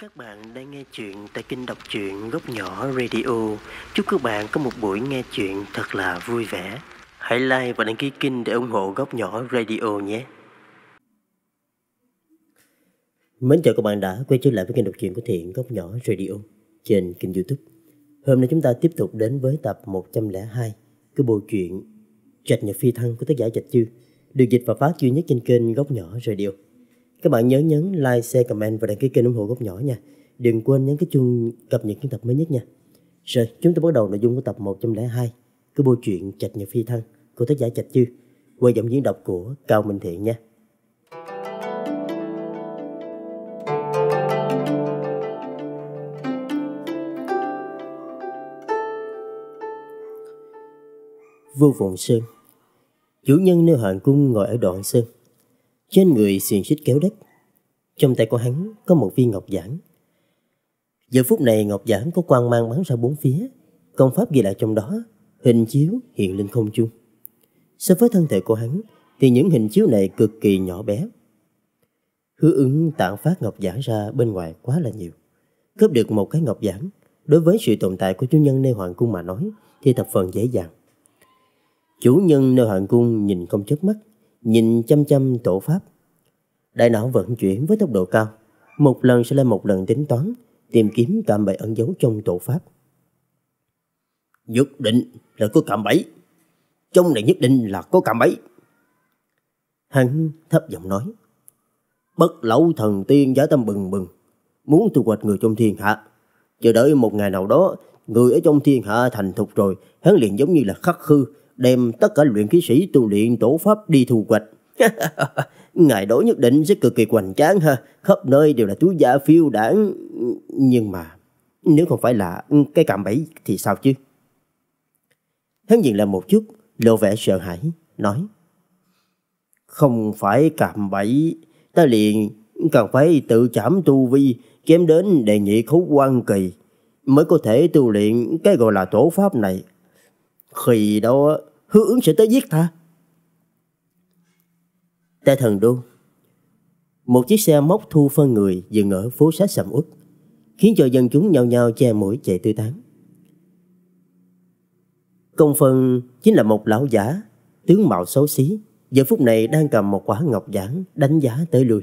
Các bạn đang nghe chuyện tại kênh đọc truyện góc nhỏ radio. Chúc các bạn có một buổi nghe chuyện thật là vui vẻ. Hãy like và đăng ký kênh để ủng hộ góc nhỏ radio nhé. Mến chào các bạn đã quay trở lại với kênh đọc truyện của Thiện góc nhỏ radio trên kênh YouTube. Hôm nay chúng ta tiếp tục đến với tập 102 của bộ truyện Trạch Nhật Phi Thăng của tác giả Trạch Chư được dịch và phát duy nhất trên kênh góc nhỏ radio. Các bạn nhớ nhấn like, share, comment và đăng ký kênh ủng hộ góc nhỏ nha. Đừng quên nhấn cái chuông cập nhật những tập mới nhất nha. Rồi, chúng ta bắt đầu nội dung của tập 102, cái bộ truyện Trạch Nhật Phi Thăng của tác giả Trạch Chư, qua giọng diễn đọc của Cao Minh Thiện nha. Vô Vọng Sơn Chủ nhân nơi hoàng cung ngồi ở đoạn sơn trên người xiềng xích kéo đất Trong tay của hắn có một viên ngọc giản Giờ phút này ngọc giản có quang mang bắn ra bốn phía Công pháp ghi lại trong đó Hình chiếu hiện lên không trung So với thân thể của hắn Thì những hình chiếu này cực kỳ nhỏ bé Hứa ứng tản phát ngọc giản ra bên ngoài quá là nhiều Cướp được một cái ngọc giản Đối với sự tồn tại của chủ nhân nơi Hoàng Cung mà nói Thì thập phần dễ dàng Chủ nhân nơi Hoàng Cung nhìn không chớp mắt nhìn chăm chăm tổ pháp. Đại não vận chuyển với tốc độ cao, một lần sẽ lên một lần tính toán, tìm kiếm cạm bẫy ẩn giấu trong tổ pháp. Nhất định là có cạm bẫy, trong này nhất định là có cạm bẫy. Hắn thấp giọng nói, bất lão thần tiên giả tâm bừng bừng, muốn tu hoạch người trong thiên hạ. Chờ đợi một ngày nào đó, người ở trong thiên hạ thành thục rồi, hắn liền giống như là khắc khư, đem tất cả luyện khí sĩ tu luyện tổ pháp đi thu hoạch. Ngài đó nhất định sẽ cực kỳ hoành tráng ha, khắp nơi đều là túi giả phiêu đảng. Nhưng mà, nếu không phải là cái cạm bẫy thì sao chứ? Hắn nhìn lại một chút, lộ vẻ sợ hãi, nói. Không phải cạm bẫy, ta liền cần phải tự chảm tu vi, kém đến đề nhị khấu quan kỳ mới có thể tu luyện cái gọi là tổ pháp này. Khi đó hứa ứng sẽ tới giết ta. Tại thần đô, một chiếc xe móc thu phân người dừng ở phố sát sầm uất, khiến cho dân chúng nhao nhao che mũi chạy tứ tán. Công phân chính là một lão giả, tướng mạo xấu xí, giờ phút này đang cầm một quả ngọc giản đánh giá tới lui.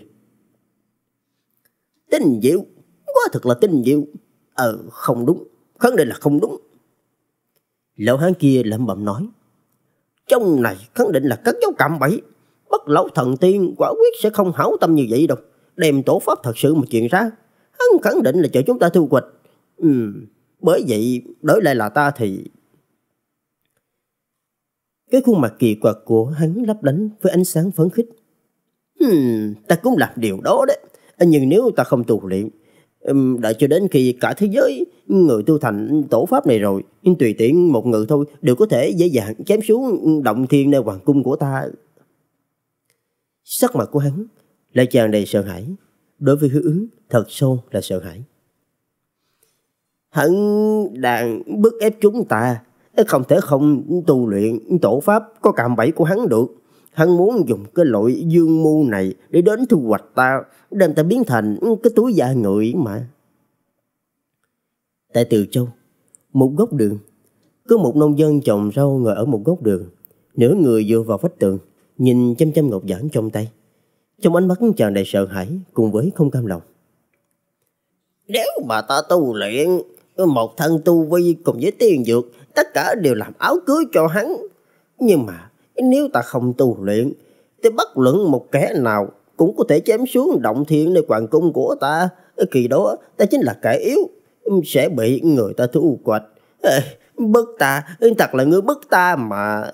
Tinh diệu, quá thật là tinh diệu. Ờ, không đúng, khẳng định là không đúng. Lão hán kia lẩm bẩm nói. Trong này khẳng định là cất dấu cạm bẫy. Bất lão thần tiên quả quyết sẽ không hảo tâm như vậy đâu. Đem tổ pháp thật sự mà chuyện ra. Hắn khẳng định là chờ chúng ta thu hoạch. Ừ, bởi vậy đối lại là ta thì... Cái khuôn mặt kỳ quặc của hắn lấp lánh với ánh sáng phấn khích. Hmm, ta cũng làm điều đó đấy. Ờ, nhưng nếu ta không tu luyện Đợi cho đến khi cả thế giới người tu thành tổ pháp này rồi, tùy tiện một người thôi đều có thể dễ dàng chém xuống động thiên nơi hoàng cung của ta. Sắc mặt của hắn lại tràn đầy sợ hãi, đối với hứa ứng thật sâu là sợ hãi. Hắn đang bức ép chúng ta, không thể không tu luyện tổ pháp có cạm bẫy của hắn được. Hắn muốn dùng cái loại dương mưu này để đến thu hoạch ta, đem ta biến thành cái túi da người mà. Tại Từ Châu, một góc đường, có một nông dân trồng rau ngồi ở một góc đường, nửa người dựa vào vách tường, nhìn chăm chăm ngọc giản trong tay. Trong ánh mắt tràn đầy sợ hãi cùng với không cam lòng. Nếu mà ta tu luyện, một thân tu vi cùng với tiên dược, tất cả đều làm áo cưới cho hắn. Nhưng mà nếu ta không tu luyện, thì bất luận một kẻ nào cũng có thể chém xuống động thiên nơi hoàng cung của ta. kỳ đó, ta chính là kẻ yếu, sẽ bị người ta thu quạch. Ê, bức ta, thật là người bức ta mà.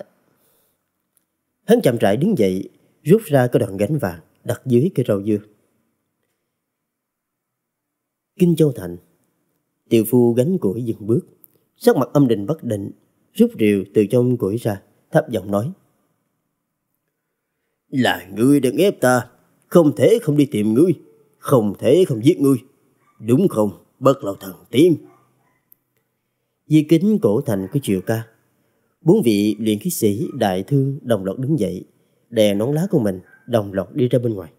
Hắn chậm rãi đứng dậy, rút ra cái đoạn gánh vàng đặt dưới cái rau dưa. Kinh Châu Thành Tiểu phu gánh củi dừng bước, sắc mặt âm định bất định, rút rìu từ trong củi ra, thấp giọng nói. Là ngươi đang ép ta, không thể không đi tìm ngươi, không thể không giết ngươi. Đúng không, bất lão thần tiên? Di kính cổ thành của triều ca. Bốn vị luyện khí sĩ đại thương đồng loạt đứng dậy, đè nón lá của mình, đồng loạt đi ra bên ngoài.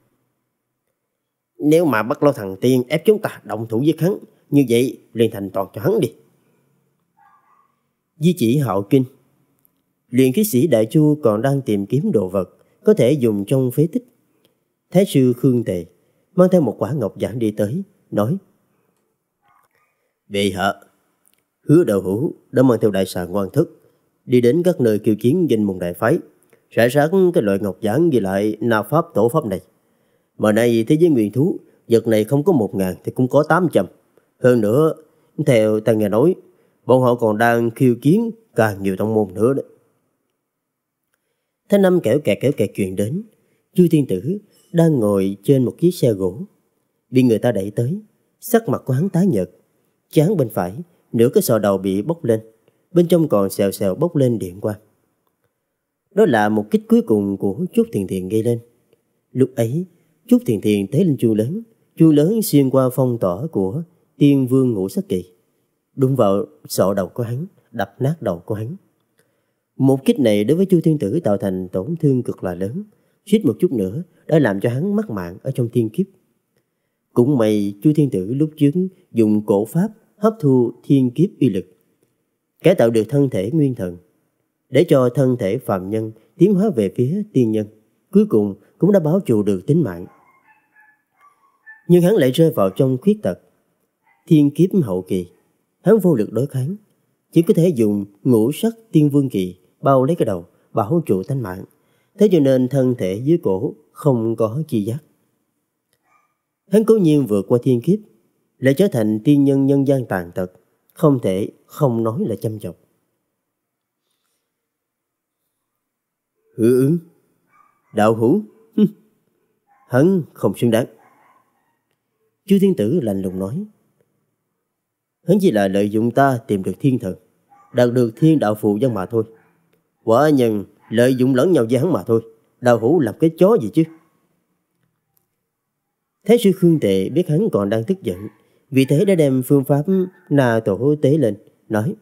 Nếu mà bất lão thần tiên ép chúng ta động thủ với hắn, như vậy liền thành toàn cho hắn đi. Di chỉ hậu kinh Luyện khí sĩ Đại Chu còn đang tìm kiếm đồ vật có thể dùng trong phế tích. Thái sư Khương Tề mang theo một quả ngọc giản đi tới, nói Bệ hạ, hứa đầu hữu đã mang theo đại xà ngoan thức, đi đến các nơi kiêu chiến danh môn đại phái, rải sáng cái loại ngọc giản ghi lại na pháp tổ pháp này. Mà nay thế giới nguyên thú, vật này không có một ngàn thì cũng có tám trăm. Hơn nữa, theo ta nghe nói, bọn họ còn đang khiêu chiến càng nhiều tông môn nữa đấy. Thế năm kẻo kẹt kẻo kẹt truyền đến. Chu Thiên Tử đang ngồi trên một chiếc xe gỗ. Bị người ta đẩy tới, sắc mặt của hắn tái nhợt. Chán bên phải, nửa cái sọ đầu bị bốc lên. Bên trong còn xèo xèo bốc lên điện qua. Đó là một kích cuối cùng của Trúc Thiền Thiền gây lên. Lúc ấy, Trúc Thiền Thiền thấy lên chuông lớn. Chuông lớn xuyên qua phong tỏa của Tiên Vương Ngũ Sắc Kỳ. Đúng vào sọ đầu của hắn, đập nát đầu của hắn. Một kích này đối với Chu Thiên Tử tạo thành tổn thương cực là lớn, suýt một chút nữa đã làm cho hắn mất mạng ở trong thiên kiếp. Cũng may Chu Thiên Tử lúc trước dùng cổ pháp hấp thu thiên kiếp uy lực, cải tạo được thân thể nguyên thần, để cho thân thể phàm nhân tiến hóa về phía tiên nhân, cuối cùng cũng đã bảo trụ được tính mạng. Nhưng hắn lại rơi vào trong khuyết tật, thiên kiếp hậu kỳ, hắn vô lực đối kháng, chỉ có thể dùng ngũ sắc tiên vương kỳ bao lấy cái đầu và hôn trụ tánh mạng. Thế cho nên thân thể dưới cổ không có chi giác. Hắn cố nhiên vượt qua thiên kiếp, lại trở thành tiên nhân nhân gian tàn tật, không thể không nói là chăm chọc. Hứa ứng, đạo hữu, hắn không xứng đáng. Chư thiên tử lạnh lùng nói, hắn chỉ là lợi dụng ta tìm được thiên thần, đạt được thiên đạo phụ dân mà thôi. Quả nhân lợi dụng lẫn nhau với hắn mà thôi. Đào hủ làm cái chó gì chứ? Thái sư Khương Tệ biết hắn còn đang tức giận. Vì thế đã đem phương pháp na tổ tế lên. Nói.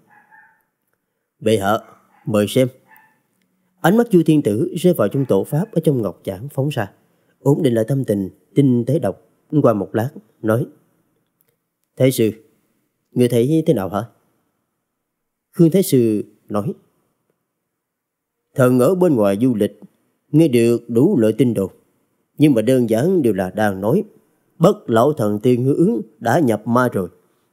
Bệ hạ, mời xem. Ánh mắt Du Thiên Tử rơi vào trong tổ pháp ở trong ngọc giảng phóng ra. Ổn định lại tâm tình, tinh tế đọc. Qua một lát, nói. Thái sư, người thấy thế nào hả? Khương Thái sư nói thần ở bên ngoài du lịch, nghe được đủ lợi tin đồn. Nhưng mà đơn giản đều là đang nói. Bất lão thần tiên hứa ứng đã nhập ma rồi.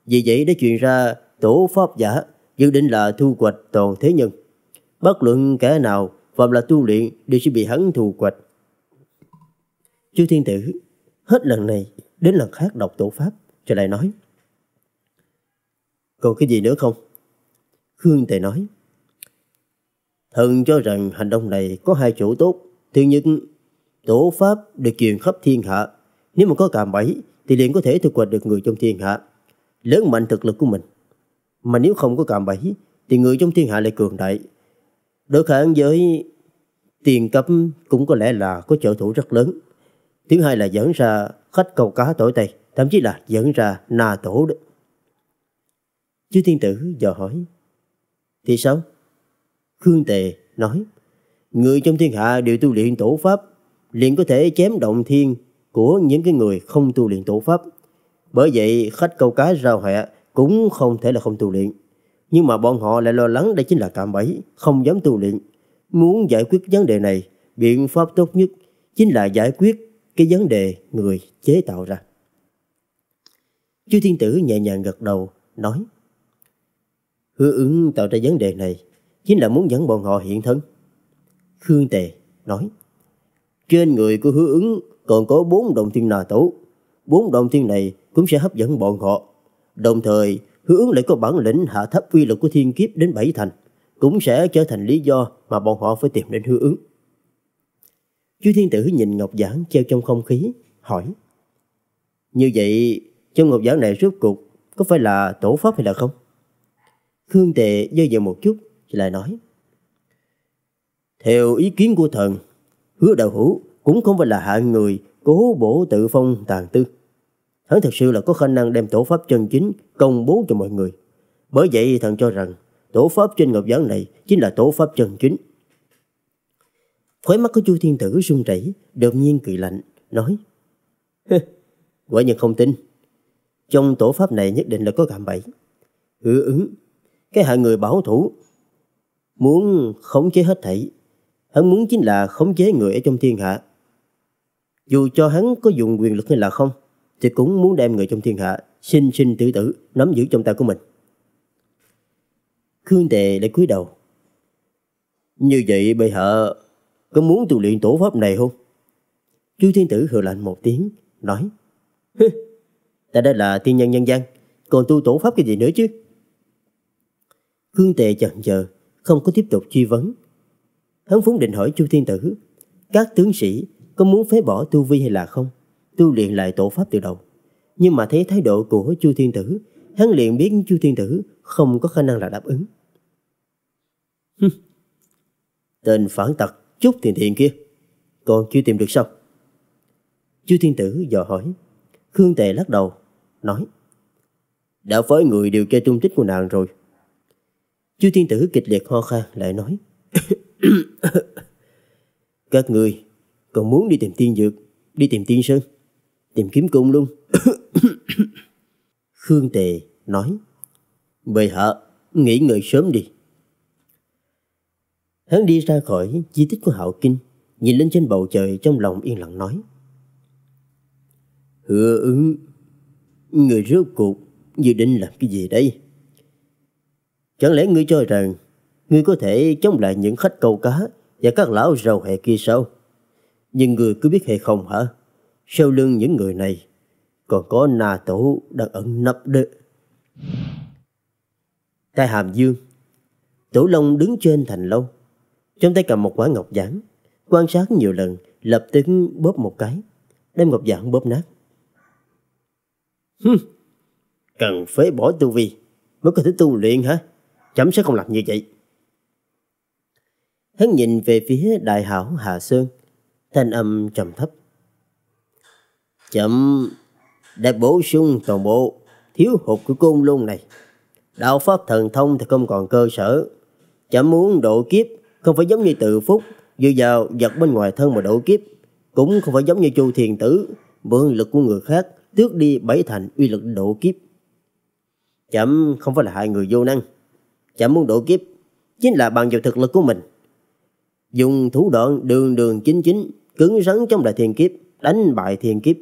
Vì vậy đã truyền ra tổ pháp giả, dự định là thu hoạch toàn thế nhân. Bất luận kẻ nào, phạm là tu luyện đều sẽ bị hắn thu hoạch. Chú Thiên Tử, hết lần này đến lần khác đọc tổ pháp, rồi lại nói. Còn cái gì nữa không? Khương Tề nói. Thần cho rằng hành động này có hai chỗ tốt. Thứ nhất, tổ pháp được truyền khắp thiên hạ. Nếu mà có cạm bẫy thì liền có thể thu hoạch được người trong thiên hạ, lớn mạnh thực lực của mình. Mà nếu không có cạm bẫy thì người trong thiên hạ lại cường đại. Đối kháng với tiền cấm cũng có lẽ là có trợ thủ rất lớn. Thứ hai là dẫn ra khách câu cá tội tay thậm chí là dẫn ra nà tổ đó. Chư thiên tử giờ hỏi, thì sao? Khương Tề nói Người trong thiên hạ đều tu luyện tổ pháp liền có thể chém động thiên của những cái người không tu luyện tổ pháp. Bởi vậy khách câu cá rào hẹ cũng không thể là không tu luyện. Nhưng mà bọn họ lại lo lắng đây chính là cạm bẫy, không dám tu luyện. Muốn giải quyết vấn đề này, biện pháp tốt nhất chính là giải quyết cái vấn đề người chế tạo ra. Chư Thiên Tử nhẹ nhàng gật đầu, nói Hứa ứng tạo ra vấn đề này chính là muốn dẫn bọn họ hiện thân. Khương Tề nói, trên người của hứa ứng còn có bốn đồng thiên nà tổ Bốn đồng thiên này cũng sẽ hấp dẫn bọn họ. Đồng thời, hứa ứng lại có bản lĩnh hạ thấp quy lực của thiên kiếp đến bảy thành, cũng sẽ trở thành lý do mà bọn họ phải tìm đến hứa ứng. Chú Thiên Tử nhìn Ngọc Giảng treo trong không khí, hỏi. Như vậy, trong Ngọc Giảng này rốt cuộc có phải là tổ pháp hay là không? Khương Tề do dự một chút, thì lại nói Theo ý kiến của thần, hứa đạo hữu cũng không phải là hạ người cố bổ tự phong tàn tư. Hắn thật sự là có khả năng đem tổ pháp chân chính công bố cho mọi người. Bởi vậy thần cho rằng tổ pháp trên ngọc giảng này chính là tổ pháp chân chính. Khói mắt của Chu Thiên Tử run rẩy, đột nhiên cười lạnh, nói Quả nhiên không tin. Trong tổ pháp này nhất định là có cạm bẫy. Hứa ứng, cái hạ người bảo thủ muốn khống chế hết thảy. Hắn muốn chính là khống chế người ở trong thiên hạ. Dù cho hắn có dùng quyền lực hay là không, thì cũng muốn đem người trong thiên hạ sinh sinh tử tử nắm giữ trong tay của mình. Khương Tề lại cúi đầu. Như vậy bệ hạ có muốn tu luyện tổ pháp này không? Chu Thiên Tử hừ lạnh một tiếng, nói Ta đây là thiên nhân nhân gian, còn tu tổ pháp cái gì nữa chứ? Khương Tề chần chờ, không có tiếp tục truy vấn. Hắn vốn định hỏi Chu Thiên Tử, các tướng sĩ có muốn phế bỏ tu vi hay là không, tu luyện lại tổ pháp từ đầu. Nhưng mà thấy thái độ của Chu Thiên Tử, hắn liền biết Chu Thiên Tử không có khả năng là đáp ứng. Tên phản tặc chút Thiền thiện kia, còn chưa tìm được sao? Chu Thiên Tử dò hỏi. Khương Tề lắc đầu, nói Đã phái người điều tra tung tích của nàng rồi Chu thiên tử kịch liệt ho khan lại nói Các người còn muốn đi tìm tiên dược Đi tìm tiên sơn Tìm kiếm cung luôn Khương Tề nói Bệ hạ Nghỉ ngơi sớm đi Hắn đi ra khỏi di tích của Hạo Kinh Nhìn lên trên bầu trời trong lòng yên lặng nói Hứa ứng Người rốt cuộc dự định làm cái gì đây Chẳng lẽ ngươi cho rằng ngươi có thể chống lại những khách câu cá và các lão rầu hẹ kia sao? Nhưng ngươi cứ biết hay không hả? Sau lưng những người này còn có nà tổ đang ẩn nấp đấy. Tại Hàm Dương, Tổ Long đứng trên thành lâu, trong tay cầm một quả ngọc giản, quan sát nhiều lần, lập tức bóp một cái, đem ngọc giản bóp nát. hừ, cần phế bỏ tu vi mới có thể tu luyện hả? Chấm sẽ không làm như vậy. Hắn nhìn về phía đại hảo Hà Sơn, thanh âm trầm thấp. Chấm đã bổ sung toàn bộ thiếu hụt của cung luôn này. Đạo pháp thần thông thì không còn cơ sở. Chấm muốn độ kiếp không phải giống như tự phúc dựa vào vật bên ngoài thân mà độ kiếp. Cũng không phải giống như chu thiền tử mượn lực của người khác tước đi bảy thành uy lực độ kiếp. Chấm không phải là hại người vô năng chẳng muốn độ kiếp chính là bằng vào thực lực của mình. Dùng thủ đoạn đường đường chính chính, cứng rắn trong đại thiên kiếp, đánh bại thiên kiếp.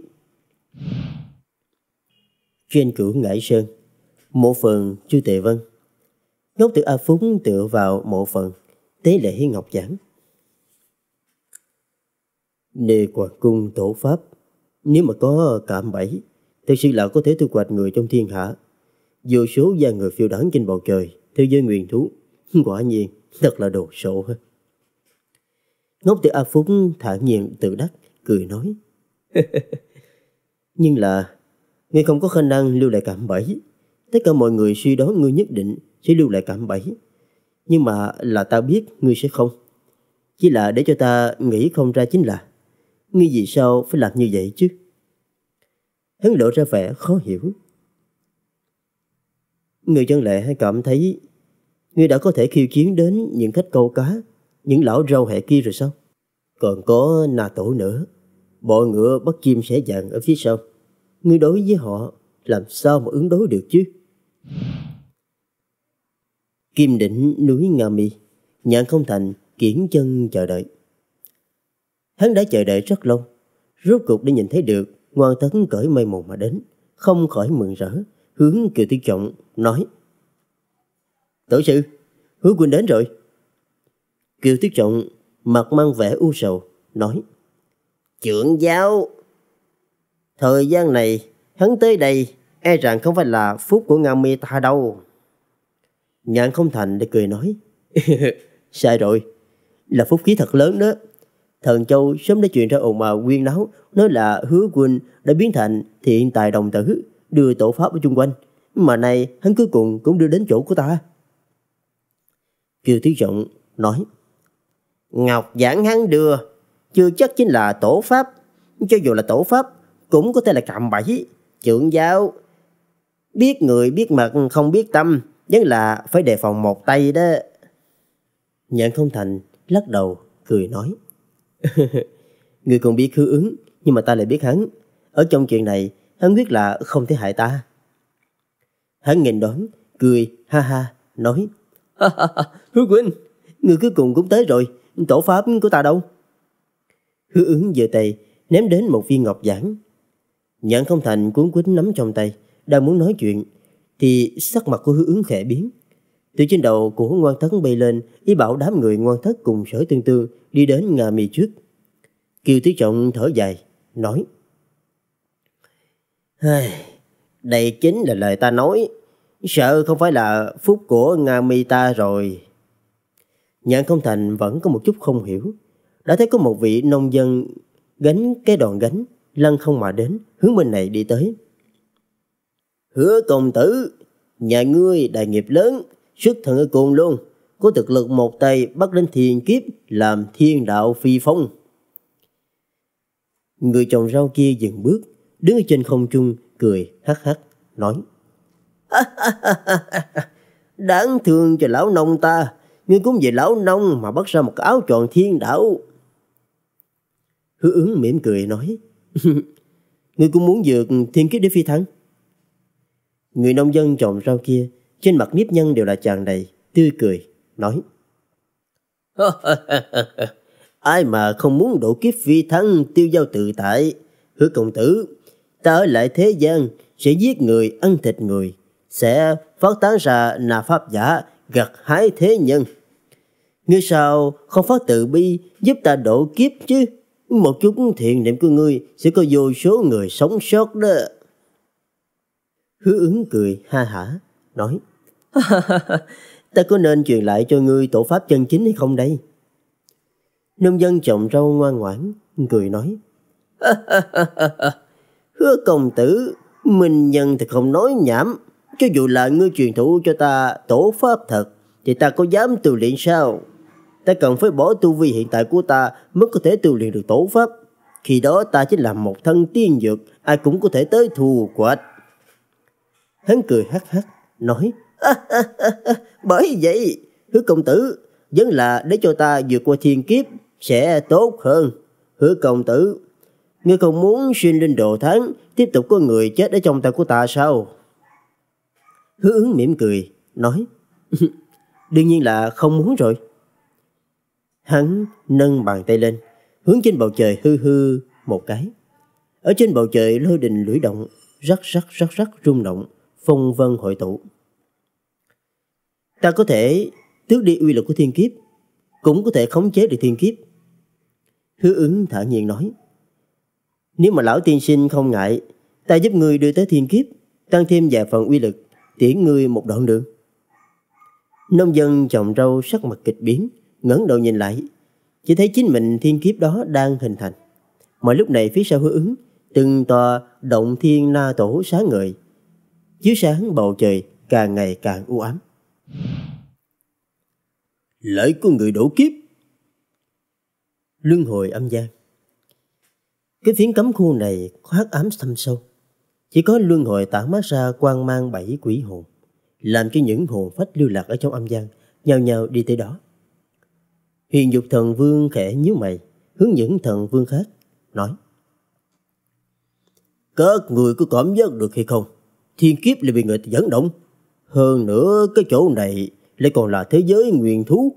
Trên cửa ngải sơn, mộ phần Chu tệ Vân. Ngốc tự A phúng tựa vào mộ phần, tế lễ ngọc giảng. Đề quạt cung tổ pháp, nếu mà có cảm bẫy, thực sự là có thể thu hoạch người trong thiên hạ. vô số gia người phiêu đáng trên bầu trời, thế giới nguyên thú. Quả nhiên, thật là đồ sộ. Ngốc tử A Phúc thản nhiên tự đắc, cười nói. Nhưng là, ngươi không có khả năng lưu lại cảm bẫy. Tất cả mọi người suy đoán ngươi nhất định sẽ lưu lại cảm bẫy. Nhưng mà là ta biết ngươi sẽ không. Chỉ là để cho ta nghĩ không ra chính là Ngươi vì sao phải làm như vậy chứ Hắn lộ ra vẻ khó hiểu Người dân lệ cảm thấy Ngươi đã có thể khiêu chiến đến những khách câu cá Những lão râu hệ kia rồi sao Còn có nà tổ nữa Bọ ngựa bắt chim sẽ dạng ở phía sau Ngươi đối với họ Làm sao mà ứng đối được chứ Kim đỉnh núi Nga Mi Nhạn không thành kiển chân chờ đợi Hắn đã chờ đợi rất lâu Rốt cuộc đã nhìn thấy được Ngoan tấn cởi mây mù mà đến Không khỏi mừng rỡ hướng Kiều Thiên Trọng nói Tổ sư, hứa Quỳnh đến rồi. Kiều Thiên Trọng mặt mang vẻ u sầu, nói Trưởng giáo, thời gian này hắn tới đây e rằng không phải là phúc của ngang mi ta đâu. Nhãn không thành để cười nói Sai rồi, là phúc khí thật lớn đó. Thần Châu sớm đã truyền ra ồn mà quyên náo, nói là hứa Quỳnh đã biến thành thiện tài đồng tử, đưa tổ pháp ở chung quanh, mà nay hắn cứ cùng cũng đưa đến chỗ của ta. Kiều Thiếu Trọng nói, Ngọc giảng hắn đưa, chưa chắc chính là tổ pháp, cho dù là tổ pháp cũng có thể là cạm bẫy, trưởng giáo. Biết người biết mặt không biết tâm, vẫn là phải đề phòng một tay đó. Nhận không thành, lắc đầu, cười nói. người còn biết hư ứng, nhưng mà ta lại biết hắn. Ở trong chuyện này, hắn biết là không thể hại ta. Hắn nghênh đón, cười, ha ha, nói. Hứa Quỳnh, người cuối cùng cũng tới rồi, tổ pháp của ta đâu? Hứa ứng giơ tay, ném đến một viên ngọc giản. Nhãn không thành cuốn quýt nắm trong tay, đang muốn nói chuyện, thì sắc mặt của hứa ứng khẽ biến. Từ trên đầu của ngoan thất bay lên, ý bảo đám người ngoan thất cùng sở tương tương đi đến ngà mì trước. Kiều Tiết Trọng thở dài, nói đây chính là lời ta nói, sợ không phải là phúc của Nga Mi ta rồi. Nhãn không thành vẫn có một chút không hiểu. Đã thấy có một vị nông dân gánh cái đòn gánh, lăn không mà đến, hướng bên này đi tới. Hứa công tử, nhà ngươi đại nghiệp lớn, xuất thân ở cùng luôn, có thực lực một tay bắt lên thiên kiếp làm thiên đạo phi phong. Người trồng rau kia dừng bước, đứng ở trên không trung cười hắc hắc nói đáng thương cho lão nông ta ngươi cũng về lão nông mà bắt ra một cái áo tròn thiên đạo hứa ứng mỉm cười nói ngươi cũng muốn vượt thiên kiếp để phi thắng người nông dân trồng rau kia trên mặt nếp nhăn đều là tràn đầy tươi cười nói ai mà không muốn độ kiếp phi thắng tiêu giao tự tại hứa công tử trở lại thế gian sẽ giết người ăn thịt người, sẽ phát tán ra là pháp giả gặt hái thế nhân. Ngươi sao không phát từ bi giúp ta độ kiếp chứ? Một chút thiện niệm của ngươi sẽ có vô số người sống sót đó. Hứa ứng cười ha hả, nói Ta có nên truyền lại cho ngươi tổ pháp chân chính hay không đây? Nông dân trồng rau ngoan ngoãn, cười nói Hứa công tử, mình nhân thì không nói nhảm. Cho dù là ngươi truyền thủ cho ta tổ pháp thật, thì ta có dám tu luyện sao? Ta cần phải bỏ tu vi hiện tại của ta mới có thể tu luyện được tổ pháp. Khi đó ta chính là một thân tiên dược, ai cũng có thể tới thù quạch. Hắn cười hắc hắc, nói, bởi vậy, hứa công tử, vẫn là để cho ta vượt qua thiên kiếp sẽ tốt hơn. Hứa công tử, Ngươi không muốn xuyên linh độ thắng Tiếp tục có người chết ở trong tay của ta sao Hứa ứng mỉm cười Nói Đương nhiên là không muốn rồi Hắn nâng bàn tay lên Hướng trên bầu trời hư hư một cái Ở trên bầu trời lôi đình lưỡi động Rắc rắc rắc rắc rung động Phong vân hội tụ Ta có thể tước đi uy lực của thiên kiếp Cũng có thể khống chế được thiên kiếp Hứa ứng thả nhiên nói nếu mà lão tiên sinh không ngại, ta giúp ngươi đưa tới thiên kiếp, tăng thêm vài phần uy lực, tiễn ngươi một đoạn đường. Nông dân trồng rau sắc mặt kịch biến, ngẩng đầu nhìn lại, chỉ thấy chính mình thiên kiếp đó đang hình thành. Mọi lúc này phía sau hứa ứng, từng tòa động thiên na tổ sáng ngời, chiếu sáng bầu trời càng ngày càng u ám. Lại của người đổ kiếp. Luân hồi âm gian cái phiến cấm khu này có hắc ám thâm sâu. Chỉ có luân hồi tản mát ra quang mang bảy quỷ hồn, làm cho những hồn phách lưu lạc ở trong âm gian nhào nhào đi tới đó. hiền dục thần vương khẽ nhíu mày, hướng những thần vương khác, nói Các người có cảm giác được hay không? Thiên kiếp lại bị người ta dẫn động. Hơn nữa cái chỗ này lại còn là thế giới nguyên thú.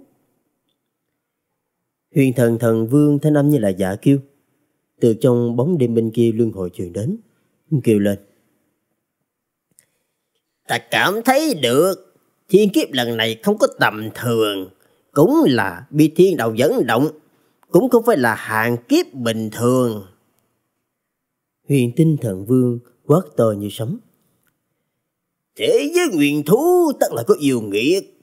Huyền thần thần vương thanh âm như là giả kêu, từ trong bóng đêm bên kia luân hồi truyền đến, kêu lên. Ta cảm thấy được, thiên kiếp lần này không có tầm thường, cũng là bi thiên đạo dẫn động, cũng không phải là hạng kiếp bình thường. Huyền tinh thần vương quát to như sấm. Thế giới nguyện thú tất là có yêu nghiệt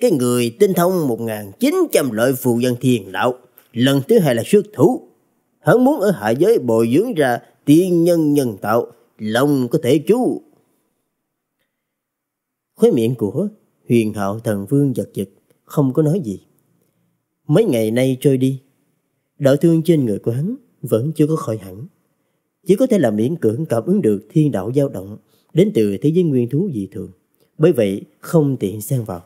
Cái người tinh thông 1.900 loại phù dân thiền đạo, lần thứ hai là xuất thủ hắn muốn ở hạ giới bồi dưỡng ra tiên nhân nhân tạo, lòng có thể chú. Khóe miệng của huyền hạo thần vương giật giật, không có nói gì. Mấy ngày nay trôi đi, đạo thương trên người của hắn vẫn chưa có khỏi hẳn. Chỉ có thể là miễn cưỡng cảm ứng được thiên đạo dao động đến từ thế giới nguyên thú dị thường. Bởi vậy không tiện xen vào.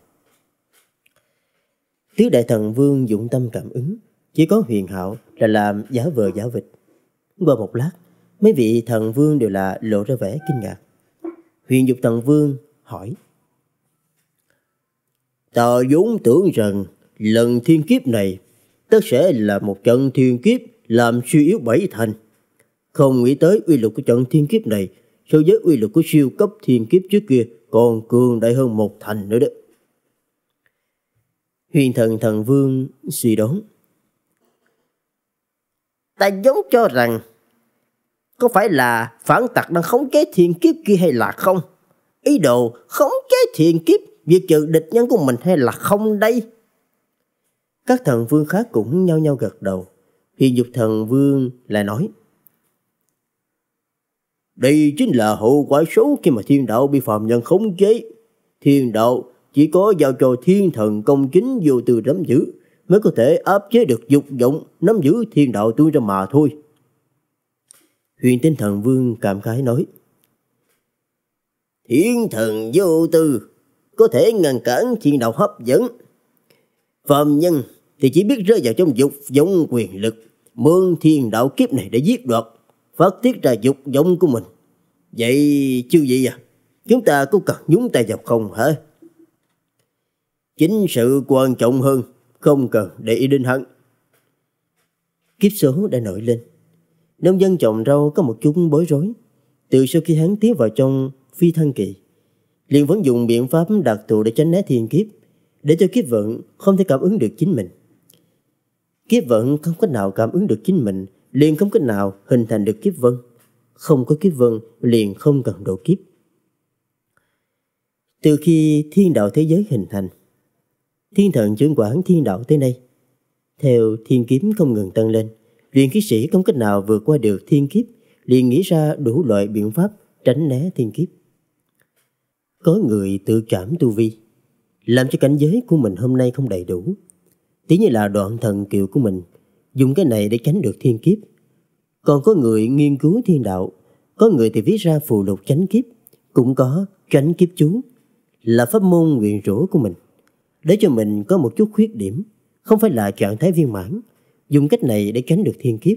Tứ đại thần vương dụng tâm cảm ứng, chỉ có huyền hạo là làm giả vờ giả vịt. Qua một lát, mấy vị thần vương đều là lộ ra vẻ kinh ngạc. Huyền dục thần vương hỏi. Ta vốn tưởng rằng lần thiên kiếp này tất sẽ là một trận thiên kiếp làm suy yếu bảy thành. Không nghĩ tới uy lực của trận thiên kiếp này so với uy lực của siêu cấp thiên kiếp trước kia còn cường đại hơn một thành nữa đó. Huyền thần thần vương suy đoán Ta giống cho rằng có phải là phản tặc đang khống chế thiên kiếp kia hay là không? Ý đồ khống chế thiên kiếp diệt trừ địch nhân của mình hay là không đây? Các thần vương khác cũng nhau nhau gật đầu. Huyền dục thần vương lại nói. Đây chính là hậu quả xấu khi mà thiên đạo bị phạm nhân khống chế. Thiên đạo chỉ có giao cho thiên thần công chính vô tư lắm giữ mới có thể áp chế được dục vọng nắm giữ thiên đạo tôi ra mà thôi. Huyền tinh thần vương cảm khái nói. Thiên thần vô tư, có thể ngăn cản thiên đạo hấp dẫn. Phạm nhân thì chỉ biết rơi vào trong dục vọng quyền lực, mượn thiên đạo kiếp này để giết đoạt, phát tiết ra dục vọng của mình. Vậy chứ gì à? Chúng ta có cần nhúng tay vào không hả? Chính sự quan trọng hơn không cần để ý đến hắn. Kiếp số đã nổi lên. Nông dân trồng rau có một chút bối rối. Từ sau khi hắn tiến vào trong phi thân kỳ, liền vẫn dùng biện pháp đặc thù để tránh né thiên kiếp, để cho kiếp vận không thể cảm ứng được chính mình. Kiếp vận không cách nào cảm ứng được chính mình, liền không cách nào hình thành được kiếp vân. Không có kiếp vân, liền không cần độ kiếp. Từ khi thiên đạo thế giới hình thành, thiên thần trưởng quản thiên đạo tới nay. Theo thiên kiếm không ngừng tăng lên, luyện khí sĩ không cách nào vượt qua được thiên kiếp, liền nghĩ ra đủ loại biện pháp tránh né thiên kiếp. Có người tự cảm tu vi, làm cho cảnh giới của mình hôm nay không đầy đủ. Tí như là đoạn thần kiều của mình, dùng cái này để tránh được thiên kiếp. Còn có người nghiên cứu thiên đạo, có người thì viết ra phù lục tránh kiếp, cũng có tránh kiếp chú, là pháp môn nguyện rũ của mình để cho mình có một chút khuyết điểm, không phải là trạng thái viên mãn, dùng cách này để tránh được thiên kiếp.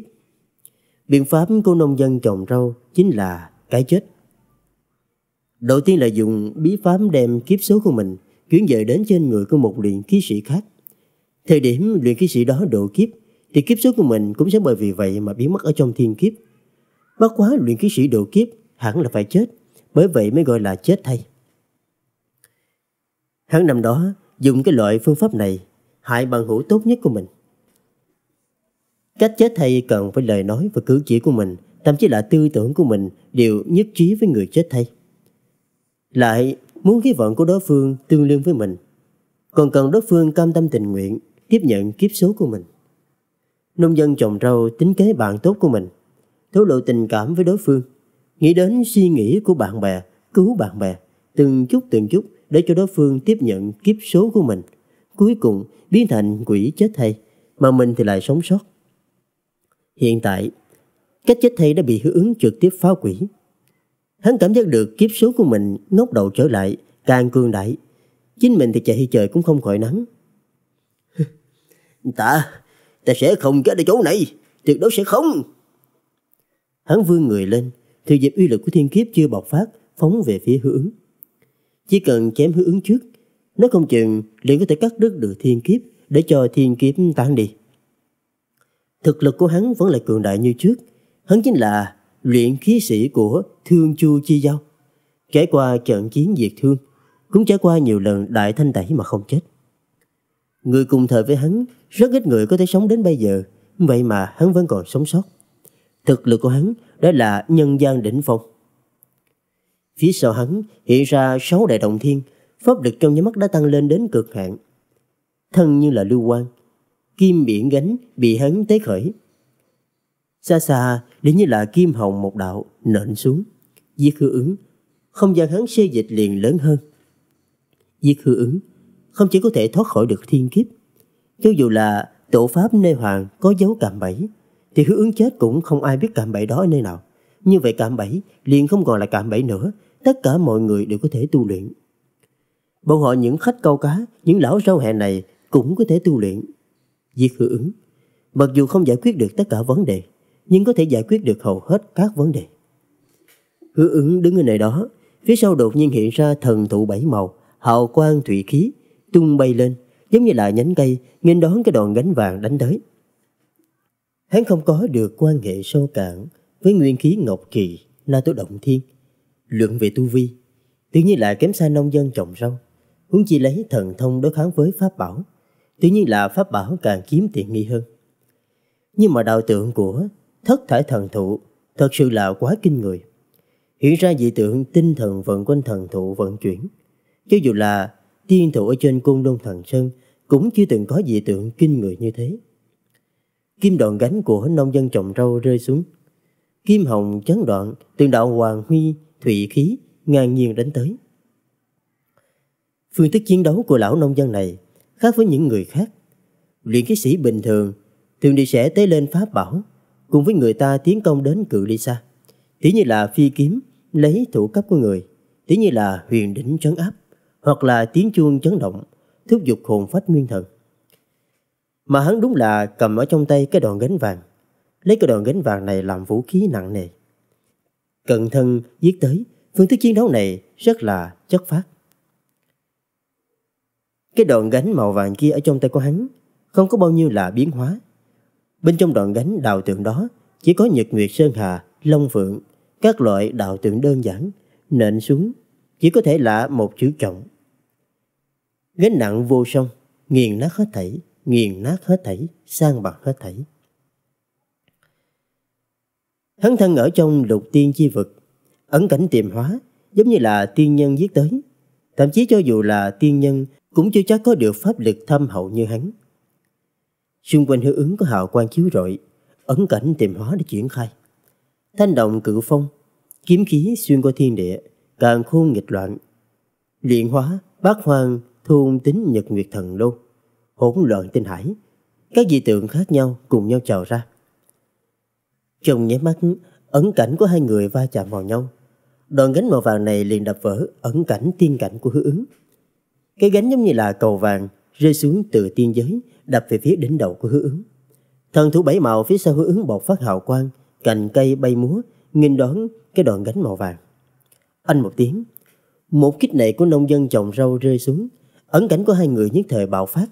Biện pháp của nông dân trồng rau chính là cái chết. Đầu tiên là dùng bí pháp đem kiếp số của mình chuyển về đến trên người của một luyện khí sĩ khác. Thời điểm luyện khí sĩ đó độ kiếp thì kiếp số của mình cũng sẽ bởi vì vậy mà biến mất ở trong thiên kiếp. Bất quá luyện khí sĩ độ kiếp hẳn là phải chết, bởi vậy mới gọi là chết thay. Hắn năm đó Dùng cái loại phương pháp này hại bằng hữu tốt nhất của mình. Cách chết thay cần phải lời nói và cử chỉ của mình, thậm chí là tư tưởng của mình đều nhất trí với người chết thay. Lại muốn khí vận của đối phương tương liên với mình, còn cần đối phương cam tâm tình nguyện tiếp nhận kiếp số của mình. Nông dân trồng rau tính kế bạn tốt của mình, thấu lộ tình cảm với đối phương, nghĩ đến suy nghĩ của bạn bè, cứu bạn bè, từng chút từng chút để cho đối phương tiếp nhận kiếp số của mình, cuối cùng biến thành quỷ chết thay, mà mình thì lại sống sót. Hiện tại, cách chết thay đã bị hữu ứng trực tiếp phá quỷ. Hắn cảm giác được kiếp số của mình ngóc đầu trở lại, càng cương đại. Chính mình thì chạy trời cũng không khỏi nắng. ta, ta sẽ không chết ở chỗ này, tuyệt đối sẽ không. Hắn vươn người lên, thì dịp uy lực của thiên kiếp chưa bộc phát, phóng về phía hữu ứng. Chỉ cần chém hứa ứng trước, nó không chừng liền có thể cắt đứt được thiên kiếp để cho thiên kiếp tan đi. Thực lực của hắn vẫn là cường đại như trước. Hắn chính là luyện khí sĩ của Thương Chu Chi Giao. Trải qua trận chiến diệt thương, cũng trải qua nhiều lần đại thanh tẩy mà không chết. Người cùng thời với hắn, rất ít người có thể sống đến bây giờ, vậy mà hắn vẫn còn sống sót. Thực lực của hắn đó là nhân gian đỉnh phong. Phía sau hắn hiện ra sáu đại động thiên, pháp lực trong nháy mắt đã tăng lên đến cực hạn. Thân như là lưu quan, kim biển gánh bị hắn tế khởi. Xa xa, đến như là kim hồng một đạo nện xuống. Diệt hư ứng, không gian hắn xê dịch liền lớn hơn. Diệt hư ứng, không chỉ có thể thoát khỏi được thiên kiếp, cho dù là tổ pháp nơi hoàng có dấu cạm bẫy, thì hư ứng chết cũng không ai biết cạm bẫy đó ở nơi nào. Như vậy cạm bẫy liền không còn là cạm bẫy nữa, tất cả mọi người đều có thể tu luyện. Bọn họ những khách câu cá, những lão rau hè này cũng có thể tu luyện. Diệt hữu ứng, mặc dù không giải quyết được tất cả vấn đề, nhưng có thể giải quyết được hầu hết các vấn đề. Hữu ứng đứng ở nơi đó, phía sau đột nhiên hiện ra thần thụ bảy màu, hào quang thủy khí, tung bay lên, giống như là nhánh cây, nghênh đón cái đòn gánh vàng đánh tới. Hắn không có được quan hệ sâu cạn với nguyên khí ngọc kỳ, na tổ động thiên, Luận về tu vi, Tiểu nhiên lại kém xa nông dân trồng rau, huống chi lấy thần thông đối kháng với pháp bảo. Tiểu nhiên là pháp bảo càng kiếm tiện nghi hơn. Nhưng mà đạo tượng của thất thải thần thụ thật sự là quá kinh người. Hiện ra dị tượng tinh thần vận quanh thần thụ vận chuyển. Cho dù là tiên thụ ở trên cung đông thần sơn cũng chưa từng có dị tượng kinh người như thế. Kim đoạn gánh của nông dân trồng rau rơi xuống. Kim hồng chấn đoạn, từng đạo hoàng huy thủy khí ngang nhiên đánh tới. Phương thức chiến đấu của lão nông dân này khác với những người khác. Luyện khí sĩ bình thường thường đi sẽ tới lên pháp bảo cùng với người ta tiến công đến cự ly xa. Tí như là phi kiếm lấy thủ cấp của người, tí như là huyền đỉnh trấn áp hoặc là tiếng chuông chấn động thúc giục hồn phách nguyên thần. Mà hắn đúng là cầm ở trong tay cái đòn gánh vàng, lấy cái đòn gánh vàng này làm vũ khí nặng nề cận thân giết tới, phương thức chiến đấu này rất là chất phát. Cái đoạn gánh màu vàng kia ở trong tay của hắn không có bao nhiêu là biến hóa. Bên trong đoạn gánh đào tượng đó chỉ có Nhật Nguyệt Sơn Hà, Long Phượng, các loại đạo tượng đơn giản, nện xuống chỉ có thể là một chữ trọng. Gánh nặng vô song, nghiền nát hết thảy, nghiền nát hết thảy, sang bằng hết thảy. Hắn thân ở trong lục tiên chi vực, ẩn cảnh tiềm hóa, giống như là tiên nhân giết tới. Thậm chí cho dù là tiên nhân cũng chưa chắc có được pháp lực thâm hậu như hắn. Xung quanh hư ứng có hào quang chiếu rọi, ẩn cảnh tiềm hóa để triển khai. Thanh động cự phong, kiếm khí xuyên qua thiên địa, càng khôn nghịch loạn. Luyện hóa, bát hoàng thôn tính nhật nguyệt thần lô, hỗn loạn tinh hải. Các dị tượng khác nhau cùng nhau trào ra. Trong nháy mắt, ấn cảnh của hai người va chạm vào nhau. đoạn gánh màu vàng này liền đập vỡ ấn cảnh tiên cảnh của hứa ứng. Cái gánh giống như là cầu vàng rơi xuống từ tiên giới đập về phía đỉnh đầu của hứa ứng. Thần thú bảy màu phía sau hứa ứng bộc phát hào quang, cành cây bay múa, nghênh đón cái đoạn gánh màu vàng. Anh một tiếng, một kích này của nông dân trồng rau rơi xuống, ẩn cảnh của hai người nhất thời bạo phát.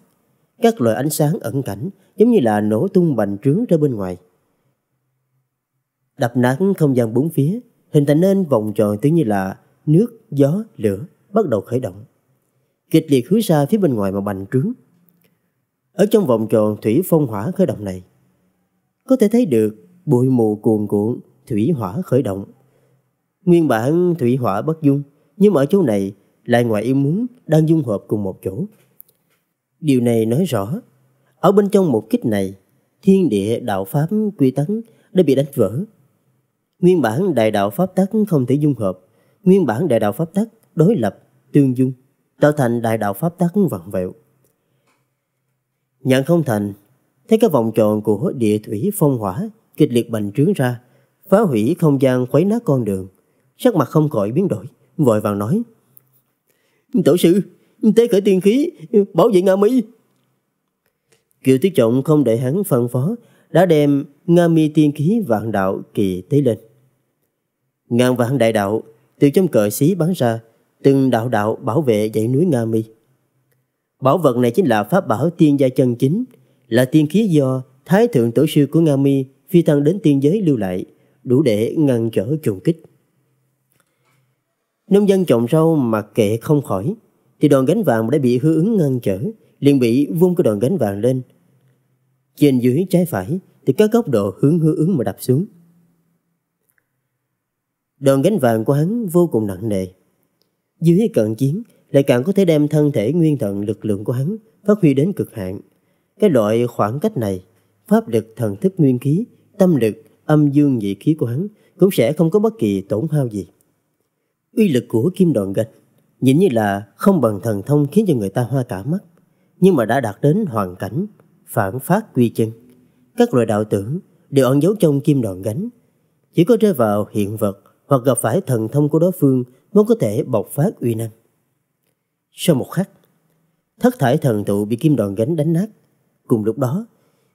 Các loại ánh sáng ẩn cảnh giống như là nổ tung bành trướng ra bên ngoài đập nát không gian bốn phía, hình thành nên vòng tròn tiếng như là nước, gió, lửa bắt đầu khởi động. Kịch liệt hướng ra phía bên ngoài mà bành trướng. Ở trong vòng tròn thủy phong hỏa khởi động này, có thể thấy được bụi mù cuồn cuộn thủy hỏa khởi động. Nguyên bản thủy hỏa bất dung, nhưng ở chỗ này lại ngoài ý muốn đang dung hợp cùng một chỗ. Điều này nói rõ, ở bên trong một kích này, thiên địa đạo pháp quy tấn đã bị đánh vỡ, Nguyên bản đại đạo pháp tắc không thể dung hợp, nguyên bản đại đạo pháp tắc đối lập, tương dung, tạo thành đại đạo pháp tắc vặn vẹo. Nhận không thành, thấy cái vòng tròn của địa thủy phong hỏa kịch liệt bành trướng ra, phá hủy không gian khuấy nát con đường. Sắc mặt không khỏi biến đổi, vội vàng nói. Tổ sư, tế khởi tiên khí, bảo vệ Nga Mi. Kiều Tiết Trọng không để hắn phân phó, đã đem Nga Mi tiên khí vạn đạo kỳ tế lên. Ngàn vạn đại đạo từ trong cờ xí bắn ra, từng đạo đạo bảo vệ dãy núi Nga Mi. Bảo vật này chính là pháp bảo tiên gia chân chính, là tiên khí do Thái Thượng Tổ sư của Nga Mi phi thăng đến tiên giới lưu lại, đủ để ngăn trở trùng kích. Nông dân trồng rau mà kệ không khỏi, thì đòn gánh vàng đã bị hư ứng ngăn trở, liền bị vung cái đòn gánh vàng lên. Trên dưới trái phải, thì các góc độ hướng hư ứng mà đập xuống. Đòn gánh vàng của hắn vô cùng nặng nề. Dưới cận chiến lại càng có thể đem thân thể nguyên thần lực lượng của hắn phát huy đến cực hạn. Cái loại khoảng cách này, pháp lực thần thức nguyên khí, tâm lực, âm dương dị khí của hắn cũng sẽ không có bất kỳ tổn hao gì. Uy lực của kim đòn gánh nhìn như là không bằng thần thông khiến cho người ta hoa cả mắt, nhưng mà đã đạt đến hoàn cảnh phản phát quy chân. Các loại đạo tưởng đều ẩn giấu trong kim đòn gánh, chỉ có rơi vào hiện vật hoặc gặp phải thần thông của đối phương mới có thể bộc phát uy năng. Sau một khắc, thất thải thần tụ bị kim đòn gánh đánh nát. Cùng lúc đó,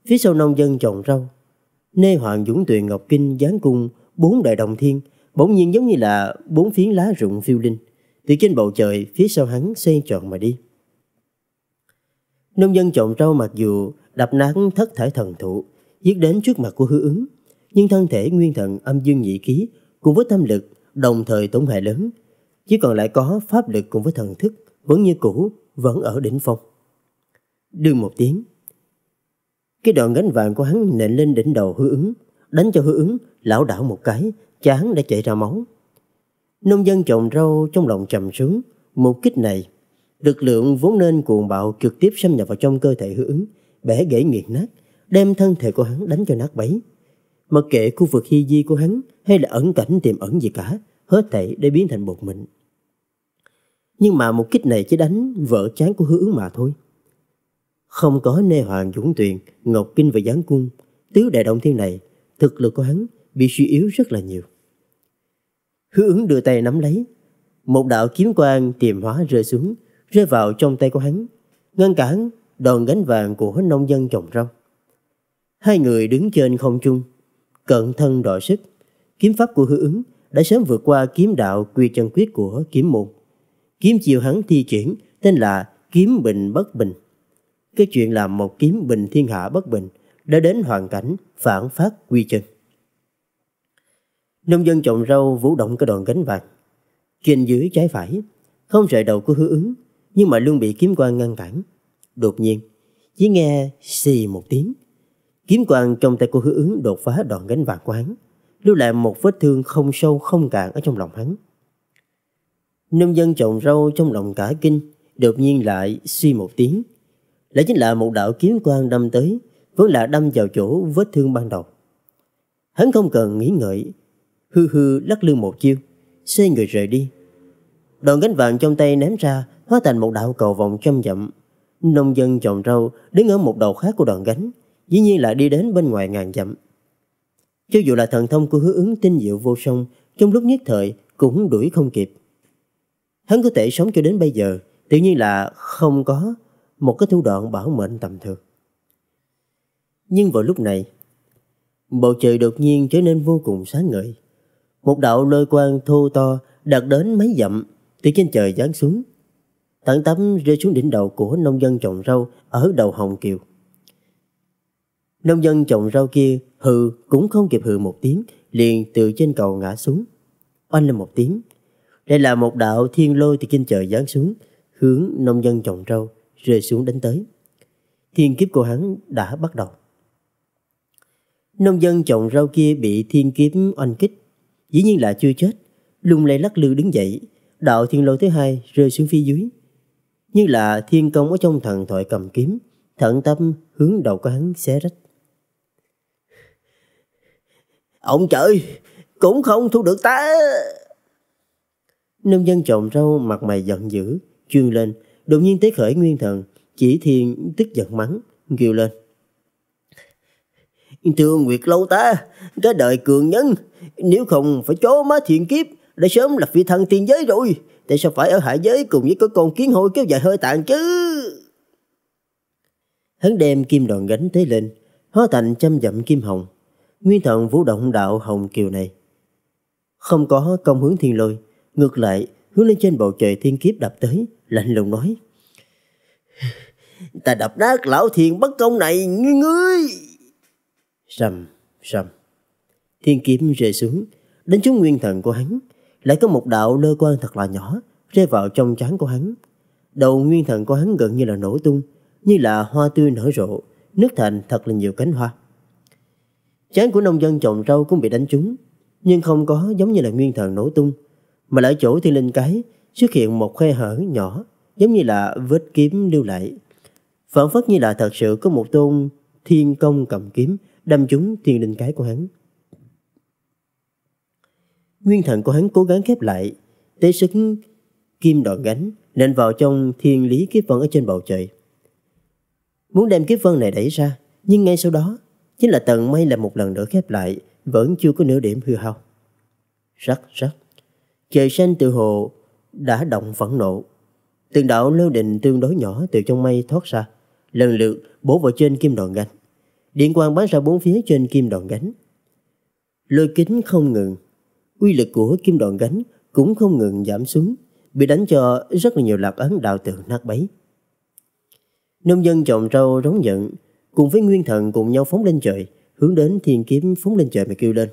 phía sau nông dân trồng rau, Nê Hoàng Dũng Tuyền Ngọc Kinh giáng cung bốn đại đồng thiên, bỗng nhiên giống như là bốn phiến lá rụng phiêu linh, từ trên bầu trời phía sau hắn xoay tròn mà đi. Nông dân trồng rau mặc dù đập nát thất thải thần thụ, giết đến trước mặt của hứa ứng, nhưng thân thể nguyên thần âm dương nhị ký cùng với tâm lực đồng thời tổn hại lớn. Chỉ còn lại có pháp lực cùng với thần thức vẫn như cũ, vẫn ở đỉnh phong. Đưa một tiếng. Cái đoạn gánh vàng của hắn nện lên đỉnh đầu hư ứng, đánh cho hư ứng lão đảo một cái, chán đã chảy ra máu. Nông dân trồng rau trong lòng trầm xuống, một kích này, lực lượng vốn nên cuồng bạo trực tiếp xâm nhập vào trong cơ thể hư ứng, bẻ gãy nghiền nát, đem thân thể của hắn đánh cho nát bấy. Mặc kệ khu vực hy di của hắn hay là ẩn cảnh tiềm ẩn gì cả, hết thảy để biến thành bột mịn. Nhưng mà một kích này chỉ đánh vỡ chán của hứa ứng mà thôi. Không có nê hoàng dũng tuyền, ngọc kinh và gián cung, tứ đại động thiên này, thực lực của hắn bị suy yếu rất là nhiều. Hứa ứng đưa tay nắm lấy, một đạo kiếm quang tiềm hóa rơi xuống, rơi vào trong tay của hắn, ngăn cản đòn gánh vàng của nông dân trồng rau. Hai người đứng trên không trung, cận thân đọ sức. Kiếm pháp của hứa ứng đã sớm vượt qua kiếm đạo quy chân quyết của kiếm môn. Kiếm chiều hắn thi triển tên là kiếm bình bất bình. Cái chuyện làm một kiếm bình thiên hạ bất bình đã đến hoàn cảnh phản phát quy chân. Nông dân trồng rau vũ động cái đòn gánh vàng. Trên dưới trái phải, không rời đầu của hứa ứng, nhưng mà luôn bị kiếm quan ngăn cản. Đột nhiên, chỉ nghe xì một tiếng, Kiếm quang trong tay cô hứa ứng đột phá đòn gánh vàng của hắn, lưu lại một vết thương không sâu không cạn ở trong lòng hắn. Nông dân trồng rau trong lòng cả kinh, đột nhiên lại suy một tiếng. Lại chính là một đạo kiếm quang đâm tới, vốn là đâm vào chỗ vết thương ban đầu. Hắn không cần nghĩ ngợi, hư hư lắc lư một chiêu, xoay người rời đi. Đòn gánh vàng trong tay ném ra, hóa thành một đạo cầu vòng trăm dặm. Nông dân trồng rau đứng ở một đầu khác của đòn gánh, dĩ nhiên là đi đến bên ngoài ngàn dặm. Cho dù là thần thông của hứa ứng tinh diệu vô song, trong lúc nhất thời cũng đuổi không kịp. Hắn có thể sống cho đến bây giờ, tự nhiên là không có một cái thủ đoạn bảo mệnh tầm thường. Nhưng vào lúc này, bầu trời đột nhiên trở nên vô cùng sáng ngời. Một đạo lôi quang thô to đạt đến mấy dặm từ trên trời giáng xuống, thẳng tắm rơi xuống đỉnh đầu của nông dân trồng rau ở đầu Hồng Kiều. Nông dân trồng rau kia hừ cũng không kịp hừ một tiếng, liền từ trên cầu ngã xuống. Oanh lên một tiếng. Đây là một đạo thiên lôi từ trên trời giáng xuống, hướng nông dân trồng rau rơi xuống đánh tới. Thiên kiếp của hắn đã bắt đầu. Nông dân trồng rau kia bị thiên kiếp oanh kích, dĩ nhiên là chưa chết, lung lay lắc lư đứng dậy, đạo thiên lôi thứ hai rơi xuống phía dưới. Nhưng là thiên công ở trong thần thoại cầm kiếm, thận tâm hướng đầu của hắn xé rách. Ông trời, cũng không thu được ta. Nông dân trồng rau mặt mày giận dữ, chuyên lên, đột nhiên tế khởi nguyên thần, chỉ thiên tức giận mắng, kêu lên. thương Nguyệt Lâu ta, cái đời cường nhân, nếu không phải chó má thiện kiếp, đã sớm là phi thăng tiên giới rồi. Tại sao phải ở hải giới cùng với cái con kiến hôi kéo dài hơi tàn chứ? Hắn đem kim đòn gánh tới lên, hóa thành trăm dặm kim hồng, nguyên thần vũ động đạo Hồng Kiều này. Không có công hướng thiên lôi, ngược lại hướng lên trên bầu trời thiên kiếp đập tới, lạnh lùng nói. Ta đập nát lão thiên bất công này, ngươi! sầm sầm Thiên kiếm rơi xuống, đánh trúng nguyên thần của hắn, lại có một đạo lơ quan thật là nhỏ rơi vào trong trán của hắn. Đầu nguyên thần của hắn gần như là nổ tung, như là hoa tươi nở rộ, nước thành thật là nhiều cánh hoa. Chán của nông dân trồng rau cũng bị đánh trúng, nhưng không có giống như là nguyên thần nổ tung, mà lại chỗ thiên linh cái xuất hiện một khe hở nhỏ, giống như là vết kiếm lưu lại. Phản phất như là thật sự có một tôn thiên công cầm kiếm đâm trúng thiên linh cái của hắn. Nguyên thần của hắn cố gắng khép lại, tế sức kim đòn gánh lên vào trong thiên lý kiếp vân ở trên bầu trời. Muốn đem kiếp vân này đẩy ra, nhưng ngay sau đó Chính là tầng mây lại một lần nữa khép lại, vẫn chưa có nửa điểm hư hao. Rắc rắc, trời xanh từ hồ đã động phẫn nộ. Từng đạo lưu định tương đối nhỏ từ trong mây thoát ra, lần lượt bổ vào trên kim đòn gánh. Điện quang bắn ra bốn phía trên kim đòn gánh. Lôi kính không ngừng, uy lực của kim đòn gánh cũng không ngừng giảm xuống, bị đánh cho rất là nhiều lạc ấn đạo tượng nát bấy. Nông dân trồng trâu rống giận, cùng với nguyên thần cùng nhau phóng lên trời, hướng đến thiên kiếm phóng lên trời mà kêu lên.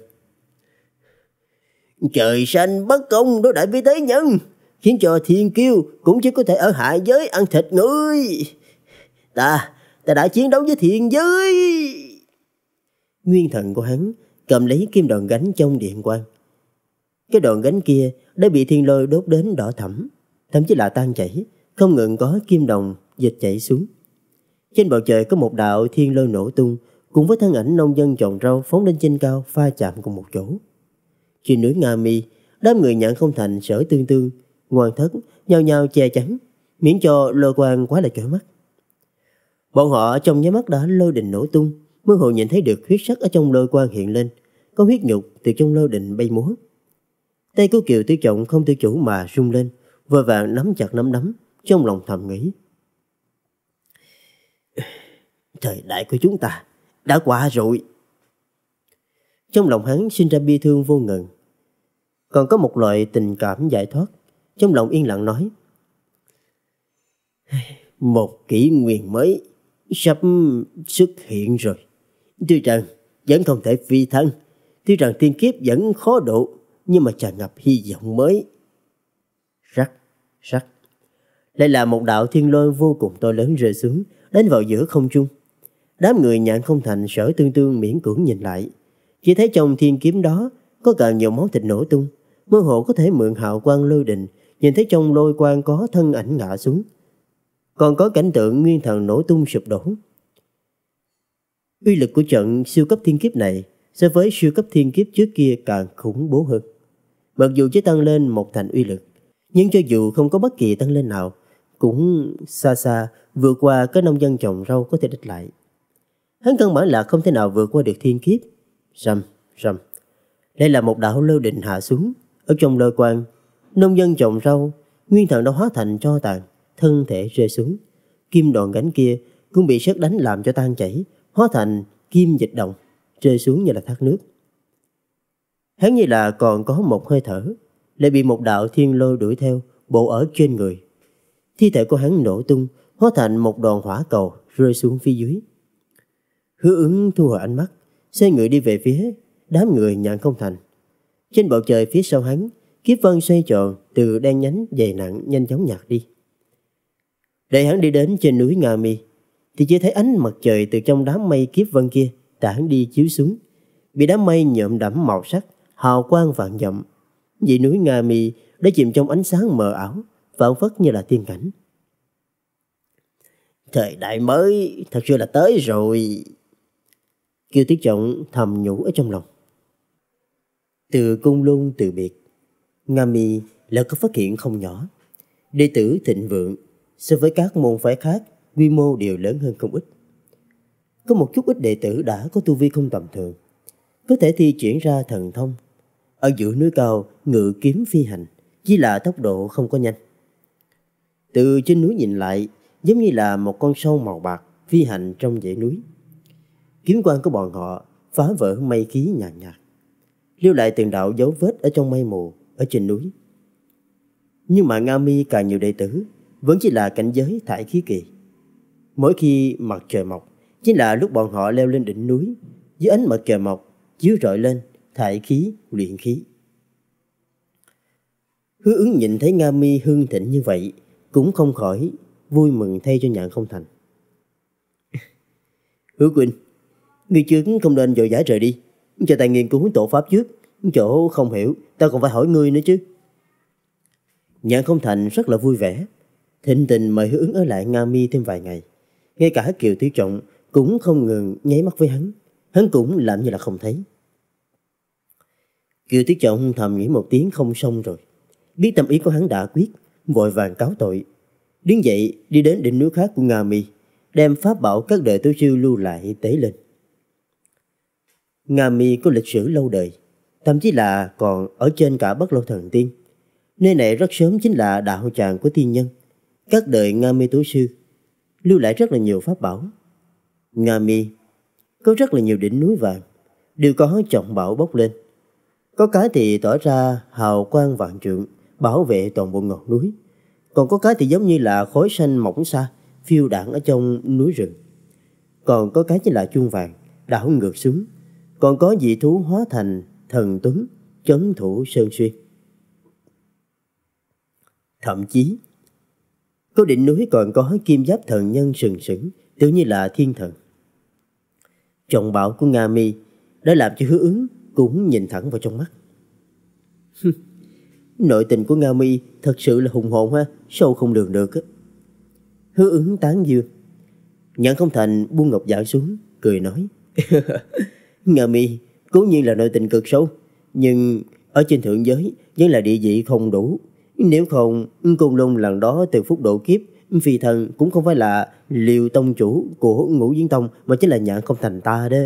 Trời xanh bất công đối đại vi tế nhân, khiến cho thiên kiêu cũng chỉ có thể ở hạ giới ăn thịt người. Ta, ta đã chiến đấu với thiên giới. Nguyên thần của hắn cầm lấy kim đòn gánh trong điện quang. Cái đòn gánh kia đã bị thiên lôi đốt đến đỏ thẫm, thậm chí là tan chảy, không ngừng có kim đồng dịch chảy xuống. Trên bầu trời có một đạo thiên lôi nổ tung, cùng với thân ảnh nông dân trồng rau phóng lên trên cao pha chạm cùng một chỗ. Trên núi Nga Mi, đám người nhận không thành sở tương tương, ngoan thất, nhau nhau che chắn, miễn cho lôi quang quá là chói mắt. Bọn họ trong nháy mắt đã lôi đình nổ tung, mơ hồ nhìn thấy được huyết sắc ở trong lôi quang hiện lên, có huyết nhục từ trong lôi đình bay múa. Tay của Kiều Tiêu Trọng không tự chủ mà rung lên, vội vàng nắm chặt nắm đấm, trong lòng thầm nghĩ. Thời đại của chúng ta đã qua rồi. Trong lòng hắn sinh ra bi thương vô ngần. Còn có một loại tình cảm giải thoát. Trong lòng yên lặng nói. Một kỷ nguyên mới sắp xuất hiện rồi. Tuy rằng vẫn không thể phi thân. Tuy rằng tiên kiếp vẫn khó độ. Nhưng mà tràn ngập hy vọng mới. Rắc, rắc. Đây là một đạo thiên lôi vô cùng to lớn rơi xuống, đánh vào giữa không trung. Đám người nhạn không thành sở tương tương miễn cưỡng nhìn lại. Chỉ thấy trong thiên kiếm đó có càng nhiều máu thịt nổ tung. Mơ hồ có thể mượn hào quang lôi đình, nhìn thấy trong lôi quang có thân ảnh ngã xuống. Còn có cảnh tượng nguyên thần nổ tung sụp đổ. Uy lực của trận siêu cấp thiên kiếp này so với siêu cấp thiên kiếp trước kia càng khủng bố hơn. Mặc dù chỉ tăng lên một thành uy lực, nhưng cho dù không có bất kỳ tăng lên nào, cũng xa xa vượt qua cái nông dân trồng rau có thể địch lại. Hắn căn bản là không thể nào vượt qua được thiên kiếp. Rầm, rầm. Đây là một đạo lưu định hạ xuống. Ở trong lôi quang, nông dân trồng rau, nguyên thần đã hóa thành cho tàn, thân thể rơi xuống. Kim đòn gánh kia cũng bị sét đánh làm cho tan chảy, hóa thành kim dịch động, rơi xuống như là thác nước. Hắn như là còn có một hơi thở, lại bị một đạo thiên lôi đuổi theo, bộ ở trên người. Thi thể của hắn nổ tung, hóa thành một đoàn hỏa cầu rơi xuống phía dưới. Hứa ứng thu hồi ánh mắt, xoay người đi về phía, đám người nhạn không thành. Trên bầu trời phía sau hắn, kiếp vân xoay tròn từ đen nhánh dày nặng nhanh chóng nhạt đi. để hắn đi đến trên núi Nga Mi, thì chỉ thấy ánh mặt trời từ trong đám mây kiếp vân kia tản đi chiếu xuống, bị đám mây nhuộm đẫm màu sắc, hào quang vạn dặm. Vì núi Nga Mi đã chìm trong ánh sáng mờ ảo, vạn phất như là tiên cảnh. Thời đại mới thật sự là tới rồi. Kiều Tiết Trọng thầm nhủ ở trong lòng. Từ cung luôn từ biệt, Nga Mi là có phát hiện không nhỏ. Đệ tử thịnh vượng so với các môn phái khác quy mô đều lớn hơn không ít. Có một chút ít đệ tử đã có tu vi không tầm thường, có thể thi chuyển ra thần thông. Ở giữa núi cao, ngự kiếm phi hành, chỉ là tốc độ không có nhanh. Từ trên núi nhìn lại, giống như là một con sâu màu bạc phi hành trong dãy núi kiếm quan của bọn họ phá vỡ mây khí nhàn nhạt, nhạt, lưu lại từng đạo dấu vết ở trong mây mù ở trên núi. Nhưng mà Nga Mi càng nhiều đệ tử vẫn chỉ là cảnh giới thải khí kỳ. Mỗi khi mặt trời mọc chính là lúc bọn họ leo lên đỉnh núi dưới ánh mặt trời mọc chiếu rọi lên thải khí luyện khí. Hứa ứng nhìn thấy Nga Mi hưng thịnh như vậy cũng không khỏi vui mừng thay cho nhạn không thành. Hứa Quỳnh, Ngươi chứng không nên vội giải rời đi Cho ta nghiên cứu tổ pháp trước Chỗ không hiểu ta còn phải hỏi ngươi nữa chứ Nhãn không thành rất là vui vẻ Thịnh tình mời hứa ứng ở lại Nga Mi thêm vài ngày Ngay cả Kiều Tiểu Trọng cũng không ngừng nháy mắt với hắn Hắn cũng làm như là không thấy Kiều Tiểu Trọng thầm nghĩ một tiếng không xong rồi Biết tâm ý của hắn đã quyết Vội vàng cáo tội Đứng dậy đi đến đỉnh núi khác của Nga Mi đem pháp bảo các đệ tối sư lưu lại tế lên. Nga Mi có lịch sử lâu đời, thậm chí là còn ở trên cả Bất Lâu Thần Tiên. Nơi này rất sớm chính là đạo tràng của tiên nhân. Các đời Nga Mi Tổ Sư lưu lại rất là nhiều pháp bảo. Nga Mi có rất là nhiều đỉnh núi vàng, đều có trọng bảo bốc lên. Có cái thì tỏ ra hào quang vạn trượng, bảo vệ toàn bộ ngọn núi. Còn có cái thì giống như là khối xanh mỏng xa, phiêu đảng ở trong núi rừng. Còn có cái chính là chuông vàng, đảo ngược xuống, còn có dị thú hóa thành thần tuấn chấn thủ sơn xuyên. Thậm chí, có đỉnh núi còn có kim giáp thần nhân sừng sững, tự như là thiên thần. Trọng bảo của Nga Mi đã làm cho hứa ứng cũng nhìn thẳng vào trong mắt. Nội tình của Nga Mi thật sự là hùng hồn ha, sâu không lường được. Á. Hứa ứng tán dương. Nhận không thành buông ngọc dạo xuống, cười nói. Nga Mi cũng như là nội tình cực xấu, nhưng ở trên thượng giới vẫn là địa vị không đủ. Nếu không, Côn Lôn lần đó từ phút độ kiếp, phi thần cũng không phải là liều tông chủ của ngũ diễn tông mà chính là nhãn không thành ta đó.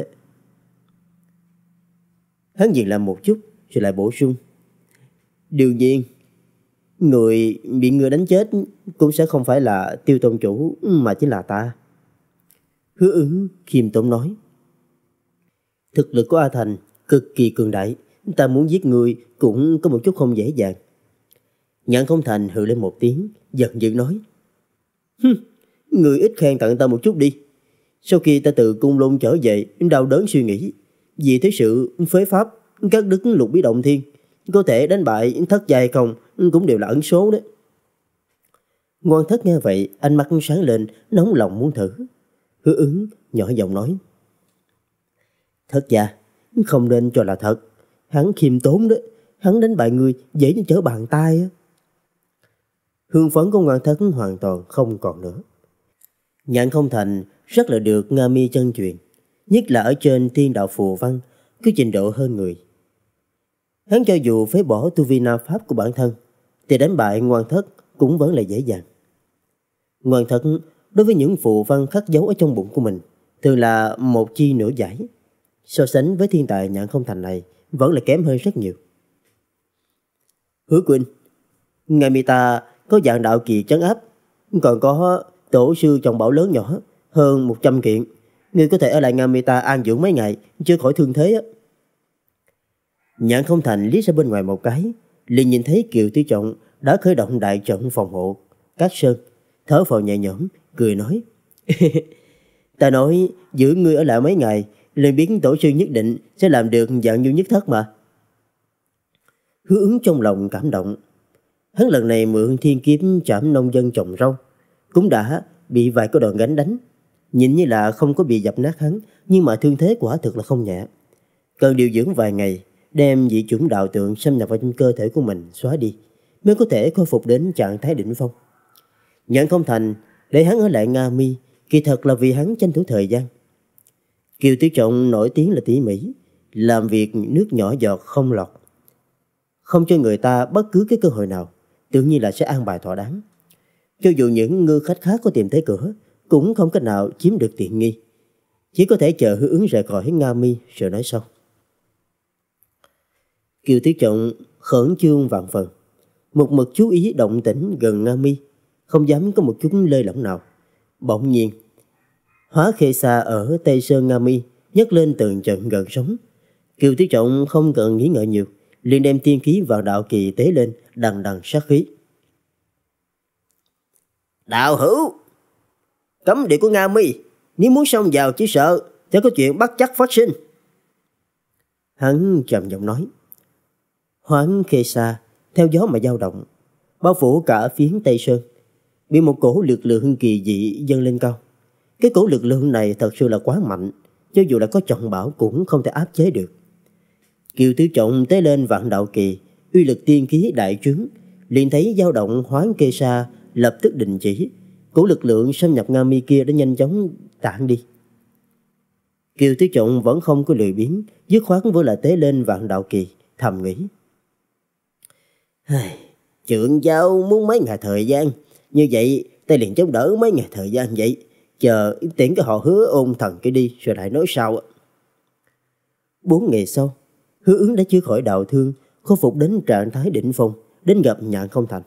Hắn dừng lại một chút rồi lại bổ sung. điều nhiên, người bị người đánh chết cũng sẽ không phải là tiêu tông chủ mà chính là ta. Hứa ứng khiêm tốn nói. Thực lực của A Thành cực kỳ cường đại, ta muốn giết người cũng có một chút không dễ dàng. Nhãn không thành hừ lên một tiếng, giận dữ nói. Hừm, người ít khen tặng ta một chút đi. Sau khi ta từ cung lôn trở về, đau đớn suy nghĩ. Vì thế sự phế pháp, các đức lục bí động thiên, có thể đánh bại thất dài không cũng đều là ẩn số đấy. Ngoan thất nghe vậy, ánh mắt sáng lên, nóng lòng muốn thử. Hứa ứng nhỏ giọng nói. Thật dạ, không nên cho là thật. Hắn khiêm tốn đó, hắn đánh bại ngươi dễ như trở bàn tay á. Hương phấn của Ngoan Thất hoàn toàn không còn nữa. Nhãn không thành rất là được Nga Mi chân truyền, nhất là ở trên thiên đạo phù văn, cứ trình độ hơn người. Hắn cho dù phế bỏ tu vi na pháp của bản thân, thì đánh bại Ngoan Thất cũng vẫn là dễ dàng. Ngoan Thất đối với những phù văn khắc dấu ở trong bụng của mình, thường là một chi nửa giải. So sánh với thiên tài nhạn không thành này Vẫn là kém hơn rất nhiều Hứa Quỳnh Ngài Mita có dạng đạo kỳ trấn áp Còn có tổ sư trọng bảo lớn nhỏ Hơn 100 kiện Ngươi có thể ở lại Ngài Mita an dưỡng mấy ngày Chưa khỏi thương thế á Nhãn không thành lý ra bên ngoài một cái liền nhìn thấy Kiều tiêu Trọng đã khởi động đại trận phòng hộ Cát Sơn thở phào nhẹ nhõm Cười nói Ta nói giữ ngươi ở lại mấy ngày luyện biến tổ sư nhất định sẽ làm được dạng như nhất thất mà. Hứa ứng trong lòng cảm động. Hắn lần này mượn thiên kiếm chạm nông dân trồng rau. Cũng đã bị vài cái đòn gánh đánh. Nhìn như là không có bị dập nát hắn, nhưng mà thương thế quả thực là không nhẹ. Cần điều dưỡng vài ngày, đem dị chủng đạo tượng xâm nhập vào trong cơ thể của mình xóa đi, mới có thể khôi phục đến trạng thái đỉnh phong. Nhận không thành, để hắn ở lại Nga Mi, kỳ thật là vì hắn tranh thủ thời gian. Kiều Tiểu Trọng nổi tiếng là tỉ mỉ, làm việc nước nhỏ giọt không lọt. Không cho người ta bất cứ cái cơ hội nào, tự nhiên là sẽ an bài thỏa đáng. Cho dù những ngư khách khác có tìm thấy cửa, cũng không cách nào chiếm được tiện nghi. Chỉ có thể chờ hứa ứng rời khỏi Nga Mi rồi nói sau. Kiều Tiểu Trọng khẩn trương vạn phần, một mực chú ý động tĩnh gần Nga Mi, không dám có một chút lơi lỏng nào. Bỗng nhiên, Hóa khê xa ở Tây Sơn Nga Mi nhấc lên từng trận gần sống. Kiều Tiết Trọng không cần nghĩ ngợi nhiều, liền đem tiên khí vào đạo kỳ tế lên đằng đằng sát khí. Đạo hữu, cấm địa của Nga Mi, nếu muốn xông vào chỉ sợ sẽ có chuyện bất chắc phát sinh. Hắn trầm giọng nói. Hoáng khê xa, theo gió mà dao động, bao phủ cả phiến Tây Sơn, bị một cổ lực lượng kỳ dị dâng lên cao. Cái cổ lực lượng này thật sự là quá mạnh, cho dù là có trọng bảo cũng không thể áp chế được. Kiều Tiểu Trọng tế lên vạn đạo kỳ, uy lực tiên khí đại trướng, liền thấy dao động hoán kê sa lập tức đình chỉ. Cổ lực lượng xâm nhập Nga Mi kia đã nhanh chóng tản đi. Kiều Tiểu Trọng vẫn không có lười biến, dứt khoát vừa là tế lên vạn đạo kỳ, thầm nghĩ. trưởng giao muốn mấy ngày thời gian, như vậy ta liền chống đỡ mấy ngày thời gian vậy chờ tiễn cái họ hứa ôn thần cái đi rồi lại nói sau. Bốn ngày sau, hứa ứng đã chưa khỏi đào thương, khôi phục đến trạng thái đỉnh phong, đến gặp nhạn không thành.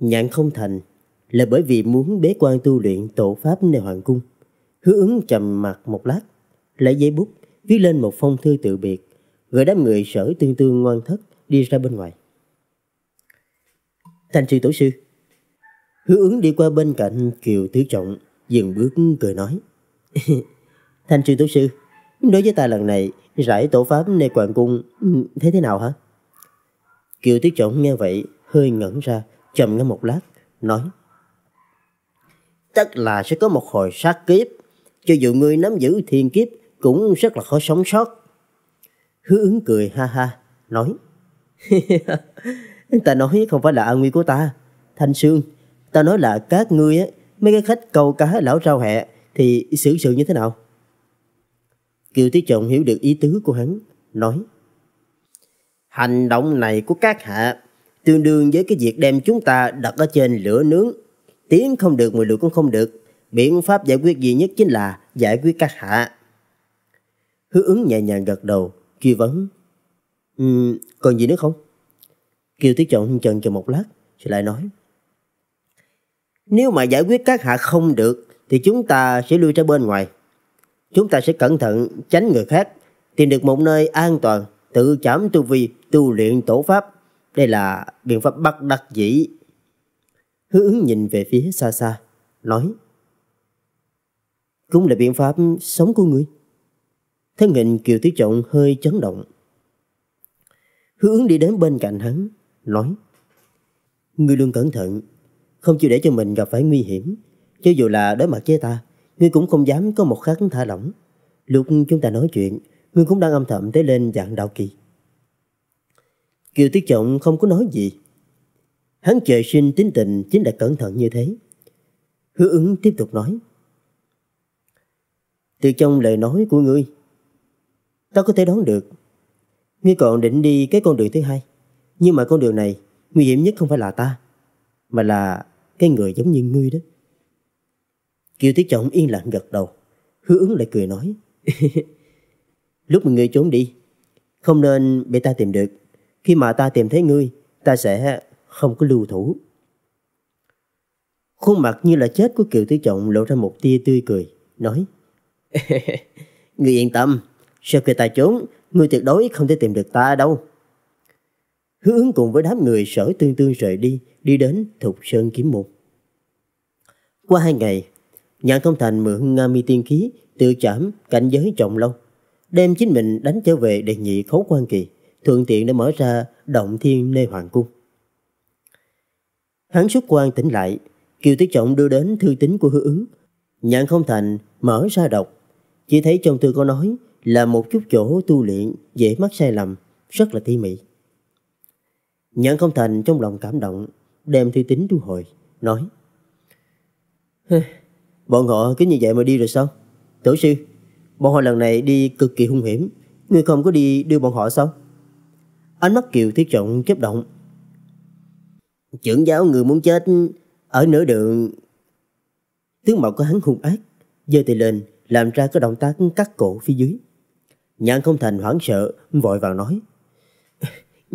Nhạn không thành là bởi vì muốn bế quan tu luyện tổ pháp nơi hoàng cung. Hứa ứng trầm mặt một lát, lấy giấy bút viết lên một phong thư từ biệt, gửi đám người sở tương tương ngoan thất đi ra bên ngoài. Thành sư tổ sư, hứa ứng đi qua bên cạnh Kiều Tứ Trọng, dừng bước cười nói. Thanh sư tổ sư, đối với ta lần này, giải tổ pháp nơi quan cung ừ, thế thế nào hả? Kiều Tiết Trọng nghe vậy, hơi ngẩn ra, trầm ngâm một lát, nói. Tất là sẽ có một hồi sát kiếp, cho dù ngươi nắm giữ thiên kiếp cũng rất là khó sống sót. Hứa ứng cười ha ha, nói. ta nói không phải là an nguy của ta, Thanh Sương, ta nói là các ngươi mấy cái khách câu cá lão rau hẹ thì xử sự như thế nào? Kiều Tí Trọng hiểu được ý tứ của hắn, nói Hành động này của các hạ tương đương với cái việc đem chúng ta đặt ở trên lửa nướng. tiếng không được mùi lửa cũng không được. Biện pháp giải quyết duy nhất chính là giải quyết các hạ. Hứa ứng nhẹ nhàng gật đầu, truy vấn. Um, còn gì nữa không? Kiều Tí Trọng chần chờ một lát, rồi lại nói. Nếu mà giải quyết các hạ không được thì chúng ta sẽ lui ra bên ngoài. Chúng ta sẽ cẩn thận tránh người khác, tìm được một nơi an toàn, tự chảm tu vi, tu luyện tổ pháp. Đây là biện pháp bắt đặc dĩ. Hứa ứng nhìn về phía xa xa, nói Cũng là biện pháp sống của người. Thân hình Kiều Tiết Trọng hơi chấn động. Hứa ứng đi đến bên cạnh hắn, nói Ngươi luôn cẩn thận, không chịu để cho mình gặp phải nguy hiểm. Cho dù là đối mặt với ta, ngươi cũng không dám có một khắc thả lỏng. Lúc chúng ta nói chuyện, ngươi cũng đang âm thầm tới lên dạng đạo kỳ. Kiều Tiết Trọng không có nói gì. Hắn trời sinh tính tình chính là cẩn thận như thế. Hứa ứng tiếp tục nói. Từ trong lời nói của ngươi, ta có thể đoán được. Ngươi còn định đi cái con đường thứ hai. Nhưng mà con đường này, nguy hiểm nhất không phải là ta, mà là cái người giống như ngươi đó. Kiều Tiết Trọng yên lặng gật đầu, hứa ứng lại cười nói. Lúc mà ngươi trốn đi, không nên bị ta tìm được. Khi mà ta tìm thấy ngươi, ta sẽ không có lưu thủ. Khuôn mặt như là chết của Kiều Tiết Trọng lộ ra một tia tươi cười, nói. ngươi yên tâm, sau khi ta trốn, ngươi tuyệt đối không thể tìm được ta đâu. Hứa ứng cùng với đám người sở tương tương rời đi, đi đến Thục Sơn Kiếm Mục. Qua hai ngày, Nhãn Thông Thành mượn Nga Mi Tiên Khí tự trảm cảnh giới trọng lâu, đem chính mình đánh trở về đề nghị khấu quan kỳ, thuận tiện để mở ra động thiên nê hoàng cung. Hắn xuất quan tỉnh lại, Kiều Tiết Trọng đưa đến thư tín của hứa ứng. Nhãn Không Thành mở ra đọc, chỉ thấy trong thư có nói là một chút chỗ tu luyện dễ mắc sai lầm, rất là tỉ mỉ. Nhãn không thành trong lòng cảm động, đem thi tính thu hồi, nói. Bọn họ cứ như vậy mà đi rồi sao? Tổ sư, bọn họ lần này đi cực kỳ hung hiểm, người không có đi đưa bọn họ sao? Ánh mắt Kiều Thiết Trọng chấp động. Trưởng giáo người muốn chết, ở nửa đường... Tướng mạo của hắn hung ác, giơ tay lên, làm ra cái động tác cắt cổ phía dưới. Nhãn không thành hoảng sợ, vội vàng nói.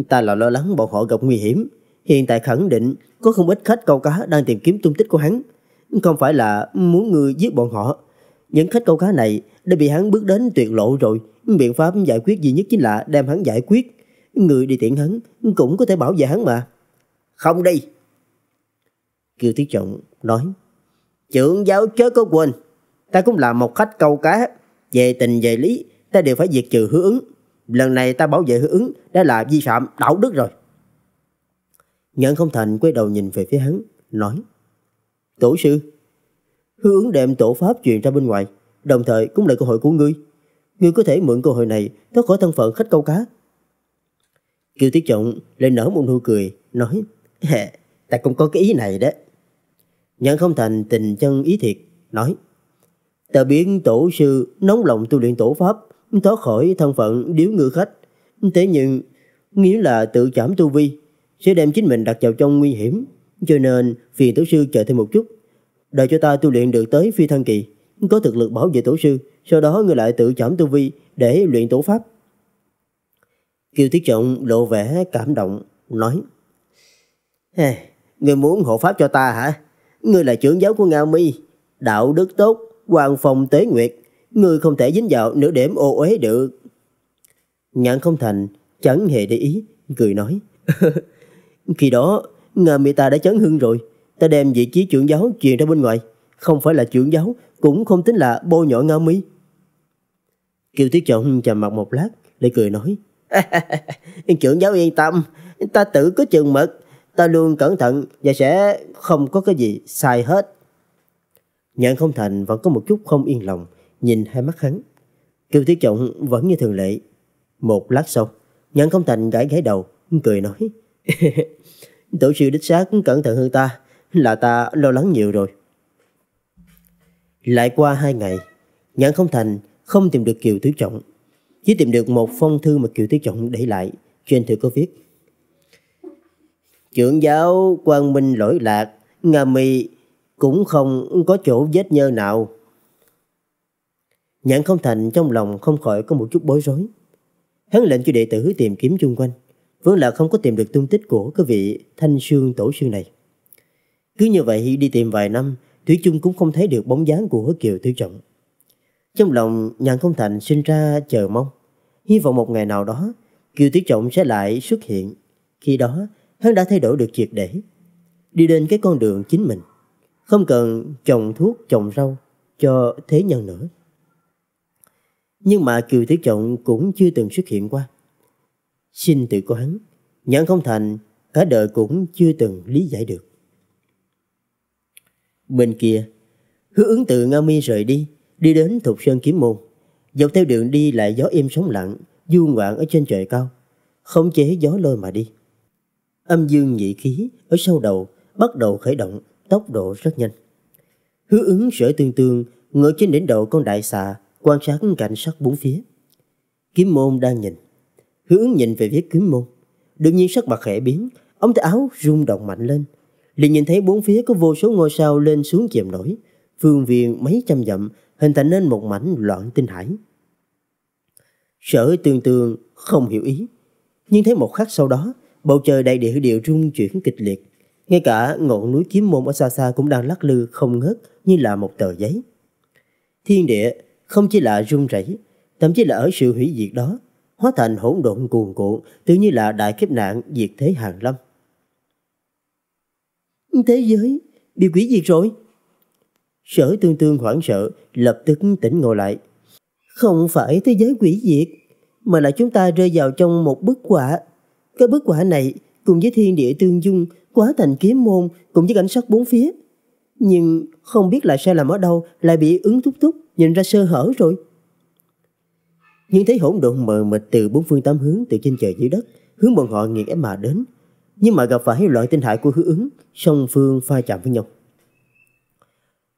Ta là lo lắng bọn họ gặp nguy hiểm. Hiện tại khẳng định có không ít khách câu cá đang tìm kiếm tung tích của hắn. Không phải là muốn người giết bọn họ. Những khách câu cá này đã bị hắn bước đến tuyệt lộ rồi. Biện pháp giải quyết duy nhất chính là đem hắn giải quyết. Người đi tiện hắn cũng có thể bảo vệ hắn mà. Không đi. Kiều Tiết Trọng nói. Trưởng giáo chớ có quên. Ta cũng là một khách câu cá. Về tình về lý ta đều phải diệt trừ hứa ứng. Lần này ta bảo vệ hữu ứng đã là vi phạm đạo đức rồi. nhẫn không thành quay đầu nhìn về phía hắn, nói Tổ sư, hữu ứng đem tổ pháp truyền ra bên ngoài, đồng thời cũng là cơ hội của ngươi. Ngươi có thể mượn cơ hội này thoát khỏi thân phận khách câu cá. Kiều Tiết Trọng lại nở một nụ cười, nói Hệ, ta cũng có cái ý này đó. nhẫn không thành tình chân ý thiệt, nói Ta biến tổ sư nóng lòng tu luyện tổ pháp thoát khỏi thân phận điếu ngư khách. Thế nhưng, nghĩa là tự giảm tu vi, sẽ đem chính mình đặt vào trong nguy hiểm. Cho nên, phiền tổ sư chờ thêm một chút. Đợi cho ta tu luyện được tới phi thân kỳ, có thực lực bảo vệ tổ sư, sau đó người lại tự giảm tu vi để luyện tổ pháp. Kiều thiết Trọng lộ vẻ cảm động, nói hey, Ngươi muốn hộ pháp cho ta hả? Ngươi là trưởng giáo của Ngao Mi, đạo đức tốt, hoàng phòng tế nguyệt. Ngươi không thể dính vào nửa điểm ô uế được. Nhãn không thành, chẳng hề để ý, cười nói. Khi đó, ngà mi ta đã chấn hưng rồi. Ta đem vị trí trưởng giáo truyền ra bên ngoài. Không phải là trưởng giáo, cũng không tính là bô nhỏ ngao mi. Kiều Tiết Trọng trầm mặt một lát, lại cười nói. trưởng giáo yên tâm, ta tự có chừng mực. Ta luôn cẩn thận và sẽ không có cái gì sai hết. Nhãn không thành vẫn có một chút không yên lòng nhìn hai mắt hắn. Kiều Tiểu Trọng vẫn như thường lệ. Một lát sau, nhận không thành gãi gãi đầu, cười nói. Tổ sư đích xác cẩn thận hơn ta, là ta lo lắng nhiều rồi. Lại qua hai ngày, nhận không thành không tìm được Kiều Tiểu Trọng. Chỉ tìm được một phong thư mà Kiều Tiểu Trọng để lại, trên thư có viết. Trưởng giáo Quang Minh lỗi lạc, Nga mi cũng không có chỗ vết nhơ nào. Nhãn không thành trong lòng không khỏi có một chút bối rối. Hắn lệnh cho đệ tử tìm kiếm chung quanh, vẫn là không có tìm được tung tích của cái vị thanh sương tổ sư này. Cứ như vậy đi tìm vài năm, Thủy chung cũng không thấy được bóng dáng của Kiều Tiểu Trọng. Trong lòng nhàn không thành sinh ra chờ mong, hy vọng một ngày nào đó Kiều Tiểu Trọng sẽ lại xuất hiện. Khi đó, hắn đã thay đổi được triệt để, đi đến cái con đường chính mình, không cần trồng thuốc, trồng rau cho thế nhân nữa nhưng mà Kiều Tiểu Trọng cũng chưa từng xuất hiện qua. Xin tự quán, nhận không thành, cả đời cũng chưa từng lý giải được. Bên kia, hứa ứng tự Nga Mi rời đi, đi đến Thục Sơn Kiếm Môn. Dọc theo đường đi lại gió im sóng lặng, du ngoạn ở trên trời cao, không chế gió lôi mà đi. Âm dương nhị khí ở sau đầu bắt đầu khởi động, tốc độ rất nhanh. Hứa ứng sở tương tương ngồi trên đỉnh đầu con đại xà quan sát cảnh sát bốn phía. Kiếm môn đang nhìn, hướng nhìn về phía kiếm môn. Đương nhiên sắc mặt khẽ biến, ống tay áo rung động mạnh lên. Liền nhìn thấy bốn phía có vô số ngôi sao lên xuống chìm nổi, phương viên mấy trăm dặm hình thành nên một mảnh loạn tinh hải. Sở tương tương không hiểu ý, nhưng thấy một khắc sau đó, bầu trời đầy địa đều rung chuyển kịch liệt. Ngay cả ngọn núi kiếm môn ở xa xa cũng đang lắc lư không ngớt như là một tờ giấy. Thiên địa không chỉ là rung rẩy, thậm chí là ở sự hủy diệt đó, hóa thành hỗn độn cuồn cuộn, tự như là đại kiếp nạn diệt thế hàng lâm. Thế giới, bị quỷ diệt rồi. Sở tương tương hoảng sợ, lập tức tỉnh ngồi lại. Không phải thế giới quỷ diệt, mà là chúng ta rơi vào trong một bức quả. Cái bức quả này cùng với thiên địa tương dung, quá thành kiếm môn cùng với cảnh sát bốn phía. Nhưng không biết là sai làm ở đâu lại bị ứng thúc thúc nhìn ra sơ hở rồi. Nhưng thấy hỗn độn mờ mịt từ bốn phương tám hướng từ trên trời dưới đất, hướng bọn họ nghiền ép mà đến. Nhưng mà gặp phải loại tinh hại của hư ứng, song phương pha chạm với nhau.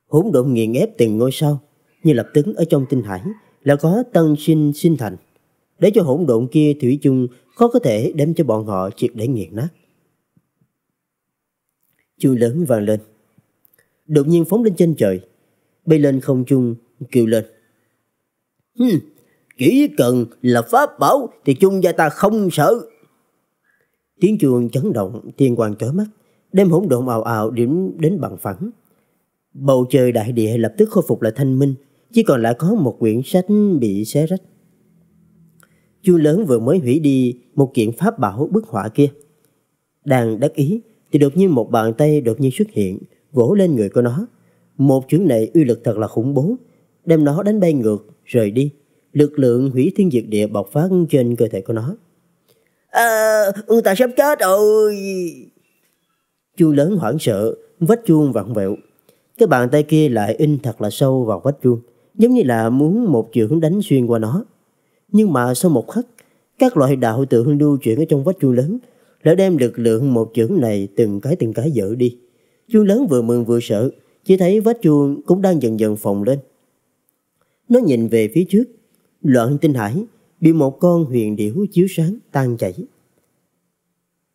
Hỗn độn nghiền ép từng ngôi sao, như lập tức ở trong tinh hải là có tân sinh sinh thành, để cho hỗn độn kia thủy chung khó có thể đem cho bọn họ triệt để nghiền nát. Chuông lớn vang lên, đột nhiên phóng lên trên trời, bay lên không trung kêu lên. Hừm, chỉ cần là pháp bảo thì chung gia ta không sợ. Tiếng chuông chấn động, thiên quang chói mắt, đêm hỗn độn ào ào điểm đến bằng phẳng. Bầu trời đại địa lập tức khôi phục lại thanh minh, chỉ còn lại có một quyển sách bị xé rách. Chu lớn vừa mới hủy đi một kiện pháp bảo bức họa kia. Đang đắc ý thì đột nhiên một bàn tay đột nhiên xuất hiện, vỗ lên người của nó. Một chưởng này uy lực thật là khủng bố, đem nó đánh bay ngược, rời đi. Lực lượng hủy thiên diệt địa bộc phát trên cơ thể của nó. À, ta sắp chết rồi. chuông lớn hoảng sợ, vách chuông vặn vẹo. Cái bàn tay kia lại in thật là sâu vào vách chuông, giống như là muốn một chưởng đánh xuyên qua nó. Nhưng mà sau một khắc, các loại đạo tượng lưu chuyển ở trong vách chuông lớn đã đem lực lượng một chưởng này từng cái từng cái dỡ đi. Chuông lớn vừa mừng vừa sợ, chỉ thấy vách chuông cũng đang dần dần phồng lên. Nó nhìn về phía trước, loạn tinh hải bị một con huyền điểu chiếu sáng tan chảy.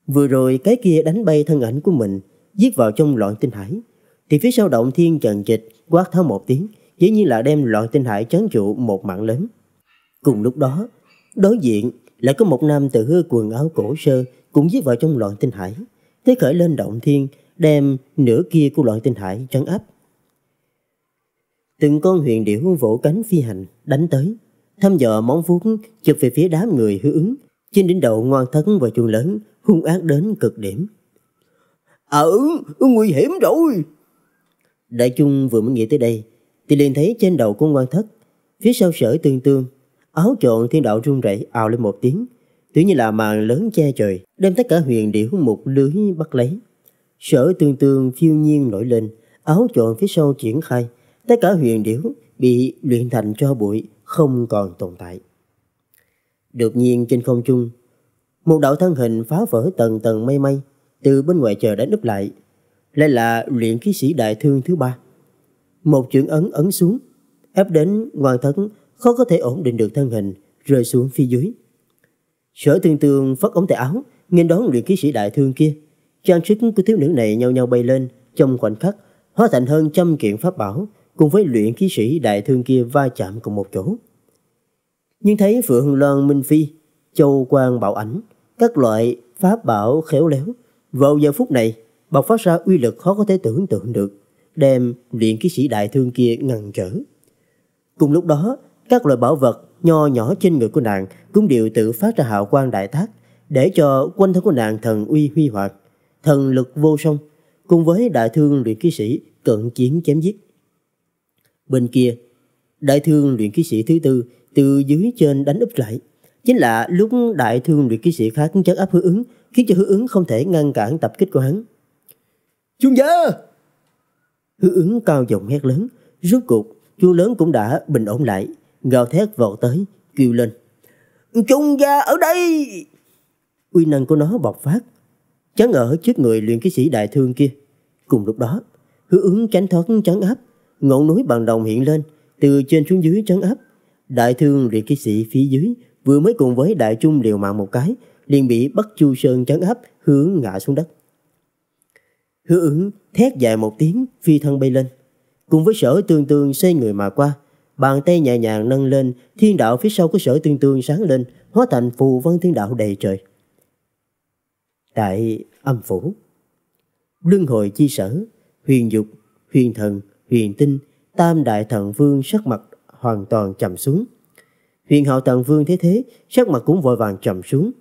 Vừa rồi cái kia đánh bay thân ảnh của mình, giết vào trong loạn tinh hải. Thì phía sau động thiên trần trịch quát tháo một tiếng, dĩ nhiên là đem loạn tinh hải chấn trụ một mạng lớn. Cùng lúc đó, đối diện lại có một nam tử quần áo cổ sơ cũng giết vào trong loạn tinh hải. Thế khởi lên động thiên, đem nửa kia của loạn tinh hải chấn áp. Từng con huyền điểu vỗ cánh phi hành, đánh tới, thăm dò móng vuốt chụp về phía đám người hữu ứng. Trên đỉnh đầu ngoan thấn và chuông lớn, hung ác đến cực điểm. Ờ, nguy hiểm rồi. Đại Trung vừa mới nghĩ tới đây, thì liền thấy trên đầu của ngoan thất, phía sau sở tương tương, áo trộn thiên đạo run rẩy ào lên một tiếng, tựa như là màn lớn che trời, đem tất cả huyền điểu một lưới bắt lấy. Sở tương tương phiêu nhiên nổi lên, áo trộn phía sau triển khai, tất cả huyền điểu bị luyện thành cho bụi không còn tồn tại. Đột nhiên trên không trung, một đạo thân hình phá vỡ tầng tầng mây mây từ bên ngoài trời đã úp lại, lại là luyện khí sĩ đại thương thứ ba. Một chưởng ấn ấn xuống, ép đến hoàng thấn khó có thể ổn định được thân hình rơi xuống phía dưới. Sở thương tương phất ống tay áo, nghiên đón luyện khí sĩ đại thương kia. Trang sức của thiếu nữ này nhau nhau bay lên, trong khoảnh khắc hóa thành hơn trăm kiện pháp bảo cùng với luyện khí sĩ đại thương kia va chạm cùng một chỗ. Nhưng thấy Phượng Loan Minh Phi, Châu Quang Bảo Ảnh, các loại pháp bảo khéo léo, vào giờ phút này bộc phát ra uy lực khó có thể tưởng tượng được, đem luyện khí sĩ đại thương kia ngăn trở. Cùng lúc đó, các loại bảo vật nho nhỏ trên người của nàng cũng đều tự phát ra hào quang đại thác để cho quanh thân của nàng thần uy huy hoàng thần lực vô song, cùng với đại thương luyện khí sĩ cận chiến chém giết. Bên kia, đại thương luyện khí sĩ thứ tư từ dưới trên đánh úp lại. Chính là lúc đại thương luyện khí sĩ khác chấn áp hứa ứng, khiến cho hứa ứng không thể ngăn cản tập kích của hắn. Chuông gia Hứa ứng cao giọng hét lớn, rốt cuộc chuông lớn cũng đã bình ổn lại, gào thét vọt tới, kêu lên. Chuông gia ở đây! Uy năng của nó bộc phát, chấn ở trước người luyện ký sĩ đại thương kia. Cùng lúc đó, hứa ứng tránh thoát chấn áp, ngọn núi bằng đồng hiện lên, từ trên xuống dưới trấn áp. Đại thương liệt ký sĩ phía dưới vừa mới cùng với đại trung liều mạng một cái, liền bị Bắc Chu Sơn trấn áp hướng ngã xuống đất. Hứa ứng thét dài một tiếng, phi thân bay lên. Cùng với sở tương tương xây người mà qua, bàn tay nhẹ nhàng nâng lên, thiên đạo phía sau của sở tương tương sáng lên, hóa thành phù văn thiên đạo đầy trời. Tại âm phủ, luân hồi chi sở, huyền dục, huyền thần, huyền tinh, tam đại thần vương sắc mặt hoàn toàn trầm xuống. Huyền hậu thần vương thế thế, sắc mặt cũng vội vàng trầm xuống.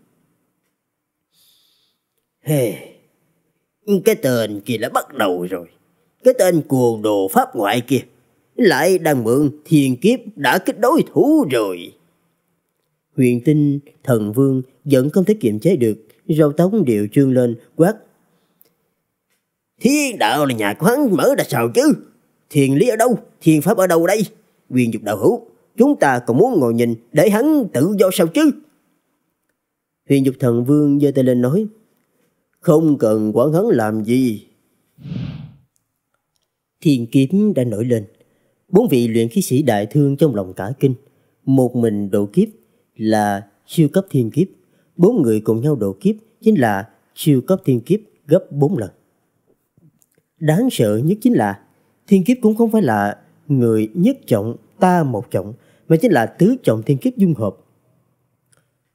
Hey, cái tên kia đã bắt đầu rồi. Cái tên cuồng đồ pháp ngoại kia lại đang mượn thiên kiếp đã kích đối thủ rồi. Huyền tinh thần vương vẫn không thể kiềm chế được, râu tóc đều trương lên quát. Thiên đạo là nhà của hắn mở ra sao chứ? thiền lý ở đâu, thiền pháp ở đâu đây? Quyền dục đạo hữu, chúng ta còn muốn ngồi nhìn để hắn tự do sao chứ? Huyền dục thần vương giơ tay lên nói, không cần quản hắn làm gì. Thiền kiếm đã nổi lên, bốn vị luyện khí sĩ đại thương trong lòng cả kinh, một mình độ kiếp là siêu cấp thiên kiếp, bốn người cùng nhau độ kiếp chính là siêu cấp thiên kiếp gấp bốn lần. Đáng sợ nhất chính là thiên kiếp cũng không phải là người nhất trọng ta một trọng, mà chính là tứ trọng thiên kiếp dung hợp.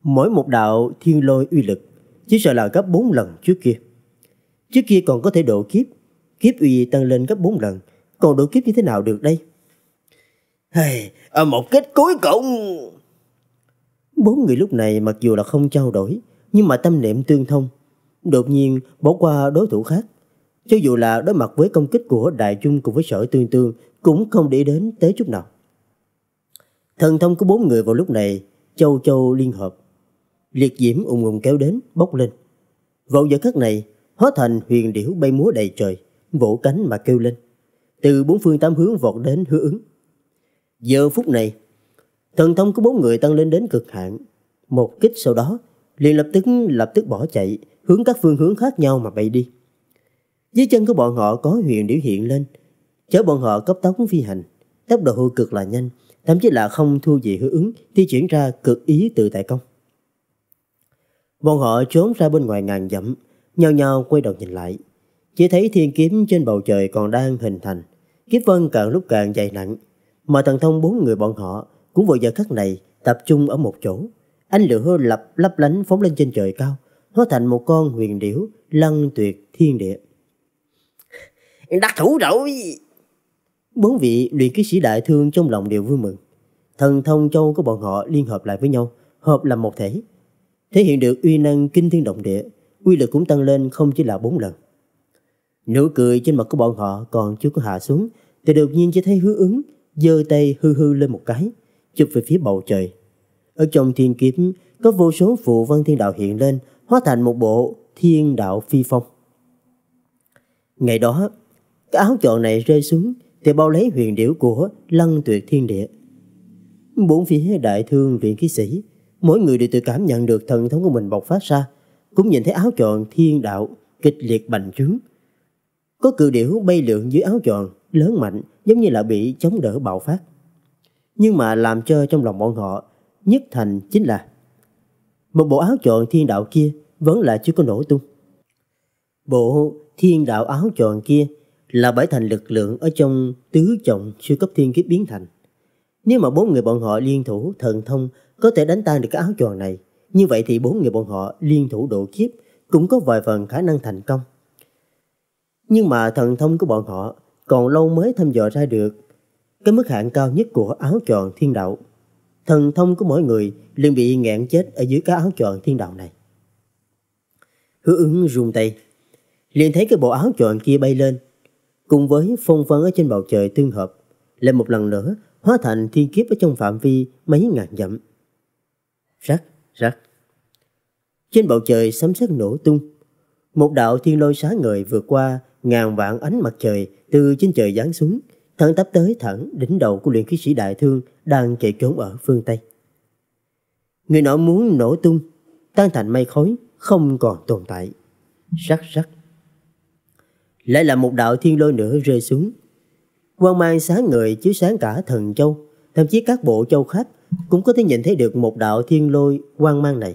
Mỗi một đạo thiên lôi uy lực chỉ sợ là gấp bốn lần trước kia. Trước kia còn có thể độ kiếp, kiếp uy tăng lên gấp bốn lần, còn độ kiếp như thế nào được đây? Hey, à, một kết cuối cùng. Bốn người lúc này mặc dù là không trao đổi, nhưng mà tâm niệm tương thông, đột nhiên bỏ qua đối thủ khác, cho dù là đối mặt với công kích của đại trung cùng với sở tương tương cũng không để đến tới chút nào. Thần thông của bốn người vào lúc này, châu châu liên hợp. Liệt diễm ung ung kéo đến, bốc lên. Vào giờ khắc này, hóa thành huyền điểu bay múa đầy trời, vỗ cánh mà kêu lên. Từ bốn phương tám hướng vọt đến hứa ứng. Giờ phút này, thần thông của bốn người tăng lên đến cực hạn. Một kích sau đó, liền lập tức lập tức bỏ chạy, hướng các phương hướng khác nhau mà bay đi. Dưới chân của bọn họ có huyền điểu hiện lên, chở bọn họ cấp tốc phi hành. Tốc độ cực là nhanh, thậm chí là không thua gì hữu ứng, thi chuyển ra cực ý tự tại công. Bọn họ trốn ra bên ngoài ngàn dặm, nhau nhau quay đầu nhìn lại. Chỉ thấy thiên kiếm trên bầu trời còn đang hình thành, kiếp vân càng lúc càng dày nặng. Mà thần thông bốn người bọn họ cũng vào giờ khắc này tập trung ở một chỗ. Ánh lửa lập lấp lánh phóng lên trên trời cao, hóa thành một con huyền điểu lăn tuyệt thiên địa đắc thủ rồi. Bốn vị luyện ký sĩ đại thương trong lòng đều vui mừng. Thần thông châu của bọn họ liên hợp lại với nhau, hợp làm một thể. Thể hiện được uy năng kinh thiên động địa, uy lực cũng tăng lên không chỉ là bốn lần. Nụ cười trên mặt của bọn họ còn chưa có hạ xuống, thì đột nhiên chỉ thấy hứa ứng, giơ tay hư hư lên một cái, chụp về phía bầu trời. Ở trong thiên kiếm có vô số phụ văn thiên đạo hiện lên, hóa thành một bộ thiên đạo phi phong. Ngày đó, cái áo tròn này rơi xuống thì bao lấy huyền điểu của lăng tuyệt thiên địa. Bốn phía đại thương viện ký sĩ, mỗi người đều tự cảm nhận được thần thống của mình bộc phát ra, cũng nhìn thấy áo tròn thiên đạo kịch liệt bành trướng. Có cự điểu bay lượn dưới áo tròn, lớn mạnh giống như là bị chống đỡ bạo phát. Nhưng mà làm cho trong lòng bọn họ nhất thành chính là một bộ áo tròn thiên đạo kia vẫn là chưa có nổ tung. Bộ thiên đạo áo tròn kia là bảy thành lực lượng ở trong tứ trọng siêu cấp thiên kiếp biến thành. Nếu mà bốn người bọn họ liên thủ thần thông có thể đánh tan được cái áo choàng này, như vậy thì bốn người bọn họ liên thủ độ kiếp cũng có vài phần khả năng thành công. Nhưng mà thần thông của bọn họ còn lâu mới thăm dò ra được cái mức hạn cao nhất của áo choàng thiên đạo. Thần thông của mỗi người liền bị ngạn chết ở dưới cái áo choàng thiên đạo này. Hứa ứng rung tay, liền thấy cái bộ áo choàng kia bay lên, cùng với phong vân ở trên bầu trời tương hợp, lại một lần nữa hóa thành thiên kiếp ở trong phạm vi mấy ngàn dặm. Rắc, rắc. Trên bầu trời sấm sét nổ tung, một đạo thiên lôi xá người vượt qua ngàn vạn ánh mặt trời từ trên trời giáng xuống, thẳng tắp tới thẳng đỉnh đầu của luyện khí sĩ đại thương đang chạy trốn ở phương Tây. Người nọ muốn nổ tung, tan thành mây khói, không còn tồn tại. Rắc rắc lại là một đạo thiên lôi nữa rơi xuống. Quang mang sáng người chiếu sáng cả thần châu, thậm chí các bộ châu khác cũng có thể nhìn thấy được một đạo thiên lôi quang mang này.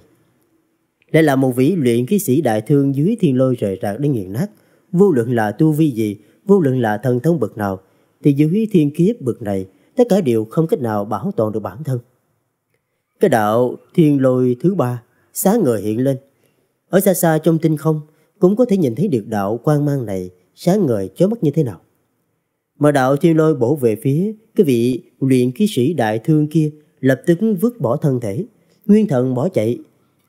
lại là một vị luyện khí sĩ đại thương dưới thiên lôi rời rạc đến nghiền nát. Vô luận là tu vi gì, vô luận là thần thông bậc nào, thì dưới thiên kiếp bậc này, tất cả đều không cách nào bảo toàn được bản thân. Cái đạo thiên lôi thứ ba, sáng người hiện lên. Ở xa xa trong tinh không, cũng có thể nhìn thấy được đạo quang mang này sáng ngời chói mắt như thế nào. Mà đạo thiên lôi bổ về phía cái vị luyện ký sĩ đại thương kia lập tức vứt bỏ thân thể. Nguyên thần bỏ chạy.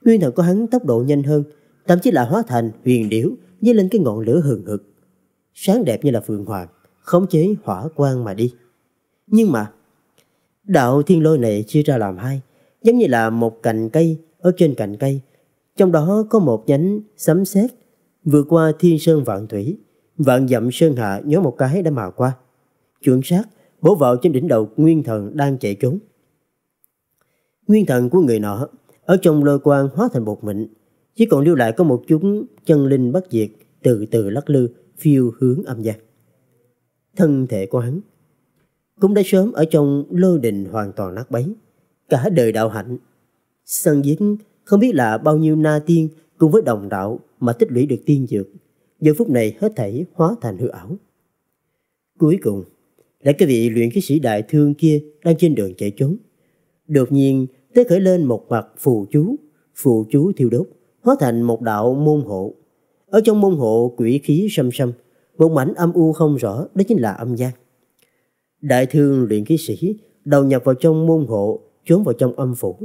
Nguyên thần của hắn tốc độ nhanh hơn, thậm chí là hóa thành huyền điểu dấy lên cái ngọn lửa hừng hực. Sáng đẹp như là phượng hoàng, khống chế hỏa quang mà đi. Nhưng mà, đạo thiên lôi này chia ra làm hai, giống như là một cành cây ở trên cành cây. Trong đó có một nhánh sấm sét vượt qua thiên sơn vạn thủy, Vạn dặm sơn hạ nhớ một cái đã mà qua. Chuẩn xác, bố vợ trên đỉnh đầu nguyên thần đang chạy trốn. Nguyên thần của người nọ ở trong lôi quang hóa thành bột mịn, chỉ còn lưu lại có một chúng chân linh bất diệt từ từ lắc lư phiêu hướng âm gian. Thân thể của hắn cũng đã sớm ở trong lôi đình hoàn toàn nát bấy, cả đời đạo hạnh. Sân giết không biết là bao nhiêu na tiên cùng với đồng đạo mà tích lũy được tiên dược giờ phút này hết thảy hóa thành hư ảo. Cuối cùng, lại cái vị luyện khí sĩ đại thương kia đang trên đường chạy trốn. Đột nhiên, tế khởi lên một mặt phù chú, phù chú thiêu đốt, hóa thành một đạo môn hộ. Ở trong môn hộ quỷ khí xâm xâm, một mảnh âm u không rõ, đó chính là âm gian. Đại thương luyện khí sĩ đầu nhập vào trong môn hộ, trốn vào trong âm phủ.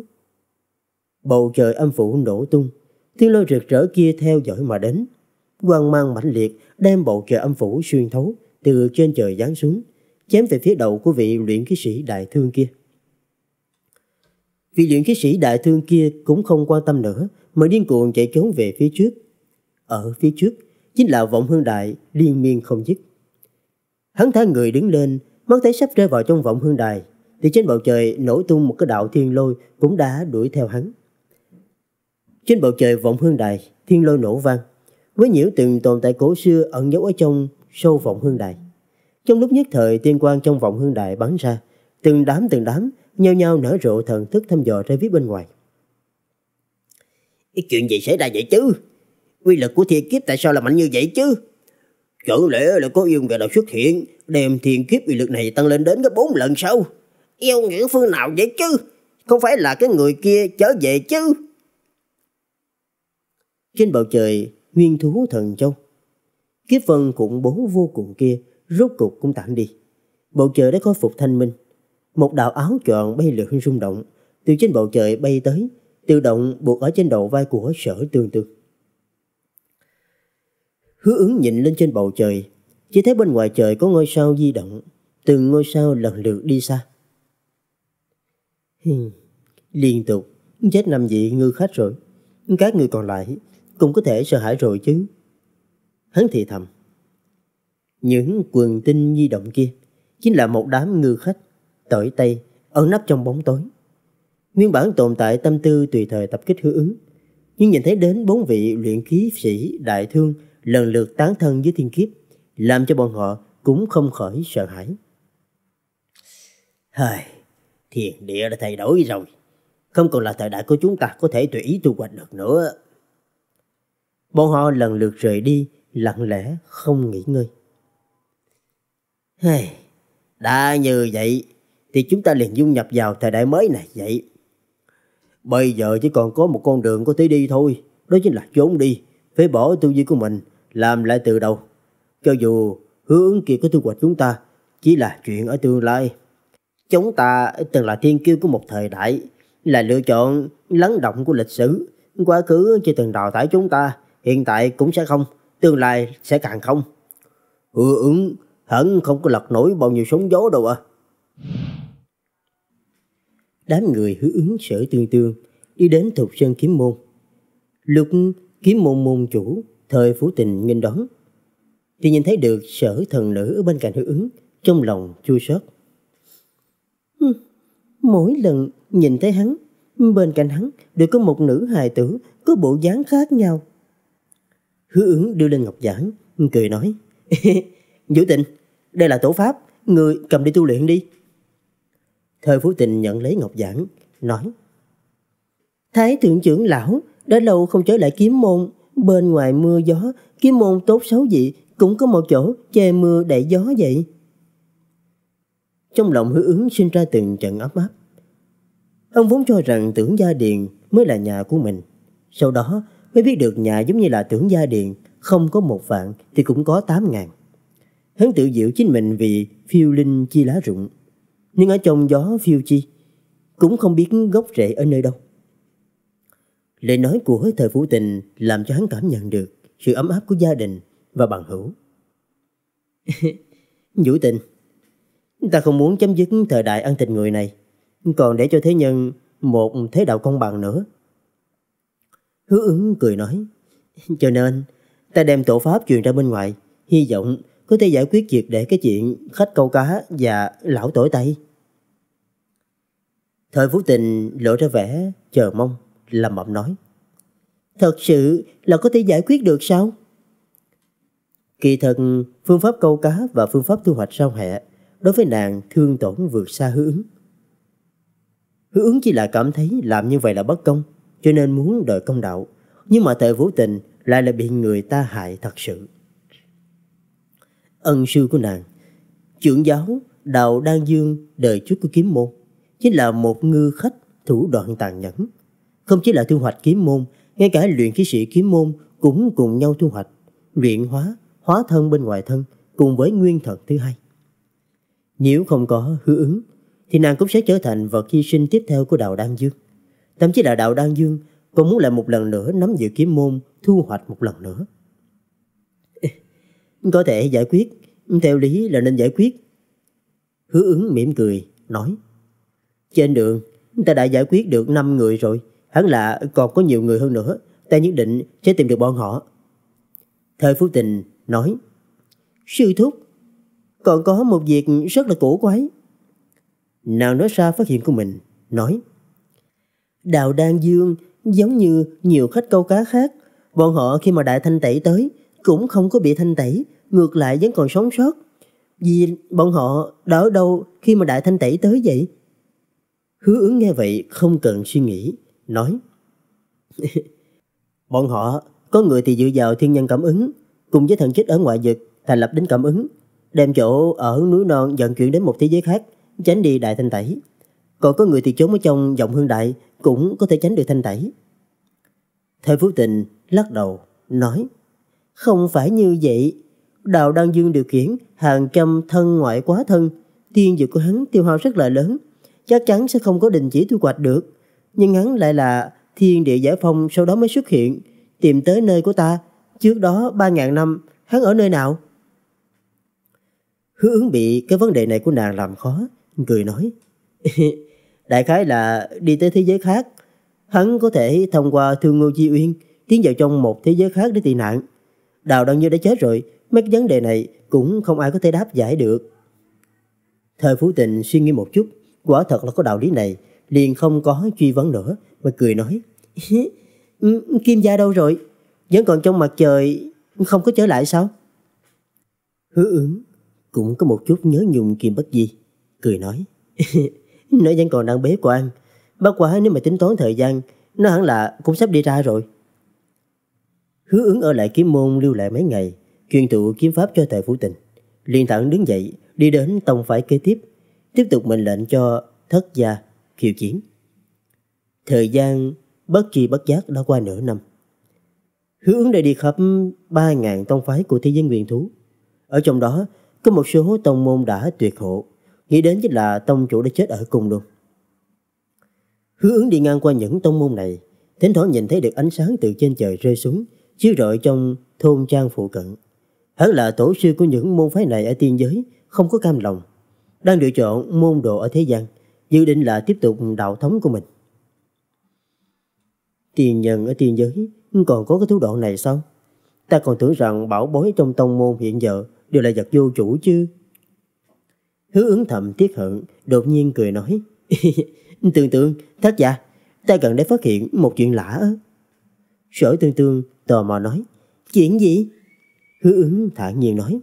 Bầu trời âm phủ nổ tung, thiên lôi rực rỡ kia theo dõi mà đến, quang mang mãnh liệt đem bầu trời âm phủ xuyên thấu từ trên trời giáng xuống, chém về phía đầu của vị luyện khí sĩ đại thương kia. Vị luyện khí sĩ đại thương kia cũng không quan tâm nữa, mà điên cuồng chạy trốn về phía trước. Ở phía trước chính là vọng hương đại liên miên không dứt. Hắn thả người đứng lên, mắt thấy sắp rơi vào trong vọng hương đài, thì trên bầu trời nổ tung một cái đạo thiên lôi cũng đã đuổi theo hắn. Trên bầu trời vọng hương đài, thiên lôi nổ vang, với nhiễu từng tồn tại cổ xưa ẩn giấu ở trong sâu vọng hương đài. Trong lúc nhất thời tiên quang trong vọng hương đài bắn ra, từng đám từng đám nhao nhao nở rộ thần thức thăm dò ra phía bên ngoài. Cái chuyện gì xảy ra vậy chứ? Quy lực của thiên kiếp tại sao là mạnh như vậy chứ? Chẳng lẽ là có yêu người nào xuất hiện đem thiên kiếp quy lực này tăng lên đến gấp bốn lần sau? Yêu nghĩa phương nào vậy chứ? Không phải là cái người kia trở về chứ? Trên bầu trời nguyên thú thần châu. Kiếp vân cũng bố vô cùng kia rốt cục cũng tạm đi. Bầu trời đã khôi phục thanh minh. Một đạo áo tròn bay lượn rung động, từ trên bầu trời bay tới, tự động buộc ở trên đầu vai của sở tương tương. Hứa ứng nhìn lên trên bầu trời, chỉ thấy bên ngoài trời có ngôi sao di động, từng ngôi sao lần lượt đi xa. Hừm, liên tục, chết năm vị ngư khách rồi. Các người còn lại cũng có thể sợ hãi rồi chứ. Hắn thì thầm. Những quần tinh di động kia chính là một đám ngư khách tỏi tay ẩn nấp trong bóng tối. Nguyên bản tồn tại tâm tư tùy thời tập kích hứa ứng, nhưng nhìn thấy đến bốn vị luyện khí sĩ đại thương lần lượt tán thân với thiên kiếp, làm cho bọn họ cũng không khỏi sợ hãi. Hời, thiền địa đã thay đổi rồi, không còn là thời đại của chúng ta có thể tùy ý tu hoạch được nữa. Bọn họ lần lượt rời đi, lặng lẽ không nghỉ ngơi. Hey, đã như vậy thì chúng ta liền dung nhập vào thời đại mới này vậy. Bây giờ chỉ còn có một con đường có thể đi thôi, đó chính là trốn đi, phế bỏ tư duy của mình, làm lại từ đầu. Cho dù hướng kia của thu hoạch chúng ta chỉ là chuyện ở tương lai. Chúng ta từng là thiên kiêu của một thời đại, là lựa chọn lắng động của lịch sử, quá khứ chưa từng đào thải chúng ta, hiện tại cũng sẽ không, tương lai sẽ càng không. Hứa ứng, hẳn không có lật nổi bao nhiêu sóng gió đâu à. Đám người hứa ứng sở tương tương đi đến thục sơn kiếm môn. Lục kiếm môn môn chủ, thời phú tình nghênh đón. Thì nhìn thấy được sở thần nữ ở bên cạnh hứa ứng, trong lòng chua xót. Mỗi lần nhìn thấy hắn, bên cạnh hắn đều có một nữ hài tử có bộ dáng khác nhau. Hứa ứng đưa lên ngọc giản, cười nói. Vũ tình, đây là tổ pháp, người cầm đi tu luyện đi. Thời Phú Tình nhận lấy ngọc giản, nói. Thái thượng trưởng lão, đã lâu không trở lại kiếm môn, bên ngoài mưa gió, kiếm môn tốt xấu gì cũng có một chỗ che mưa đẩy gió vậy. Trong lòng hứa ứng sinh ra từng trận ấm áp. Ông vốn cho rằng tưởng gia điền mới là nhà của mình. Sau đó mới biết được nhà giống như là tưởng gia điện, không có một vạn thì cũng có tám ngàn. Hắn tự diệu chính mình vì phiêu linh chi lá rụng, nhưng ở trong gió phiêu chi, cũng không biết gốc rễ ở nơi đâu. Lời nói của thời phủ tình làm cho hắn cảm nhận được sự ấm áp của gia đình và bằng hữu. Vũ tình, ta không muốn chấm dứt thời đại ăn thịt người này, còn để cho thế nhân một thế đạo công bằng nữa. Hứa ứng cười nói, cho nên ta đem tổ pháp truyền ra bên ngoài, hy vọng có thể giải quyết triệt để cái chuyện khách câu cá và lão tổi tay. Thời Phú Tình lộ ra vẻ chờ mong, làm mộng nói. Thật sự là có thể giải quyết được sao? Kỳ thật, phương pháp câu cá và phương pháp thu hoạch sau hẹ đối với nàng thương tổn vượt xa hứa ứng. Hứa ứng chỉ là cảm thấy làm như vậy là bất công, cho nên muốn đợi công đạo, nhưng mà tệ vô tình lại là bị người ta hại thật sự. Ân sư của nàng, trưởng giáo Đào Đan Dương đời trước của kiếm môn, chính là một ngư khách thủ đoạn tàn nhẫn. Không chỉ là thu hoạch kiếm môn, ngay cả luyện khí sĩ kiếm môn cũng cùng nhau thu hoạch, luyện hóa, hóa thân bên ngoài thân cùng với nguyên thần thứ hai. Nếu không có hứa ứng, thì nàng cũng sẽ trở thành vật hy sinh tiếp theo của Đào Đan Dương thậm chí là đạo Đan Dương, còn muốn lại một lần nữa nắm giữ kiếm môn, thu hoạch một lần nữa. Có thể giải quyết, theo lý là nên giải quyết. Hứa ứng mỉm cười, nói Trên đường, ta đã giải quyết được năm người rồi, hẳn là còn có nhiều người hơn nữa, ta nhất định sẽ tìm được bọn họ. Thời Phú Tình nói Sư thúc, còn có một việc rất là cổ quái. Nàng nói ra phát hiện của mình, nói Đào Đan Dương giống như nhiều khách câu cá khác. Bọn họ khi mà đại thanh tẩy tới cũng không có bị thanh tẩy, ngược lại vẫn còn sống sót. Vì bọn họ đã đâu khi mà đại thanh tẩy tới vậy? Hứa ứng nghe vậy không cần suy nghĩ, nói Bọn họ có người thì dựa vào thiên nhân cảm ứng cùng với thần chết ở ngoại vực thành lập đến cảm ứng đem chỗ ở núi non dần chuyển đến một thế giới khác tránh đi đại thanh tẩy còn có người thì trốn ở trong vọng hương đại cũng có thể tránh được thanh tẩy. Thời Phú Tịnh lắc đầu, nói Không phải như vậy, Đạo Đăng Dương điều khiển hàng trăm thân ngoại quá thân, tiên dược của hắn tiêu hao rất là lớn, chắc chắn sẽ không có đình chỉ thu hoạch được. Nhưng hắn lại là thiên địa giải phong sau đó mới xuất hiện, tìm tới nơi của ta, trước đó ba ngàn năm, hắn ở nơi nào? Hứa ứng bị cái vấn đề này của nàng làm khó, cười nói đại khái là đi tới thế giới khác. Hắn có thể thông qua thương ngô chi uyên tiến vào trong một thế giới khác để tị nạn. Đào Đăng Như đã chết rồi, mấy cái vấn đề này cũng không ai có thể đáp giải được. Thời Phú tịnh suy nghĩ một chút, quả thật là có đạo lý này, liền không có truy vấn nữa, mà cười nói. Ừ, Kim gia đâu rồi? Vẫn còn trong mặt trời, không có trở lại sao? Hứa ứng cũng có một chút nhớ nhung Kim Bất Di, cười nói. Nữ nhân còn đang bế của anh Bất quá nếu mà tính toán thời gian Nó hẳn là cũng sắp đi ra rồi Hứa ứng ở lại kiếm môn lưu lại mấy ngày chuyên tụ kiếm pháp cho thầy phủ tình liền thẳng đứng dậy Đi đến tông phái kế tiếp Tiếp tục mệnh lệnh cho thất gia kiều chiến Thời gian bất kỳ bất giác đã qua nửa năm Hứa ứng đã đi khắp 3.000 tông phái của thế giới nguyên thú Ở trong đó có một số tông môn đã tuyệt hộ Nghĩ đến chính là tông chủ đã chết ở cùng luôn Hứa ứng đi ngang qua những tông môn này Thỉnh thoảng nhìn thấy được ánh sáng từ trên trời rơi xuống Chiếu rọi trong thôn trang phụ cận Hắn là tổ sư của những môn phái này ở tiên giới Không có cam lòng Đang lựa chọn môn đồ ở thế gian Dự định là tiếp tục đạo thống của mình Tiền nhân ở tiên giới Còn có cái thủ đoạn này sao Ta còn tưởng rằng bảo bối trong tông môn hiện giờ Đều là vật vô chủ chứ Hứa ứng thầm tiếc hận, đột nhiên cười nói. tương tương, thất dạ, ta gần đây phát hiện một chuyện lạ. Sở tương tương tò mò nói. Chuyện gì? Hứa ứng thản nhiên nói.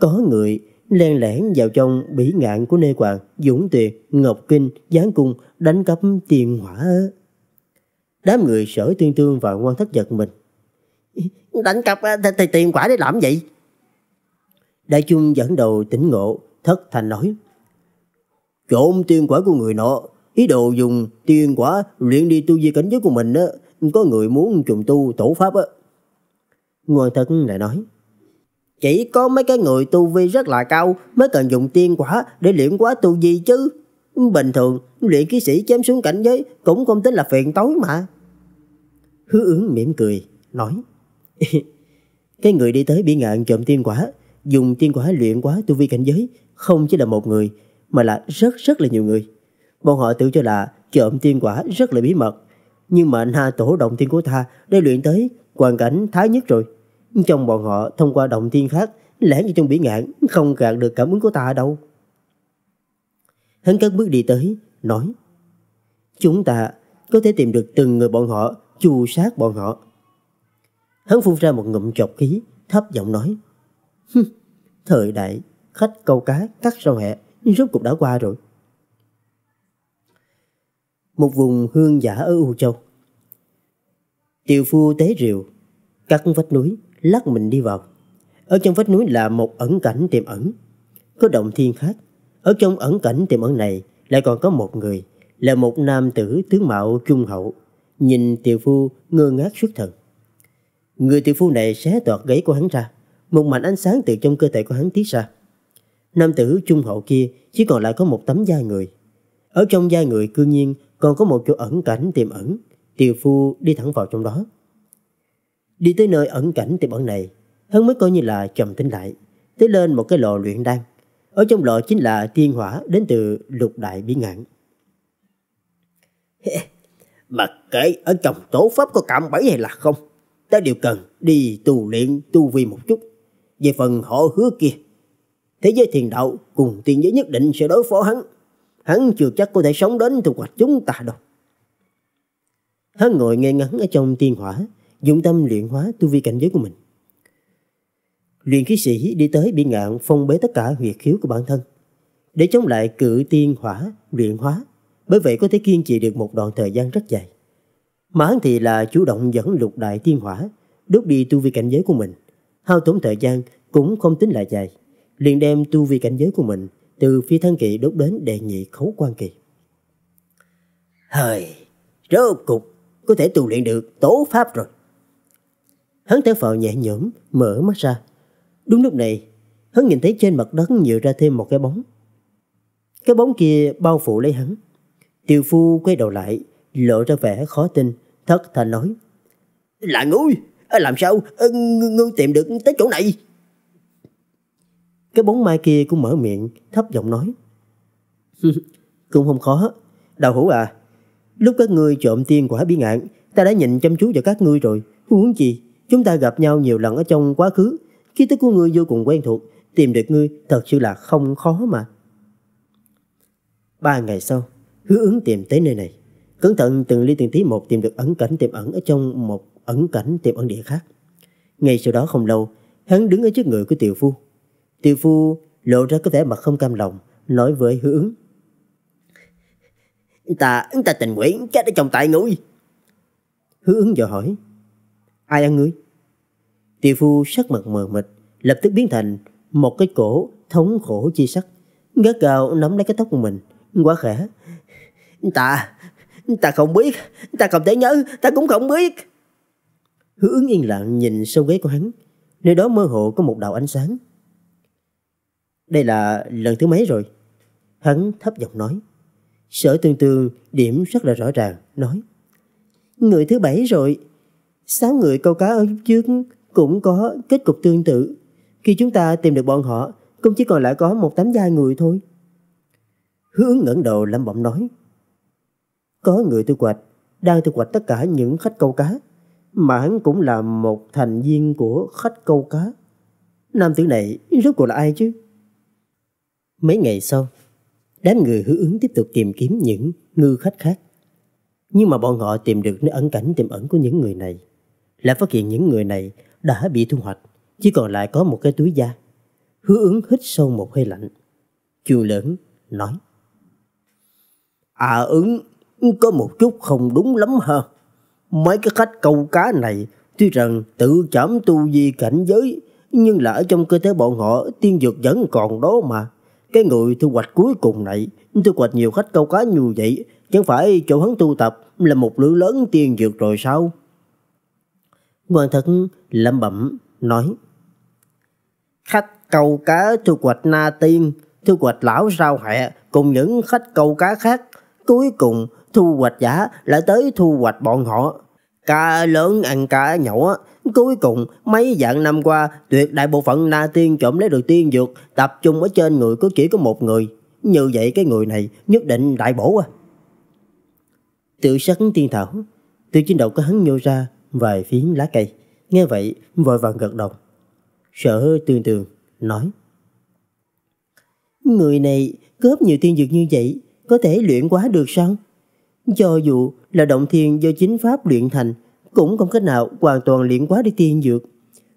Có người len lẻn vào trong bỉ ngạn của Nê Hoàng, Dũng Tuyệt, Ngọc Kinh, Giáng Cung đánh cắp tiền hỏa. Đám người sở tương tương và quan thất giật mình. Đánh cắp à, tiền quả để làm gì? Đại chung dẫn đầu tỉnh ngộ, thất thành nói. Trộm tiên quả của người nọ, ý đồ dùng tiên quả luyện đi tu di cảnh giới của mình á, có người muốn trùng tu tổ pháp á. Ngôi thật lại nói. Chỉ có mấy cái người tu vi rất là cao mới cần dùng tiên quả để luyện quá tu di chứ. Bình thường, luyện ký sĩ chém xuống cảnh giới cũng không tính là phiền tối mà. Hứa ứng mỉm cười, nói. cái người đi tới bị ngạn trộm tiên quả dùng tiên quả luyện quá tu vi cảnh giới không chỉ là một người mà là rất rất là nhiều người. Bọn họ tự cho là trộm tiên quả rất là bí mật, nhưng mà Na tổ động tiên của ta đã luyện tới hoàn cảnh thái nhất rồi. Trong bọn họ thông qua động tiên khác lẽ như trong bỉ ngạn không gạt được cảm ứng của ta đâu. Hắn cất bước đi tới, nói Chúng ta có thể tìm được từng người bọn họ, chu sát bọn họ. Hắn phun ra một ngụm chọc khí, thấp giọng nói Thời đại khách câu cá cắt rau hẹ rốt cuộc đã qua rồi. Một vùng hương giả ở U Châu. Tiều phu tế rượu, cắt vách núi, lắc mình đi vào. Ở trong vách núi là một ẩn cảnh tiềm ẩn, có động thiên khác. Ở trong ẩn cảnh tiềm ẩn này lại còn có một người, là một nam tử tướng mạo trung hậu. Nhìn tiều phu ngơ ngác xuất thần. Người tiều phu này xé toạt gáy của hắn ra, một mảnh ánh sáng từ trong cơ thể của hắn tiết ra. Nam tử trung hậu kia chỉ còn lại có một tấm da người. Ở trong da người cư nhiên còn có một chỗ ẩn cảnh tiềm ẩn. Tiều Phu đi thẳng vào trong đó. Đi tới nơi ẩn cảnh tiềm ẩn này, hắn mới coi như là trầm tính lại, tới lên một cái lò luyện đan. Ở trong lò chính là thiên hỏa đến từ lục đại biến ngạn. mặc kệ ở trong tổ pháp có cảm bẫy hay là không, ta đều cần đi tu luyện tu vi một chút về phần họ hứa kia. Thế giới thiền đạo cùng tiên giới nhất định sẽ đối phó hắn. Hắn chưa chắc có thể sống đến thuộc hoạch chúng ta đâu. Hắn ngồi nghe ngắn ở trong tiên hỏa, dụng tâm luyện hóa tu vi cảnh giới của mình. Luyện khí sĩ đi tới bị ngạn phong bế tất cả huyệt khiếu của bản thân để chống lại cự tiên hỏa luyện hóa, bởi vậy có thể kiên trì được một đoạn thời gian rất dài. Mà hắn thì là chủ động dẫn lục đại tiên hỏa, đốt đi tu vi cảnh giới của mình hao tốn thời gian cũng không tính là dài. Liền đem tu vi cảnh giới của mình từ phi thân kỳ đốt đến đệ nhị khấu quan kỳ. Hời, rốt cục có thể tu luyện được tố pháp rồi. Hắn thở phào nhẹ nhõm, mở mắt ra. Đúng lúc này, hắn nhìn thấy trên mặt đất nhựa ra thêm một cái bóng. Cái bóng kia bao phủ lấy hắn. Tiều phu quay đầu lại, lộ ra vẻ khó tin, thất thà nói. Là ngươi! Ờ, làm sao ờ, ngư tìm được tới chỗ này Cái bóng mai kia cũng mở miệng Thấp giọng nói Cũng không khó Đào hữu à Lúc các ngươi trộm tiên quả bí ngạn Ta đã nhìn chăm chú vào các ngươi rồi Huống chi Chúng ta gặp nhau nhiều lần ở trong quá khứ Khi tức của ngươi vô cùng quen thuộc Tìm được ngươi thật sự là không khó mà Ba ngày sau Hứa ứng tìm tới nơi này Cẩn thận từng ly từng tí một tìm được ẩn cảnh tiềm ẩn ở trong một ẩn cảnh tìm ẩn địa khác. Ngay sau đó không lâu, hắn đứng ở trước người của tiểu phu. Tiểu phu lộ ra có vẻ mặt không cam lòng, nói với hứa ứng. Ta, ta tình nguyện chết ở trong tại ngươi. Hứa ứng dò hỏi, ai ăn ngươi? Tiểu phu sắc mặt mờ mịt, lập tức biến thành một cái cổ thống khổ chi sắc. Gắt gào nắm lấy cái tóc của mình, quá khẽ. Ta, ta không biết, ta không thể nhớ, ta cũng không biết. Hứa ứng yên lặng nhìn sâu ghế của hắn Nơi đó mơ hồ có một đạo ánh sáng Đây là lần thứ mấy rồi Hắn thấp giọng nói Sở tương tương điểm rất là rõ ràng Nói Người thứ bảy rồi Sáu người câu cá ở trước Cũng có kết cục tương tự Khi chúng ta tìm được bọn họ Cũng chỉ còn lại có một tấm da người thôi Hứa ứng ngẩng đầu lâm bọng nói Có người tư hoạch Đang tư hoạch tất cả những khách câu cá mà hắn cũng là một thành viên của khách câu cá. Nam tử này rốt cuộc là ai chứ? Mấy ngày sau, đám người hữu ứng tiếp tục tìm kiếm những ngư khách khác. Nhưng mà bọn họ tìm được nơi ẩn cảnh tiềm ẩn của những người này. là phát hiện những người này đã bị thu hoạch, chỉ còn lại có một cái túi da. Hứa ứng hít sâu một hơi lạnh. Chuông lớn nói. À ứng, có một chút không đúng lắm ha. Mấy cái khách câu cá này tuy rằng tự chấm tu di cảnh giới, nhưng là ở trong cơ thể bọn họ tiên dược vẫn còn đó mà. Cái người thu hoạch cuối cùng này, thu hoạch nhiều khách câu cá như vậy, chẳng phải chỗ hắn tu tập là một lượng lớn tiên dược rồi sao? quan thật lẩm bẩm nói Khách câu cá thu hoạch na tiên, thu hoạch lão rau hẹ cùng những khách câu cá khác. Cuối cùng thu hoạch giả lại tới thu hoạch bọn họ. Cá lớn ăn cá nhỏ, cuối cùng mấy dạng năm qua tuyệt đại bộ phận na tiên trộm lấy được tiên dược tập trung ở trên người có chỉ có một người. Như vậy cái người này nhất định đại bổ à. Tự sắc tiên thảo, từ trên đầu có hắn nhô ra vài phiến lá cây. Nghe vậy vội vàng gật đầu. Sở tương tường nói. Người này cướp nhiều tiên dược như vậy có thể luyện quá được sao? Do dù là động thiên do chính pháp luyện thành, cũng không cách nào hoàn toàn luyện hóa đi tiên dược.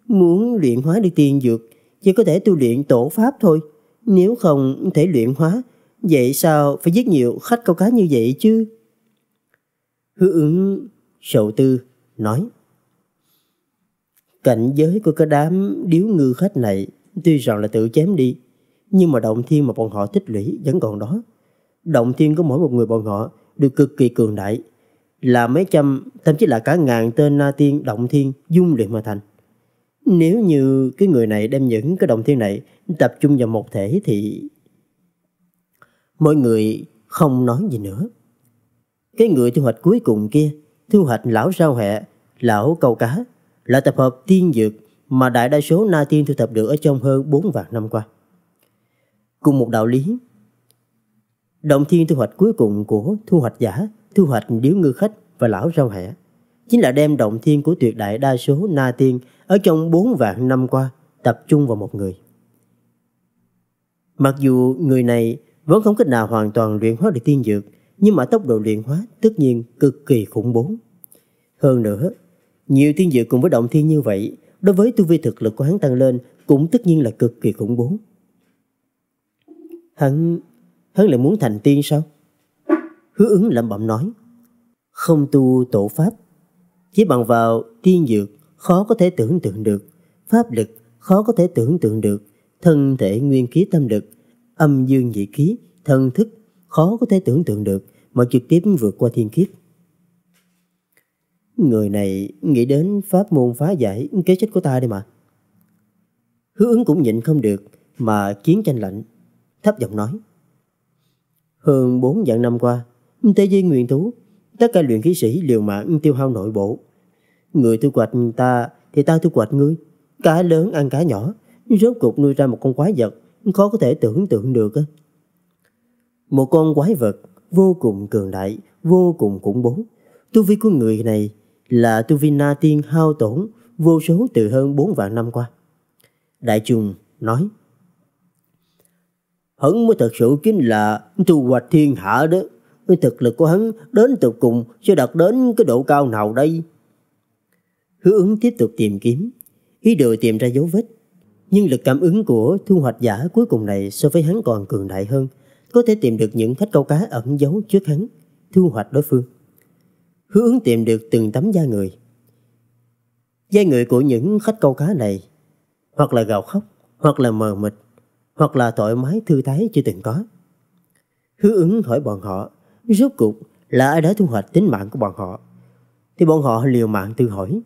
Muốn luyện hóa đi tiên dược, chỉ có thể tu luyện tổ pháp thôi. Nếu không thể luyện hóa, vậy sao phải giết nhiều khách câu cá như vậy chứ? Hứa ứng sầu tư nói. Cảnh giới của cái đám điếu ngư khách này tuy rằng là tự chém đi, nhưng mà động thiên mà bọn họ tích lũy vẫn còn đó. Động thiên của mỗi một người bọn họ đều cực kỳ cường đại, là mấy trăm, thậm chí là cả ngàn tên na tiên động thiên dung luyện mà thành. Nếu như cái người này đem những cái động thiên này tập trung vào một thể thì mọi người không nói gì nữa. Cái người thu hoạch cuối cùng kia, thu hoạch lão sao hẹ, lão câu cá, là tập hợp tiên dược mà đại đa số na tiên thu thập được ở trong hơn 4 vạn năm qua. Cùng một đạo lý, Động thiên thu hoạch cuối cùng của thu hoạch giả, thu hoạch điếu ngư khách và lão rau hẻ chính là đem động thiên của tuyệt đại đa số na tiên ở trong 4 vạn năm qua tập trung vào một người. Mặc dù người này vẫn không cách nào hoàn toàn luyện hóa được tiên dược, nhưng mà tốc độ luyện hóa tất nhiên cực kỳ khủng bố. Hơn nữa, nhiều tiên dược cùng với động thiên như vậy, đối với tu vi thực lực của hắn tăng lên cũng tất nhiên là cực kỳ khủng bố. Hắn hắn lại muốn thành tiên sao? Hứa ứng lẩm bẩm nói, không tu tổ pháp, chỉ bằng vào tiên dược khó có thể tưởng tượng được, pháp lực khó có thể tưởng tượng được, thân thể nguyên khí tâm lực, âm dương dị khí, thân thức khó có thể tưởng tượng được mà trực tiếp vượt qua thiên kiếp. Người này nghĩ đến pháp môn phá giải kế sách của ta đây mà. Hứa ứng cũng nhịn không được mà chiến tranh lạnh, thấp giọng nói. Hơn 4 vạn năm qua, thế giới nguyên thú, tất cả luyện khí sĩ liều mạng tiêu hao nội bộ. Người thu hoạch ta thì ta thu hoạch ngươi. Cá lớn ăn cá nhỏ, rốt cuộc nuôi ra một con quái vật, khó có thể tưởng tượng được. Một con quái vật vô cùng cường đại, vô cùng khủng bố. Tu vi của người này là tu vi na tiên hao tổn vô số từ hơn 4 vạn năm qua. Đại trùng nói, hắn mới thật sự chính là thu hoạch thiên hạ đó. Thực lực của hắn đến từ cùng sẽ đạt đến cái độ cao nào đây? Hứa ứng tiếp tục tìm kiếm, ý đồ tìm ra dấu vết. Nhưng lực cảm ứng của thu hoạch giả cuối cùng này so với hắn còn cường đại hơn, có thể tìm được những khách câu cá ẩn giấu trước hắn, thu hoạch đối phương. Hứa ứng tìm được từng tấm da người. Da người của những khách câu cá này, hoặc là gào khóc, hoặc là mờ mịt, hoặc là thoải mái thư thái chưa từng có. Hứa ứng hỏi bọn họ, rốt cuộc là ai đã thu hoạch tính mạng của bọn họ? Thì bọn họ liều mạng tự hỏi,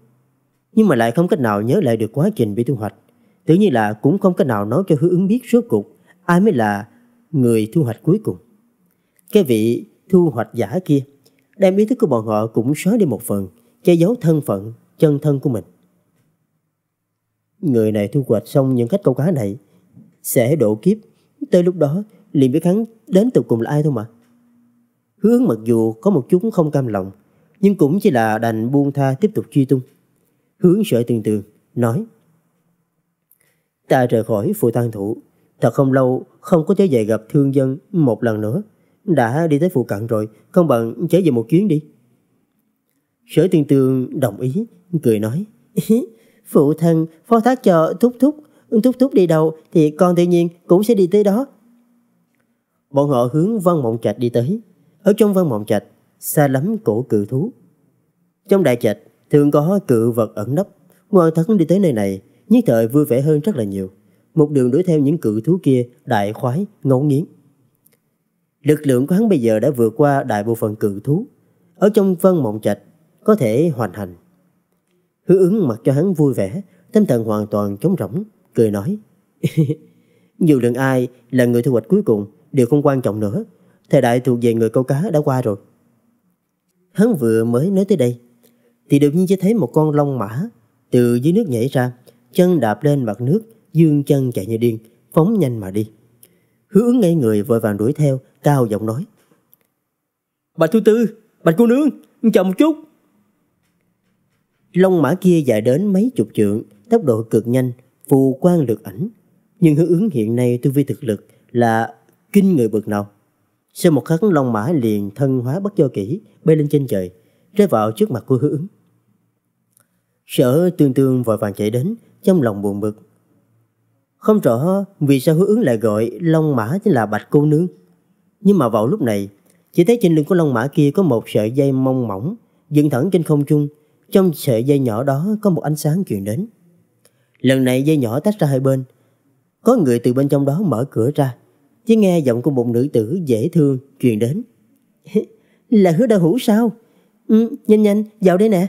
nhưng mà lại không cách nào nhớ lại được quá trình bị thu hoạch. Tự nhiên là cũng không cách nào nói cho hứa ứng biết rốt cuộc ai mới là người thu hoạch cuối cùng. Cái vị thu hoạch giả kia, đem ý thức của bọn họ cũng xóa đi một phần, che giấu thân phận, chân thân của mình. Người này thu hoạch xong những cách câu cá này sẽ độ kiếp. Tới lúc đó liền biết hắn đến từ cùng là ai thôi mà. Hướng mặc dù có một chút không cam lòng, nhưng cũng chỉ là đành buông tha tiếp tục truy tung. Hướng sợi tường tường, nói Ta rời khỏi phụ tang thủ, thật không lâu không có trở về gặp thương dân một lần nữa. Đã đi tới phụ cận rồi, không bằng trở về một chuyến đi. Sở tiên tương đồng ý, cười nói Phụ thân phó thác cho thúc thúc Thúc Thúc đi đâu thì con tự nhiên cũng sẽ đi tới đó. Bọn họ hướng Văn Mộng Trạch đi tới. Ở trong Văn Mộng Trạch, xa lắm cổ cự thú. Trong đại trạch, thường có cự vật ẩn nấp. Ngoan thắng đi tới nơi này, nhất thời vui vẻ hơn rất là nhiều. Một đường đuổi theo những cự thú kia, đại khoái, ngẫu nghiến. Lực lượng của hắn bây giờ đã vượt qua đại bộ phận cự thú. Ở trong Văn Mộng Trạch, có thể hoàn thành. Hứa ứng mặc cho hắn vui vẻ, tâm thần hoàn toàn trống rỗng cười nói Dù lượng ai là người thu hoạch cuối cùng đều không quan trọng nữa Thời đại thuộc về người câu cá đã qua rồi Hắn vừa mới nói tới đây Thì đột nhiên chỉ thấy một con long mã Từ dưới nước nhảy ra Chân đạp lên mặt nước Dương chân chạy như điên Phóng nhanh mà đi Hứa ngay người vội vàng đuổi theo Cao giọng nói Bạch thứ tư Bạch cô nương Chờ một chút Long mã kia dài đến mấy chục trượng Tốc độ cực nhanh phù quan lực ảnh. Nhưng hứa ứng hiện nay tu vi thực lực là kinh người bực nào. Sau một khắc long mã liền thân hóa bất do kỹ, bay lên trên trời, rơi vào trước mặt của hứa ứng. Sở tương tương vội vàng chạy đến, trong lòng buồn bực. Không rõ vì sao hứa ứng lại gọi long mã chính là bạch cô nương. Nhưng mà vào lúc này, chỉ thấy trên lưng của long mã kia có một sợi dây mông mỏng, dựng thẳng trên không trung. Trong sợi dây nhỏ đó có một ánh sáng truyền đến. Lần này dây nhỏ tách ra hai bên. Có người từ bên trong đó mở cửa ra. Chỉ nghe giọng của một nữ tử dễ thương truyền đến. Là hứa đa hữu sao? Ừ, nhanh nhanh, vào đây nè.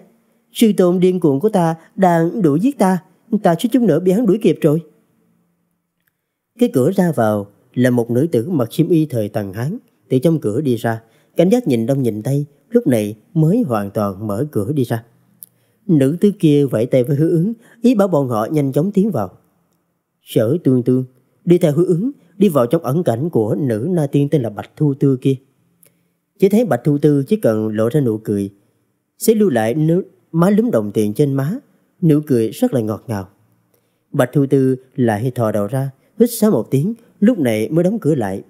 Sư tôn điên cuồng của ta đang đuổi giết ta. Ta suýt chút nữa bị hắn đuổi kịp rồi. Cái cửa ra vào là một nữ tử mặc xiêm y thời tần hán từ trong cửa đi ra cảnh giác nhìn đông nhìn tây lúc này mới hoàn toàn mở cửa đi ra Nữ tứ kia vẫy tay với hứa ứng, ý bảo bọn họ nhanh chóng tiến vào. Sở tương tương, đi theo hứa ứng, đi vào trong ẩn cảnh của nữ na tiên tên là Bạch Thu Tư kia. Chỉ thấy Bạch Thu Tư chỉ cần lộ ra nụ cười, sẽ lưu lại nước má lúm đồng tiền trên má, nụ cười rất là ngọt ngào. Bạch Thu Tư lại thò đầu ra, hít sáo một tiếng, lúc này mới đóng cửa lại.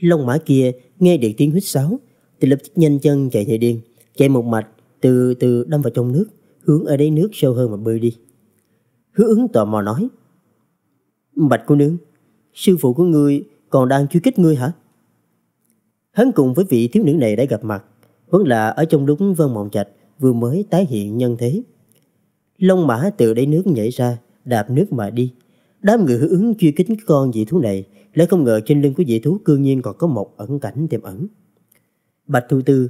Lông mã kia nghe được tiếng hít sáo, thì lập tức nhanh chân chạy như điên, chạy một mạch từ từ đâm vào trong nước, hướng ở đây nước sâu hơn mà bơi đi. Hứa ứng tò mò nói, Bạch cô nương, sư phụ của ngươi còn đang truy kích ngươi hả? Hắn cùng với vị thiếu nữ này đã gặp mặt, vẫn là ở trong đúng vân mộng trạch vừa mới tái hiện nhân thế. Long mã từ đáy nước nhảy ra, đạp nước mà đi. Đám người hứa ứng truy kích con dị thú này, lại không ngờ trên lưng của dị thú cương nhiên còn có một ẩn cảnh tiềm ẩn. Bạch Thu Tư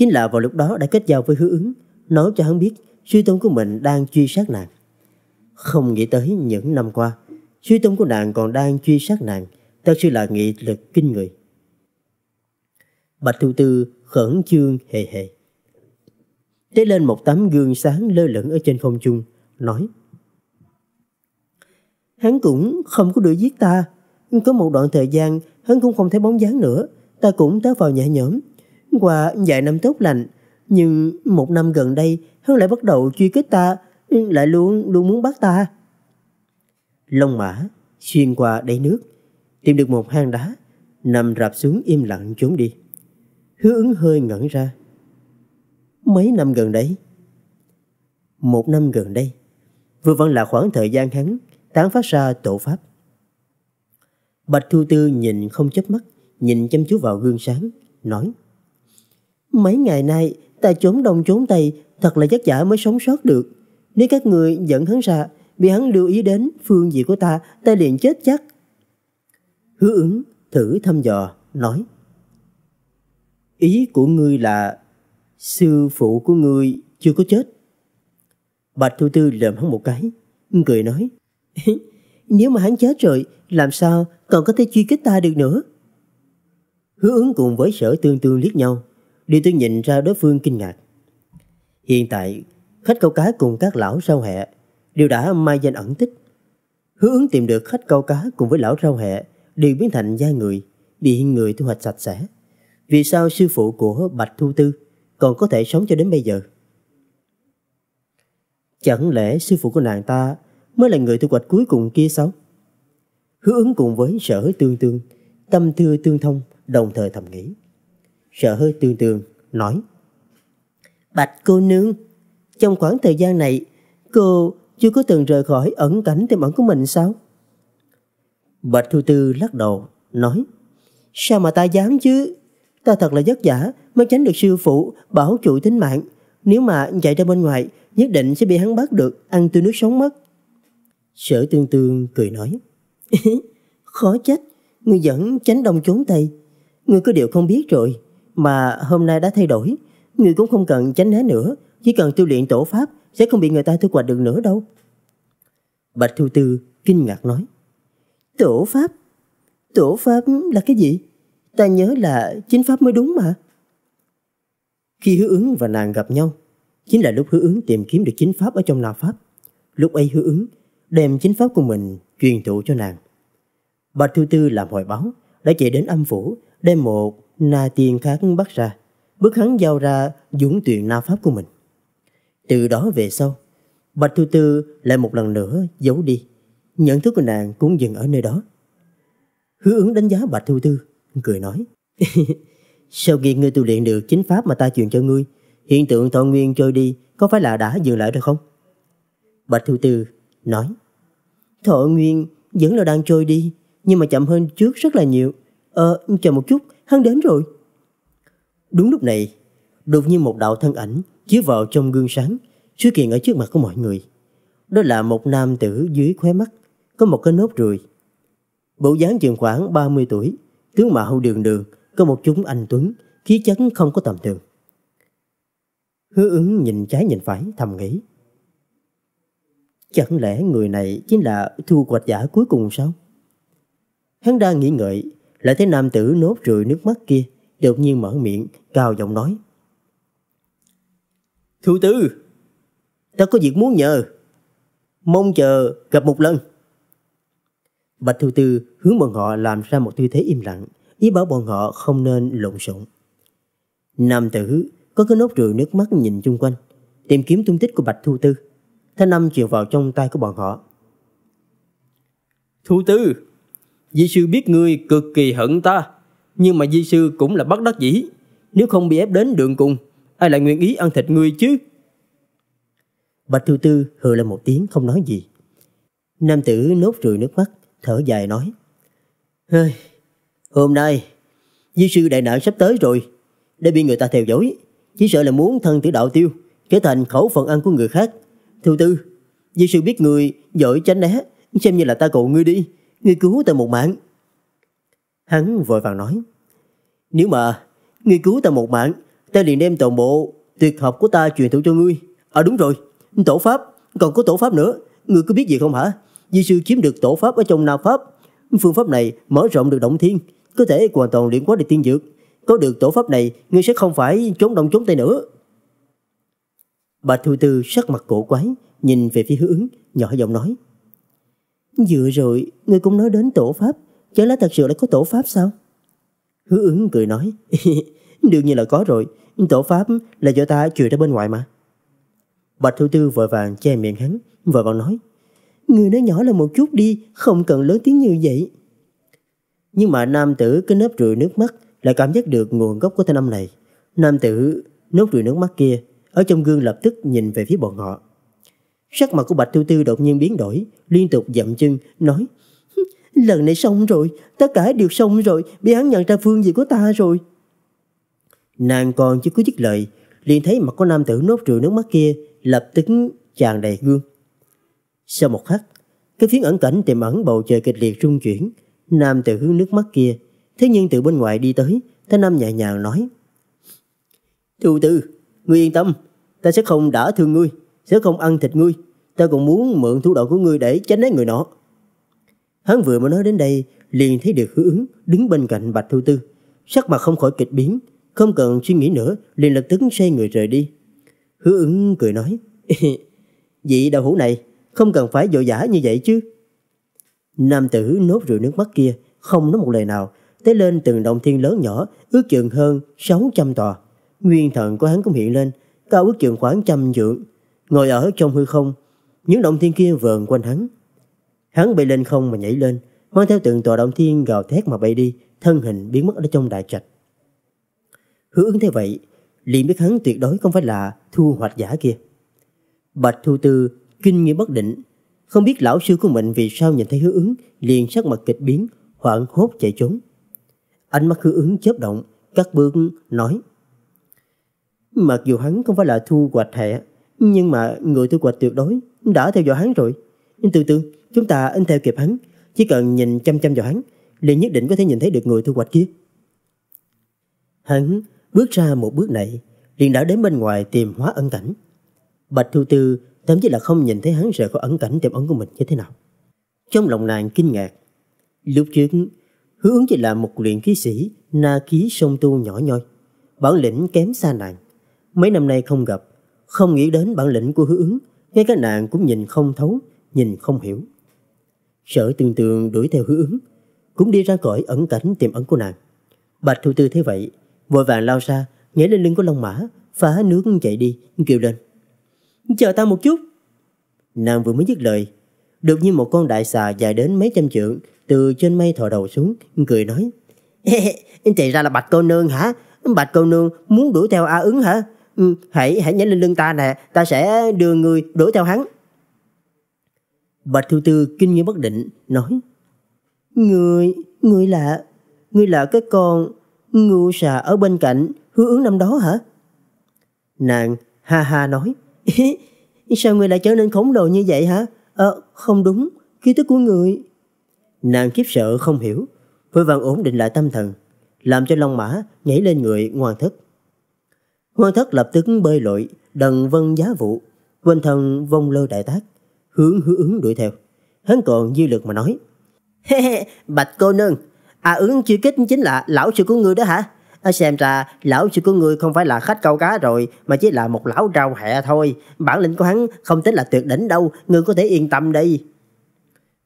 chính là vào lúc đó đã kết giao với hứa ứng, nói cho hắn biết suy tôn của mình đang truy sát nàng. Không nghĩ tới những năm qua, suy tôn của nàng còn đang truy sát nàng, thật sự là nghị lực kinh người. Bạch Thu Tư khẩn trương hề hề. Tế lên một tấm gương sáng lơ lửng ở trên không trung, nói Hắn cũng không có đuổi giết ta, có một đoạn thời gian hắn cũng không thấy bóng dáng nữa, ta cũng tá vào nhẹ nhõm, qua vài năm tốt lành, nhưng một năm gần đây hắn lại bắt đầu truy kích ta, lại luôn luôn muốn bắt ta. Long mã xuyên qua đáy nước, tìm được một hang đá, nằm rạp xuống im lặng trốn đi. Hứa ứng hơi ngẩn ra. Mấy năm gần đây? Một năm gần đây, vừa vẫn là khoảng thời gian hắn tán phát ra tổ pháp. Bạch Thu Tư nhìn không chớp mắt, nhìn chăm chú vào gương sáng, nói: Mấy ngày nay, ta trốn đông trốn tây, thật là vất vả mới sống sót được. Nếu các người dẫn hắn ra, bị hắn lưu ý đến phương diện của ta, ta liền chết chắc. Hứa ứng thử thăm dò, nói. Ý của ngươi là sư phụ của ngươi chưa có chết. Bạch Thu Tư lườm hắn một cái, cười nói. Nếu mà hắn chết rồi, làm sao còn có thể truy kích ta được nữa? Hứa ứng cùng với sở tương tương liếc nhau, Điều tôi nhìn ra đối phương kinh ngạc. Hiện tại, khách câu cá cùng các lão rau hẹ đều đã mai danh ẩn tích. Hứa ứng tìm được khách câu cá cùng với lão rau hẹ đều biến thành da người, bị người thu hoạch sạch sẽ. Vì sao sư phụ của Bạch Thu Tư còn có thể sống cho đến bây giờ? Chẳng lẽ sư phụ của nàng ta mới là người thu hoạch cuối cùng kia sao? Hứa ứng cùng với sở tương tương, tâm thư tương thông đồng thời thầm nghĩ sợ hơi tương tương, nói Bạch cô nương, trong khoảng thời gian này, cô chưa có từng rời khỏi ẩn cảnh tiềm ẩn của mình sao? Bạch Thu Tư lắc đầu, nói Sao mà ta dám chứ? Ta thật là vất giả mới tránh được sư phụ bảo trụ tính mạng. Nếu mà chạy ra bên ngoài, nhất định sẽ bị hắn bắt được, ăn tươi nước sống mất. Sở tương tương cười nói Khó trách, người vẫn tránh đông trốn tây. Người có điều không biết rồi mà hôm nay đã thay đổi. Người cũng không cần tránh né nữa, chỉ cần tu luyện tổ pháp sẽ không bị người ta thu hoạch được nữa đâu. Bạch Thu Tư kinh ngạc nói. Tổ pháp? Tổ pháp là cái gì? Ta nhớ là chính pháp mới đúng mà. Khi hứa ứng và nàng gặp nhau, chính là lúc hứa ứng tìm kiếm được chính pháp ở trong nào pháp. Lúc ấy hứa ứng đem chính pháp của mình truyền thụ cho nàng. Bạch Thu Tư làm hồi báo đã chạy đến âm phủ đem một Na Tiên Khắc bắt ra, bước hắn giao ra dũng tuyển na pháp của mình. Từ đó về sau, Bạch thu Tư lại một lần nữa giấu đi. Nhận thức của nàng cũng dừng ở nơi đó. Hứa ứng đánh giá Bạch thu Tư, cười nói. Sau khi ngươi tu luyện được chính pháp mà ta truyền cho ngươi, hiện tượng thọ nguyên trôi đi có phải là đã dừng lại rồi không? Bạch thu Tư nói. Thọ nguyên vẫn là đang trôi đi, nhưng mà chậm hơn trước rất là nhiều. Ờ, chờ một chút, hắn đến rồi. Đúng lúc này, đột nhiên một đạo thân ảnh chiếu vào trong gương sáng xuất hiện ở trước mặt của mọi người. Đó là một nam tử dưới khóe mắt, có một cái nốt ruồi. Bộ dáng chừng khoảng 30 tuổi, tướng mạo đường đường, có một chúng anh tuấn, khí chất không có tầm thường. Hứa ứng nhìn trái nhìn phải thầm nghĩ. Chẳng lẽ người này chính là thu hoạch giả cuối cùng sao? Hắn đang nghĩ ngợi lại thấy nam tử nốt rười nước mắt kia đột nhiên mở miệng cao giọng nói Thứ tư Ta có việc muốn nhờ Mong chờ gặp một lần Bạch Thư Tư hướng bọn họ làm ra một tư thế im lặng Ý bảo bọn họ không nên lộn xộn Nam tử có cái nốt rười nước mắt nhìn chung quanh Tìm kiếm tung tích của Bạch Thu Tư Thanh âm truyền vào trong tay của bọn họ Thu Tư Di sư biết ngươi cực kỳ hận ta, nhưng mà di sư cũng là bất đắc dĩ. Nếu không bị ép đến đường cùng, ai lại nguyện ý ăn thịt ngươi chứ? Bạch Thư Tư hừ lên một tiếng không nói gì. Nam tử nốt rười nước mắt, thở dài nói. Hơi, hôm nay, di sư đại nạn sắp tới rồi, để bị người ta theo dõi. Chỉ sợ là muốn thân tử đạo tiêu, trở thành khẩu phần ăn của người khác. Thư Tư, di sư biết người giỏi tránh né, xem như là ta cầu ngươi đi. Người cứu ta một mạng. Hắn vội vàng nói. Nếu mà người cứu ta một mạng, ta liền đem toàn bộ tuyệt học của ta truyền thụ cho ngươi. À đúng rồi, tổ pháp, còn có tổ pháp nữa. Ngươi có biết gì không hả? Di sư chiếm được tổ pháp ở trong nào Pháp. Phương pháp này mở rộng được động thiên, có thể hoàn toàn luyện quá được tiên dược. Có được tổ pháp này, ngươi sẽ không phải trốn đông trốn tây nữa. Bà Thu Tư sắc mặt cổ quái, nhìn về phía hướng, nhỏ giọng nói. Vừa rồi, ngươi cũng nói đến tổ pháp, chớ lá thật sự lại có tổ pháp sao? Hứa ứng cười nói, đương nhiên là có rồi, tổ pháp là do ta truyền ra bên ngoài mà. Bạch Thu Tư vội vàng che miệng hắn, vội vàng nói, người nói nhỏ là một chút đi, không cần lớn tiếng như vậy. Nhưng mà nam tử cái nếp rửa nước mắt lại cảm giác được nguồn gốc của thanh âm này. Nam tử nốt rửa nước mắt kia, ở trong gương lập tức nhìn về phía bọn họ. Sắc mặt của Bạch Tiêu Tiêu đột nhiên biến đổi, liên tục dậm chân, nói Lần này xong rồi, tất cả đều xong rồi, bị hắn nhận ra phương gì của ta rồi. Nàng còn chưa có dứt lời, liền thấy mặt của nam tử nốt rượu nước mắt kia lập tức tràn đầy gương. Sau một khắc, cái phiến ẩn cảnh tiềm ẩn bầu trời kịch liệt rung chuyển, nam tử hướng nước mắt kia, thế nhưng từ bên ngoài đi tới, thế nam nhẹ nhàng nói. Tiêu Tư, ngươi yên tâm, ta sẽ không đả thương ngươi. Nếu không ăn thịt ngươi Ta còn muốn mượn thủ đoạn của ngươi để tránh né người nọ Hắn vừa mới nói đến đây Liền thấy được hứa ứng đứng bên cạnh Bạch Thu Tư Sắc mặt không khỏi kịch biến Không cần suy nghĩ nữa Liền lập tức xoay người rời đi Hứa ứng cười nói Vị đạo hữu này không cần phải vội vã như vậy chứ Nam tử nốt rượu nước mắt kia Không nói một lời nào Tới lên từng động thiên lớn nhỏ Ước chừng hơn 600 tòa Nguyên thần của hắn cũng hiện lên Cao ước chừng khoảng trăm trượng Ngồi ở trong hư không, những động thiên kia vờn quanh hắn. Hắn bay lên không mà nhảy lên, mang theo từng tòa động thiên gào thét mà bay đi, thân hình biến mất ở trong đại trạch. Hứa ứng thế vậy, liền biết hắn tuyệt đối không phải là thu hoạch giả kia. Bạch Thu Tư kinh nghi bất định, không biết lão sư của mình vì sao nhìn thấy hứa ứng liền sắc mặt kịch biến, hoảng hốt chạy trốn. Ánh mắt hứa ứng chớp động, các bước nói. Mặc dù hắn không phải là thu hoạch hẹ, nhưng mà người tôi quạch tuyệt đối đã theo dõi hắn rồi. Từ từ, chúng ta in theo kịp hắn. Chỉ cần nhìn chăm chăm vào hắn, liền nhất định có thể nhìn thấy được người thu hoạch kia. Hắn bước ra một bước này, liền đã đến bên ngoài tìm hóa ẩn cảnh. Bạch Thu Tư thậm chí là không nhìn thấy hắn rời khỏi ẩn cảnh tiềm ẩn của mình như thế nào. Trong lòng nàng kinh ngạc, lúc trước hứa ứng chỉ là một luyện khí sĩ, na khí sông tu nhỏ nhoi, bản lĩnh kém xa nàng. Mấy năm nay không gặp, không nghĩ đến bản lĩnh của hứa ứng, ngay cả nàng cũng nhìn không thấu, nhìn không hiểu. Sở tương tường đuổi theo hứa ứng, cũng đi ra khỏi ẩn cảnh tiềm ẩn của nàng. Bạch Thu Tư thấy vậy, vội vàng lao ra, nhảy lên lưng của Long Mã, phá nước chạy đi, kêu lên. Chờ ta một chút. Nàng vừa mới dứt lời, đột nhiên một con đại xà dài đến mấy trăm trượng từ trên mây thò đầu xuống, cười nói. Thì ra là Bạch Cô Nương hả? Bạch Cô Nương muốn đuổi theo A ứng hả? ừ, hãy hãy nhảy lên lưng ta nè, ta sẽ đưa người đuổi theo hắn. Bạch Thiêu Tư kinh nghi bất định, nói, Người, người là, người là cái con ngưu xà ở bên cạnh hứa ứng năm đó hả? Nàng ha ha nói, sao người lại trở nên khổng lồ như vậy hả? Ờ, không đúng, khí tức của người. Nàng kiếp sợ không hiểu, vội vàng ổn định lại tâm thần, làm cho Long Mã nhảy lên người ngoan thức. Hoàng thất lập tức bơi lội, đần vân giá vụ, quên thần vong lơ đại tác, hướng hướng ứng đuổi theo. Hắn còn dư lực mà nói. Hê hê, bạch cô nương, à ứng chưa kích chính là lão sư của ngươi đó hả? À, xem ra lão sư của ngươi không phải là khách câu cá rồi mà chỉ là một lão rau hẹ thôi. Bản lĩnh của hắn không tính là tuyệt đỉnh đâu, ngươi có thể yên tâm đi.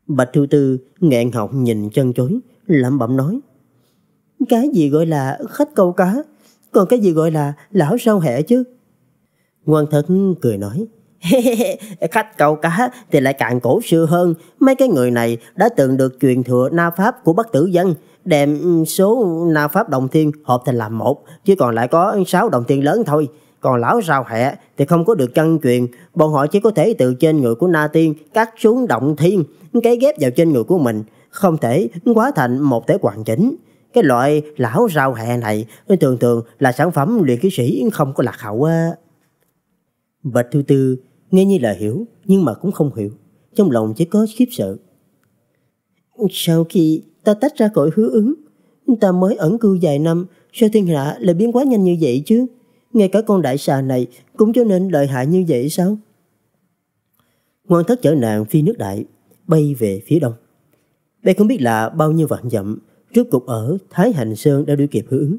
Bạch Thư Tư nghẹn họng nhìn chân chối, lẩm bẩm nói. Cái gì gọi là khách câu cá? Còn cái gì gọi là lão rau hẹ chứ? Ngoan thật cười nói. Khách câu cá thì lại càng cổ xưa hơn. Mấy cái người này đã từng được truyền thừa na pháp của bất tử dân. Đem số na pháp đồng thiên hợp thành làm một. Chứ còn lại có 6 đồng thiên lớn thôi. Còn lão rau hẹ thì không có được căn truyền. Bọn họ chỉ có thể từ trên người của na tiên cắt xuống động thiên. Cái ghép vào trên người của mình. Không thể quá thành một thể hoàn chỉnh. Cái loại lão rau hẹ này thường thường là sản phẩm luyện khí sĩ không có lạc hậu á. Bạch Thư Tư nghe như là hiểu nhưng mà cũng không hiểu. Trong lòng chỉ có khiếp sợ. Sau khi ta tách ra khỏi hứa ứng, ta mới ẩn cư vài năm, sao thiên hạ lại biến quá nhanh như vậy chứ? Ngay cả con đại xà này cũng cho nên lợi hại như vậy sao? Ngoan thất chở nàng phi nước đại, bay về phía đông. Đây không biết là bao nhiêu vạn dặm, Rốt cục ở Thái Hành Sơn đã đuổi kịp Hứa, ứng.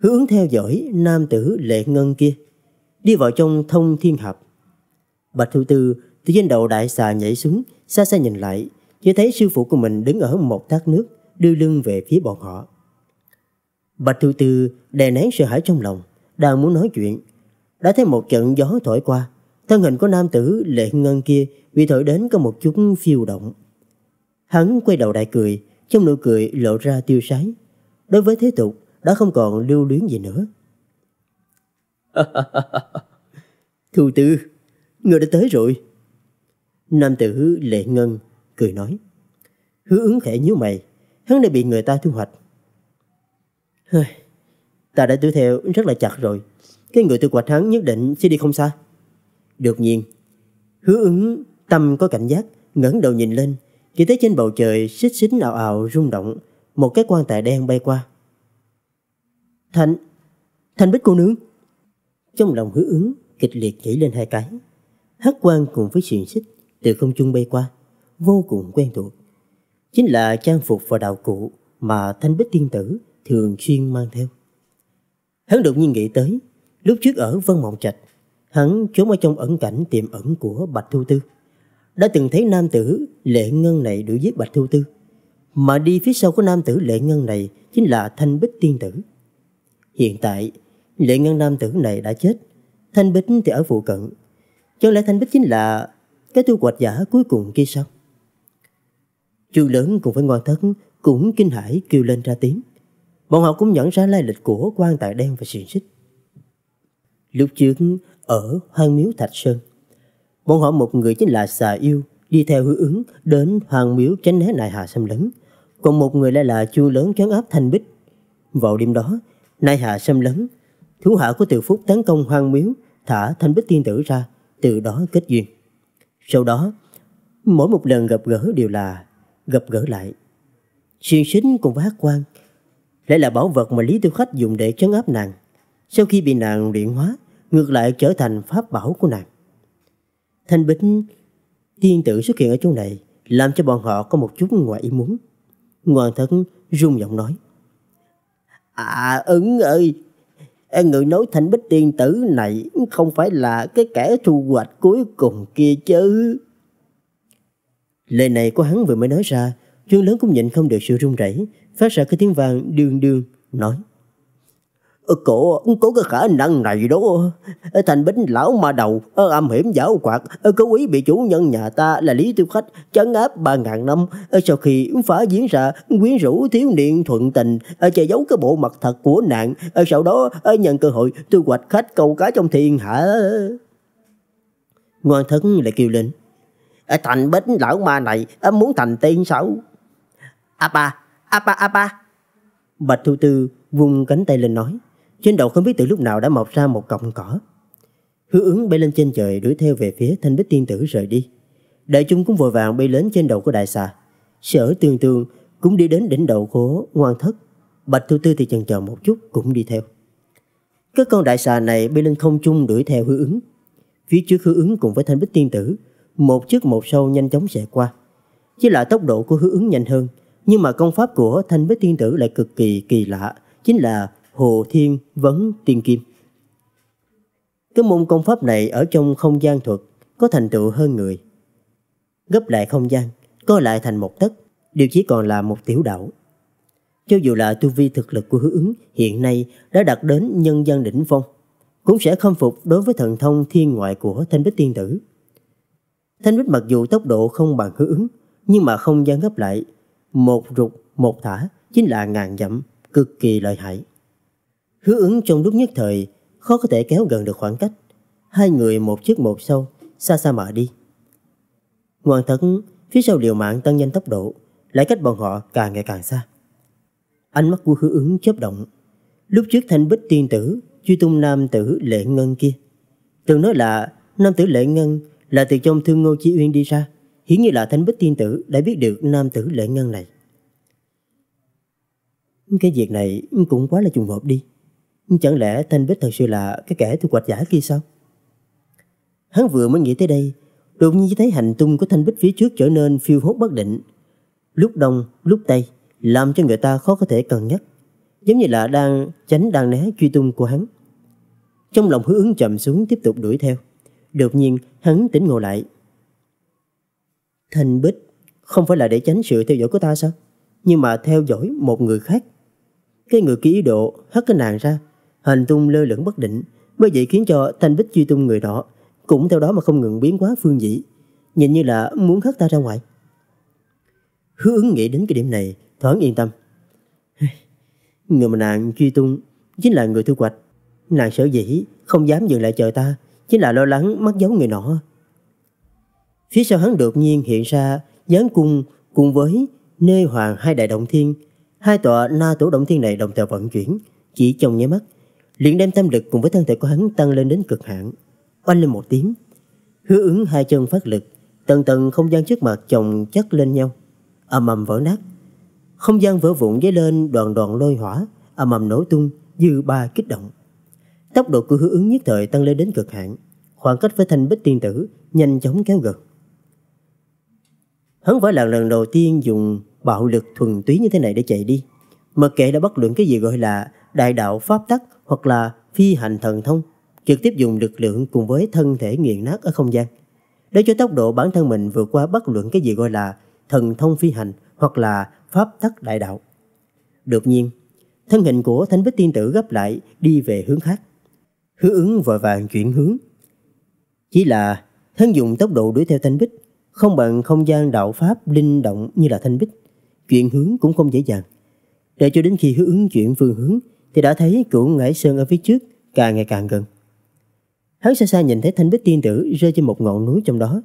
Hữu ứng theo dõi nam tử lệ ngân kia, đi vào trong thông thiên hạp. Bạch Thu Tư từ trên đầu đại xà nhảy xuống, xa xa nhìn lại, chỉ thấy sư phụ của mình đứng ở một thác nước, đưa lưng về phía bọn họ. Bạch Thu Tư đè nén sợ hãi trong lòng, đang muốn nói chuyện. Đã thấy một trận gió thổi qua, thân hình của nam tử lệ ngân kia bị thổi đến có một chút phiêu động. Hắn quay đầu đại cười, trong nụ cười lộ ra tiêu sái. Đối với thế tục, đã không còn lưu luyến gì nữa. Thu Tư, người đã tới rồi. Nam tử lệ ngân, cười nói. Hứa ứng khẽ nhíu mày, hắn đã bị người ta thu hoạch. ta đã đuổi theo rất là chặt rồi. Cái người tôi hoạch hắn nhất định sẽ đi không xa. Đột nhiên, hứa ứng tâm có cảnh giác, ngẩng đầu nhìn lên, chỉ thấy trên bầu trời xích xính ảo ảo rung động, một cái quan tài đen bay qua. Thành, Thành bích cô nương. Trong lòng hứa ứng kịch liệt nhảy lên hai cái. Hắc quan cùng với xiềng xích từ không trung bay qua, vô cùng quen thuộc. Chính là trang phục và đạo cụ mà Thanh Bích Tiên Tử thường xuyên mang theo. Hắn đột nhiên nghĩ tới, lúc trước ở Vân Mộng Trạch, hắn trốn ở trong ẩn cảnh tiềm ẩn của Bạch Thu Tư đã từng thấy nam tử Lệ Ngân này đuổi giết Bạch Thu Tư. Mà đi phía sau của nam tử Lệ Ngân này chính là Thanh Bích Tiên Tử. Hiện tại, Lệ Ngân nam tử này đã chết. Thanh Bích thì ở phụ cận. Chẳng lẽ Thanh Bích chính là cái tu quạch giả cuối cùng kia sao? Chu lớn cùng với ngoan thất cũng kinh hãi kêu lên ra tiếng. Bọn họ cũng nhận ra lai lịch của quan tài đen và xiềng xích. Lúc trước ở hoang miếu Thạch Sơn, Bọn họ một người chính là xà yêu, đi theo hữu ứng đến hoàng miếu tránh né nại hà xâm lấn. Còn một người lại là chu lớn chấn áp thanh bích. Vào đêm đó, nại hà xâm lấn, thú hạ của tiểu phúc tấn công hoàng miếu, thả thanh bích tiên tử ra, từ đó kết duyên. Sau đó, mỗi một lần gặp gỡ đều là gặp gỡ lại. Xuyên xính cùng với hát quan, lại là bảo vật mà Lý Tiêu Khách dùng để chấn áp nàng. Sau khi bị nàng luyện hóa, ngược lại trở thành pháp bảo của nàng thanh Bích tiên tử xuất hiện ở chỗ này làm cho bọn họ có một chút ngoài ý muốn. Hoàng thất rung giọng nói. À ứng ơi, người nói thanh bích tiên tử này không phải là cái kẻ thu hoạch cuối cùng kia chứ. Lời này của hắn vừa mới nói ra, chương lớn cũng nhịn không được sự run rẩy, phát ra cái tiếng vàng đường đường, nói. Cổ, có cái khả năng này đó. Thành bính lão ma đầu, âm hiểm giảo quạt, cố ý bị chủ nhân nhà ta là Lý Tiêu Khách trấn áp ba ngàn năm. Sau khi phá diễn ra, quyến rũ thiếu niên thuận tình, che giấu cái bộ mặt thật của nạn. Sau đó, nhận cơ hội tiêu hoạch khách câu cá trong thiên hạ. Ngoan thân lại kêu lên. Thành bính lão ma này, muốn thành tiên sao? Apa, apa, apa. Bạch Thu Tư vung cánh tay lên nói. Trên đầu không biết từ lúc nào đã mọc ra một cọng cỏ. Hứa ứng bay lên trên trời đuổi theo về phía thanh bích tiên tử rời đi. Đại chúng cũng vội vàng bay lên trên đầu của đại xà. Sở tương tương cũng đi đến đỉnh đầu của ngoan thất. Bạch Thu Tư thì chần chờ một chút cũng đi theo. Các con đại xà này bay lên không trung đuổi theo hứa ứng. Phía trước hứa ứng cùng với thanh bích tiên tử, một trước một sau nhanh chóng sẽ qua. Chỉ là tốc độ của hứa ứng nhanh hơn, nhưng mà công pháp của thanh bích tiên tử lại cực kỳ kỳ lạ. Chính là Hồ Thiên Vấn Tiên Kim. Cái môn công pháp này ở trong không gian thuật có thành tựu hơn người. Gấp lại không gian, coi lại thành một tấc, đều chỉ còn là một tiểu đảo. Cho dù là tu vi thực lực của hữu ứng hiện nay đã đạt đến nhân gian đỉnh phong, cũng sẽ khâm phục đối với thần thông thiên ngoại của Thanh Bích Tiên Tử. Thanh Bích mặc dù tốc độ không bằng hữu ứng, nhưng mà không gian gấp lại, một rụt một thả chính là ngàn dặm, cực kỳ lợi hại. Hứa ứng trong lúc nhất thời khó có thể kéo gần được khoảng cách. Hai người một trước một sau, xa xa mà đi. Ngoan thật, phía sau liều mạng tăng nhanh tốc độ, lại cách bọn họ càng ngày càng xa. Ánh mắt của hứa ứng chớp động. Lúc trước thanh bích tiên tử, truy tung nam tử lệ ngân kia. Từng nói là nam tử lệ ngân là từ trong thương ngô chi uyên đi ra. Hiển như là thanh bích tiên tử đã biết được nam tử lệ ngân này. Cái việc này cũng quá là trùng hợp đi. Chẳng lẽ Thanh Bích thật sự là cái kẻ thu hoạch giả kia sao? Hắn vừa mới nghĩ tới đây, đột nhiên thấy hành tung của Thanh Bích phía trước trở nên phiêu hốt bất định. Lúc đông, lúc tây, làm cho người ta khó có thể cân nhắc. Giống như là đang tránh đang né truy tung của hắn. Trong lòng hứa ứng chậm xuống tiếp tục đuổi theo. Đột nhiên, hắn tỉnh ngộ lại. Thanh Bích không phải là để tránh sự theo dõi của ta sao? Nhưng mà theo dõi một người khác. Cái người kia ý độ hất cái nàng ra Hành tung lơ lửng bất định, bởi vậy khiến cho Thanh Bích truy tung người đó, cũng theo đó mà không ngừng biến hóa phương dị, nhìn như là muốn hất ta ra ngoài. Hứa ứng nghĩ đến cái điểm này, thoáng yên tâm. Người mà nàng truy tung chính là người thu hoạch. Nàng sở dĩ không dám dừng lại chờ ta, chính là lo lắng mắc dấu người nọ. Phía sau hắn đột nhiên hiện ra gián cung cùng với nơi hoàng hai đại động thiên. Hai tòa na tổ động thiên này đồng thời vận chuyển, chỉ trong nháy mắt liền đem tâm lực cùng với thân thể của hắn tăng lên đến cực hạn. Oanh lên một tiếng, hứa ứng hai chân phát lực, tầng tầng không gian trước mặt chồng chất lên nhau, ầm ầm vỡ nát. Không gian vỡ vụn dấy lên đoàn đoàn lôi hỏa, ầm ầm nổ tung, dư ba kích động. Tốc độ của hứa ứng nhất thời tăng lên đến cực hạn, khoảng cách với thanh bích tiên tử nhanh chóng kéo gần. Hắn phải là lần đầu tiên dùng bạo lực thuần túy như thế này để chạy đi. Mặc kệ đã bất luận cái gì gọi là đại đạo pháp tắc hoặc là phi hành thần thông, trực tiếp dùng lực lượng cùng với thân thể nghiền nát ở không gian, để cho tốc độ bản thân mình vượt qua bất luận cái gì gọi là thần thông phi hành hoặc là pháp tắc đại đạo. Đột nhiên, thân hình của Thánh Bích Tiên Tử gấp lại đi về hướng khác. Hứa ứng vội vàng chuyển hướng. Chỉ là hắn dùng tốc độ đuổi theo Thanh Bích, không bằng không gian đạo pháp linh động như là Thanh Bích. Chuyển hướng cũng không dễ dàng. Để cho đến khi hứa ứng chuyển phương hướng, thì đã thấy cửu ngải sơn ở phía trước càng ngày càng gần. Hắn xa xa nhìn thấy thanh bích tiên tử rơi trên một ngọn núi trong đó.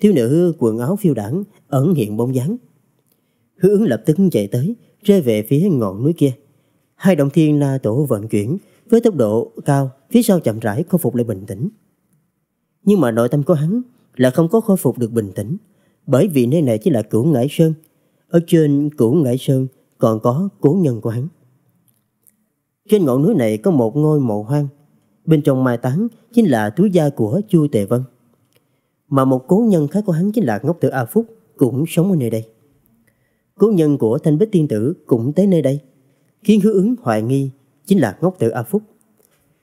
Thiếu nữ quần áo phiêu đảng ẩn hiện bóng dáng. Hứa ứng lập tức chạy tới, rơi về phía ngọn núi kia. Hai động thiên la tổ vận chuyển với tốc độ cao, phía sau chậm rãi khôi phục lại bình tĩnh. Nhưng mà nội tâm của hắn là không có khôi phục được bình tĩnh, bởi vì nơi này chỉ là cửu ngải sơn. Ở trên cửu ngải sơn còn có cố nhân của hắn. Trên ngọn núi này có một ngôi mộ hoang. Bên trong mai táng chính là túi da của Chu Tề Vân. Mà một cố nhân khác của hắn chính là Ngốc Tử A Phúc cũng sống ở nơi đây. Cố nhân của Thanh Bích Tiên Tử cũng tới nơi đây. Khiến hứa ứng hoài nghi chính là Ngốc Tử A Phúc.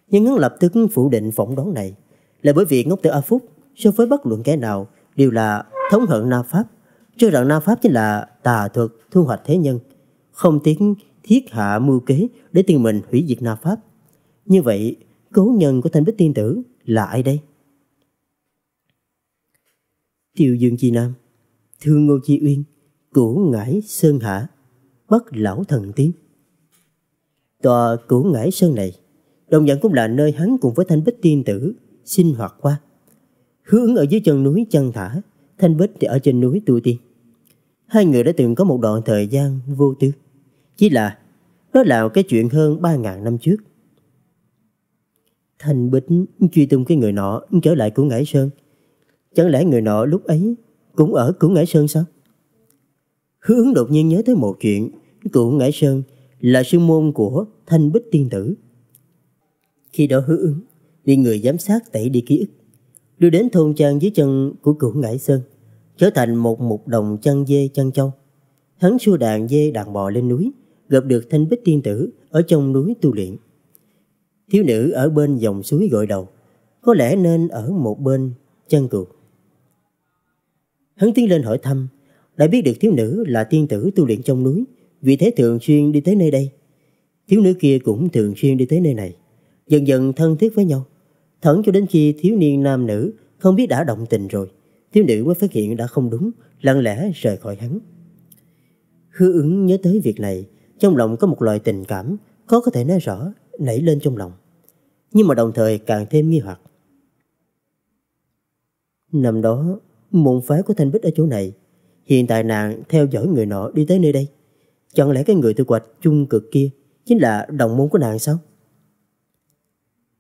Nhưng hắn lập tức phủ định phỏng đoán này là bởi vì Ngốc Tử A Phúc so với bất luận kẻ nào đều là thống hận Na Pháp. Cho rằng Na Pháp chính là tà thuật thu hoạch thế nhân, không tiếng thiết hạ mưu kế để tiền mình hủy diệt Na Pháp. Như vậy, cố nhân của Thanh Bích Tiên Tử là ai đây? Triều Dương Chi Nam, Thương Ngô Chi Uyên, Cửu Ngải Sơn Hạ, Bất Lão Thần Tiên. Tòa Cửu Ngải Sơn này, đồng dạng cũng là nơi hắn cùng với Thanh Bích Tiên Tử sinh hoạt qua. Hướng ở dưới chân núi chân thả, Thanh Bích thì ở trên núi tu tiên. Hai người đã từng có một đoạn thời gian vô tư. Chỉ là đó là cái chuyện hơn 3.000 năm trước. Thành Bích truy tung cái người nọ trở lại Cửu Ngải Sơn. Chẳng lẽ người nọ lúc ấy cũng ở Cửu Ngải Sơn sao? Hướng đột nhiên nhớ tới một chuyện. Cửu Ngải Sơn là sư môn của Thanh Bích Tiên Tử. Khi đó hứa ứng, bị người giám sát tẩy đi ký ức, đưa đến thôn trang dưới chân của Cửu Ngải Sơn, trở thành một mục đồng chăn dê chăn châu Hắn xua đàn dê đàn bò lên núi, gặp được thanh bích tiên tử ở trong núi tu luyện. Thiếu nữ ở bên dòng suối gội đầu, có lẽ nên ở một bên chân cừu. Hắn tiến lên hỏi thăm, đã biết được thiếu nữ là tiên tử tu luyện trong núi, vì thế thường xuyên đi tới nơi đây. Thiếu nữ kia cũng thường xuyên đi tới nơi này, dần dần thân thiết với nhau. Thẳng cho đến khi thiếu niên nam nữ không biết đã động tình rồi, thiếu nữ mới phát hiện đã không đúng, lặng lẽ rời khỏi hắn. Hư ứng nhớ tới việc này, trong lòng có một loại tình cảm khó có thể nói rõ nảy lên trong lòng, nhưng mà đồng thời càng thêm nghi hoặc. Năm đó, môn phái của Thanh Bích ở chỗ này, hiện tại nàng theo dõi người nọ đi tới nơi đây. Chẳng lẽ cái người tư quạch chung cực kia chính là đồng môn của nàng sao?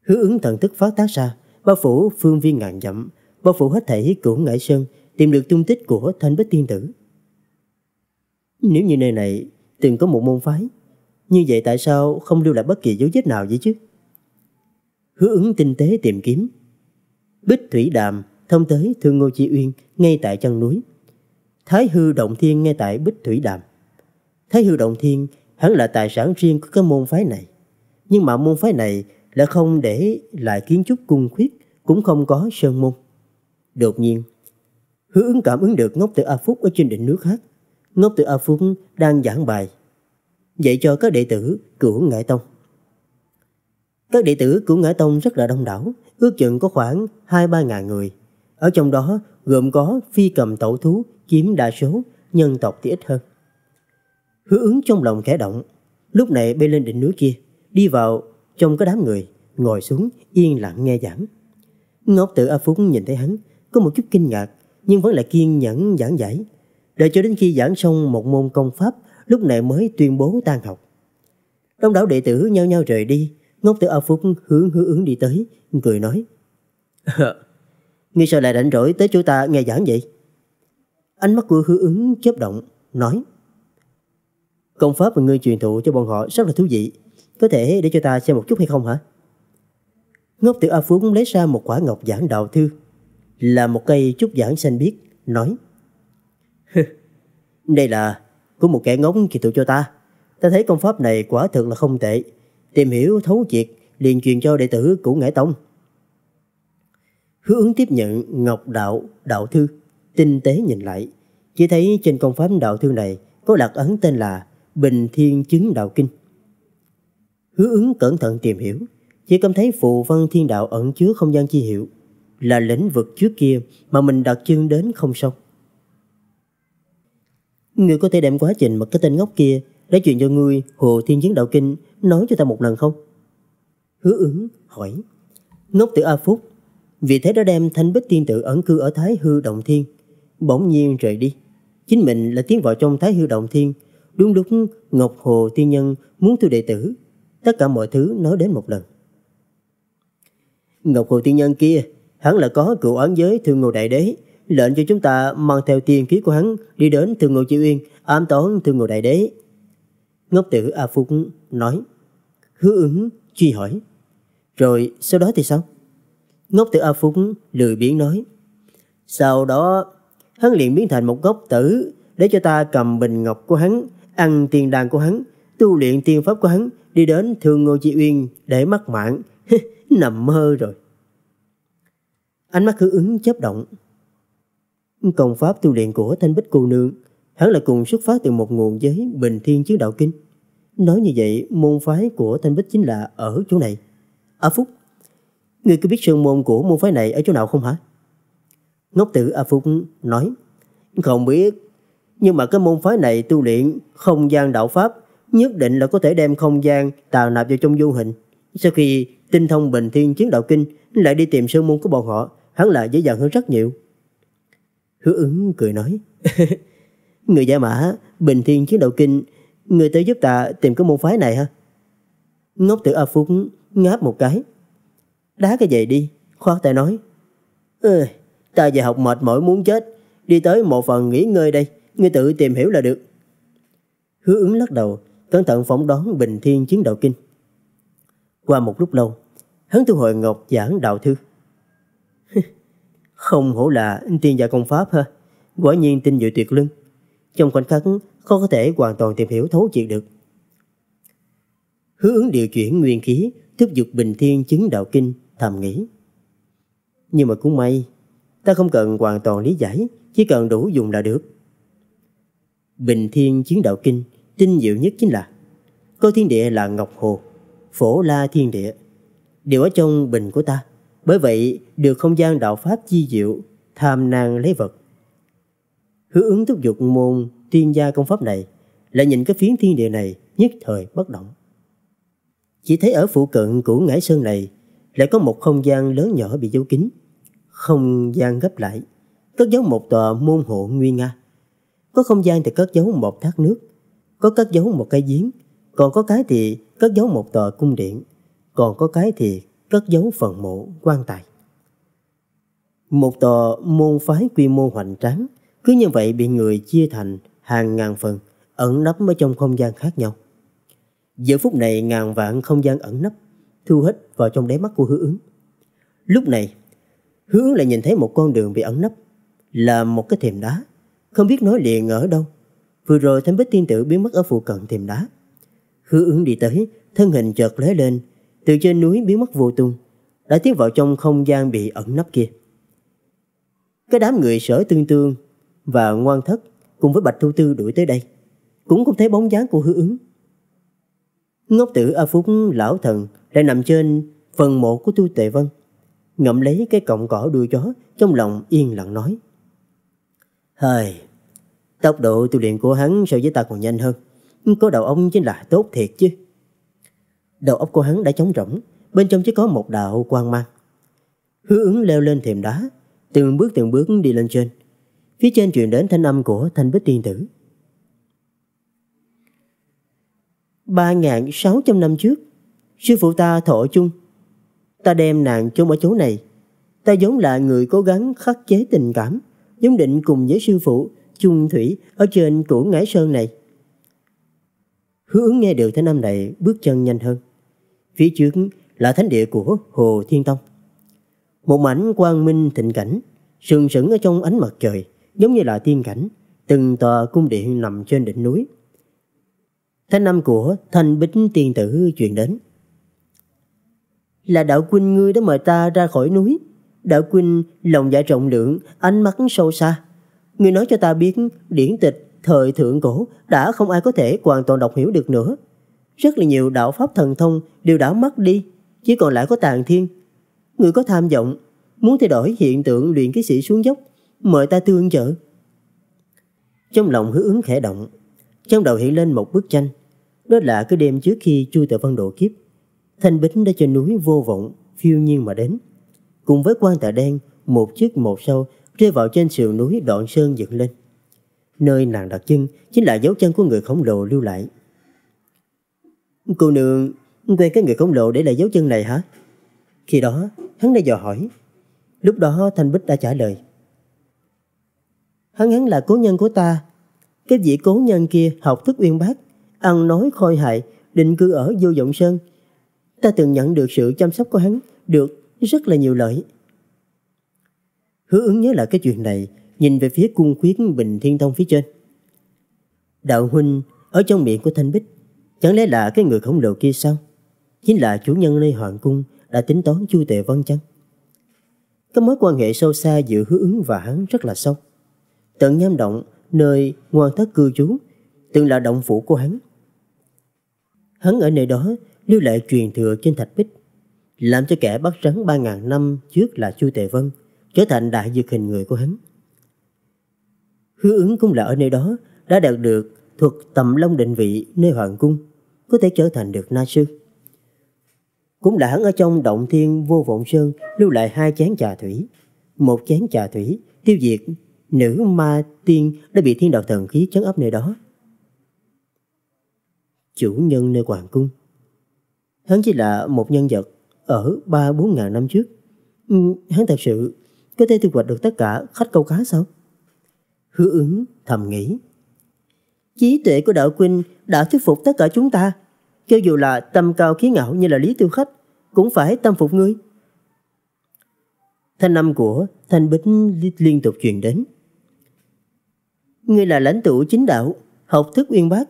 Hứa ứng thần thức phát tác ra, bao phủ phương viên ngàn dặm, bao phủ hết thảy cửu ngải sơn, tìm được tung tích của Thanh Bích Tiên Tử. Nếu như nơi này từng có một môn phái. Như vậy tại sao không lưu lại bất kỳ dấu vết nào vậy chứ? Hứa ứng tinh tế tìm kiếm. Bích Thủy Đàm thông tới Thương Ngô Chi Uyên ngay tại chân núi. Thái Hư Động Thiên ngay tại Bích Thủy Đàm. Thái Hư Động Thiên hắn là tài sản riêng của cái môn phái này. Nhưng mà môn phái này là không để lại kiến trúc cung khuyết, cũng không có sơn môn. Đột nhiên, hứa ứng cảm ứng được ngốc tử A Phúc ở trên đỉnh núi khác Ngốc tử A phúng đang giảng bài dạy cho các đệ tử cửu ngải tông. Các đệ tử cửu ngải tông rất là đông đảo, ước chừng có khoảng 2-3 ngàn người. Ở trong đó gồm có phi cầm tẩu thú, chiếm đa số, nhân tộc thì ít hơn. Hứa ứng trong lòng khẽ động, lúc này bay lên đỉnh núi kia, đi vào trong cái đám người, ngồi xuống yên lặng nghe giảng. ngốc tử A phúng nhìn thấy hắn, có một chút kinh ngạc, nhưng vẫn là kiên nhẫn giảng giải đợi cho đến khi giảng xong một môn công pháp, lúc này mới tuyên bố tan học. Đông đảo đệ tử nhau nhau rời đi, ngốc tử A Phúc hướng hứa ứng đi tới, cười nói. Ngươi sao lại rảnh rỗi tới chỗ ta nghe giảng vậy? Ánh mắt của hứa ứng chớp động, nói. Công pháp mà ngươi truyền thụ cho bọn họ rất là thú vị, có thể để cho ta xem một chút hay không hả? Ngốc tử A Phúc lấy ra một quả ngọc giảng đạo thư, là một cây trúc giảng xanh biếc, nói. Đây là của một kẻ ngốc kỳ tụ cho ta. Ta thấy công pháp này quả thực là không tệ. Tìm hiểu thấu triệt liền truyền cho đệ tử của Ngải Tông. Hứa ứng tiếp nhận Ngọc Đạo Đạo Thư, tinh tế nhìn lại. Chỉ thấy trên công pháp đạo thư này có đặt ấn tên là Bình Thiên Chứng Đạo Kinh. Hứa ứng cẩn thận tìm hiểu, chỉ cảm thấy phù văn thiên đạo ẩn chứa không gian chi hiệu, là lĩnh vực trước kia mà mình đặt chân đến không xong. Ngươi có thể đem quá trình mà cái tên ngốc kia đã chuyện cho ngươi Hồ Thiên Chiến Đạo Kinh nói cho ta một lần không? Hứa ứng hỏi. Ngốc tử A Phúc vì thế đã đem thanh bích tiên tử ẩn cư ở Thái Hư Động Thiên bỗng nhiên rời đi. Chính mình là tiến vào trong Thái Hư Động Thiên đúng lúc Ngọc Hồ Tiên Nhân muốn thu đệ tử. Tất cả mọi thứ nói đến một lần. Ngọc Hồ Tiên Nhân kia hắn là có cựu án giới thương ngô đại đế lệnh cho chúng ta mang theo tiền ký của hắn đi đến thượng ngự Chi Uyên, ám toán thượng ngự đại đế. Ngốc tử A Phúc nói, hứa ứng truy hỏi. Rồi sau đó thì sao? Ngốc tử A Phúc lười biếng nói, sau đó hắn liền biến thành một ngốc tử để cho ta cầm bình ngọc của hắn, ăn tiền đàn của hắn, tu luyện tiên pháp của hắn, đi đến thượng ngự Chi Uyên để mắc mạng. Nằm mơ rồi. Ánh mắt hứa ứng chớp động, Công pháp tu luyện của Thanh Bích Cô Nương hẳn là cùng xuất phát từ một nguồn giới bình thiên chứ đạo kinh. Nói như vậy, môn phái của Thanh Bích chính là ở chỗ này. A Phúc, ngươi có biết sơn môn của môn phái này ở chỗ nào không hả? Ngốc tử A Phúc nói, không biết, nhưng mà cái môn phái này tu luyện không gian đạo pháp nhất định là có thể đem không gian tà nạp vào trong vô hình. Sau khi tinh thông bình thiên chiến đạo kinh lại đi tìm sơn môn của bọn họ, hắn là dễ dàng hơn rất nhiều. Hứa ứng cười nói. người giả mã, bình thiên chiến đạo kinh, người tới giúp ta tìm cái môn phái này hả? Ngốc tử A Phúc ngáp một cái. Đá cái giày đi, khoát tay nói. Ừ, ta về học mệt mỏi muốn chết, đi tới một phần nghỉ ngơi đây, người tự tìm hiểu là được. Hứa ứng lắc đầu, cẩn thận phỏng đoán bình thiên chiến đạo kinh. Qua một lúc lâu, hắn thu hồi ngọc giảng đạo thư. Không hổ là tiên gia công pháp ha. Quả nhiên tinh diệu tuyệt lưng. Trong khoảnh khắc khó có thể hoàn toàn tìm hiểu thấu triệt được. Hứa ứng điều chuyển nguyên khí, thúc dục bình thiên chứng đạo kinh, thầm nghĩ. Nhưng mà cũng may, ta không cần hoàn toàn lý giải, chỉ cần đủ dùng là được. Bình thiên chiến đạo kinh, tinh diệu nhất chính là Có thiên địa là Ngọc Hồ, phổ la thiên địa. Đều ở trong bình của ta bởi vậy, được không gian đạo Pháp chi diệu, tham năng lấy vật. Hứa ứng thúc dục môn tiên gia công pháp này, lại nhìn cái phiến thiên địa này nhất thời bất động. Chỉ thấy ở phụ cận của ngải sơn này lại có một không gian lớn nhỏ bị dấu kín. Không gian gấp lại, cất giấu một tòa môn hộ nguyên nga. Có không gian thì cất giấu một thác nước, có cất giấu một cái giếng, còn có cái thì cất giấu một tòa cung điện, còn có cái thì cất giấu phần mộ quan tài. Một tòa môn phái quy mô hoành tráng cứ như vậy bị người chia thành hàng ngàn phần ẩn nấp ở trong không gian khác nhau. Giờ phút này ngàn vạn không gian ẩn nấp thu hết vào trong đáy mắt của hứa ứng. Lúc này, hứa ứng lại nhìn thấy một con đường bị ẩn nấp là một cái thềm đá, không biết nói liền ở đâu. Vừa rồi Thánh Bích Tiên Tử biến mất ở phụ cận thềm đá. Hứa ứng đi tới, thân hình chợt lóe lên từ trên núi biến mất vô tung, đã tiến vào trong không gian bị ẩn nấp kia. Cái đám người sở tương tương và ngoan thất cùng với Bạch Thu Tư đuổi tới đây, cũng không thấy bóng dáng của hứa ứng. Ngốc tử A Phúc lão thần đã nằm trên phần mộ của Tu Tệ Vân, ngậm lấy cái cọng cỏ đuôi chó trong lòng yên lặng nói. Hời, tốc độ tu luyện của hắn so với ta còn nhanh hơn, có đầu ông chính là tốt thiệt chứ. Đầu óc của hắn đã trống rỗng, bên trong chỉ có một đạo quang mang. Hứa ứng leo lên thềm đá, từng bước từng bước đi lên trên. Phía trên truyền đến thanh âm của thanh bích tiên tử. Ba ngàn sáu trăm năm trước, sư phụ ta thọ chung. Ta đem nàng chôn ở chỗ này. Ta giống là người cố gắng khắc chế tình cảm, giống định cùng với sư phụ chung thủy ở trên củ ngải sơn này. Hứa ứng nghe được thanh âm này bước chân nhanh hơn phía trước là thánh địa của Hồ Thiên Tông. Một mảnh quang minh thịnh cảnh, sừng sững ở trong ánh mặt trời, giống như là tiên cảnh, từng tòa cung điện nằm trên đỉnh núi. Thanh âm của Thanh Bích Tiên Tử truyền đến. Là đạo quân ngươi đã mời ta ra khỏi núi. Đạo huynh lòng dạ rộng lượng, ánh mắt sâu xa. người nói cho ta biết điển tịch thời thượng cổ đã không ai có thể hoàn toàn đọc hiểu được nữa. Rất là nhiều đạo pháp thần thông đều đã mất đi, chỉ còn lại có tàn thiên. Người có tham vọng, muốn thay đổi hiện tượng luyện ký sĩ xuống dốc, mời ta tương trợ. Trong lòng hứa ứng khẽ động, trong đầu hiện lên một bức tranh. Đó là cái đêm trước khi chui tờ văn độ kiếp, thanh bính đã trên núi vô vọng, phiêu nhiên mà đến. Cùng với quan tà đen, một chiếc một sâu rơi vào trên sườn núi đoạn sơn dựng lên. Nơi nàng đặt chân chính là dấu chân của người khổng lồ lưu lại Cô nương, quen cái người khổng lồ để lại dấu chân này hả? Khi đó, hắn đã dò hỏi. Lúc đó Thanh Bích đã trả lời. Hắn hắn là cố nhân của ta. Cái vị cố nhân kia học thức uyên bác, ăn nói khôi hại, định cư ở vô vọng sơn. Ta từng nhận được sự chăm sóc của hắn, được rất là nhiều lợi. Hứa ứng nhớ lại cái chuyện này, nhìn về phía cung khuyết bình thiên thông phía trên. Đạo huynh ở trong miệng của Thanh Bích Chẳng lẽ là cái người khổng lồ kia sao? Chính là chủ nhân nơi hoàng cung đã tính toán chu tệ văn chăng? Cái mối quan hệ sâu xa giữa hứa ứng và hắn rất là sâu. Tận nham động, nơi ngoan thất cư trú, từng là động phủ của hắn. Hắn ở nơi đó lưu lại truyền thừa trên thạch bích, làm cho kẻ bắt rắn 3.000 năm trước là Chu tệ Vân trở thành đại dược hình người của hắn. Hứa ứng cũng là ở nơi đó đã đạt được thuộc tầm long định vị nơi hoàng cung có thể trở thành được na sư. Cũng đã ở trong động thiên vô vọng sơn lưu lại hai chén trà thủy. Một chén trà thủy tiêu diệt nữ ma tiên đã bị thiên đạo thần khí chấn áp nơi đó. Chủ nhân nơi hoàng cung. Hắn chỉ là một nhân vật ở ba bốn ngàn năm trước. Ừ, hắn thật sự có thể thu hoạch được tất cả khách câu cá sao? Hứa ứng thầm nghĩ. Trí tuệ của đạo huynh đã thuyết phục tất cả chúng ta. Cho dù là tâm cao khí ngạo như là Lý Tiêu Khách, cũng phải tâm phục ngươi. Thanh âm của Thanh Bích liên tục truyền đến. Ngươi là lãnh tụ chính đạo, học thức uyên bác.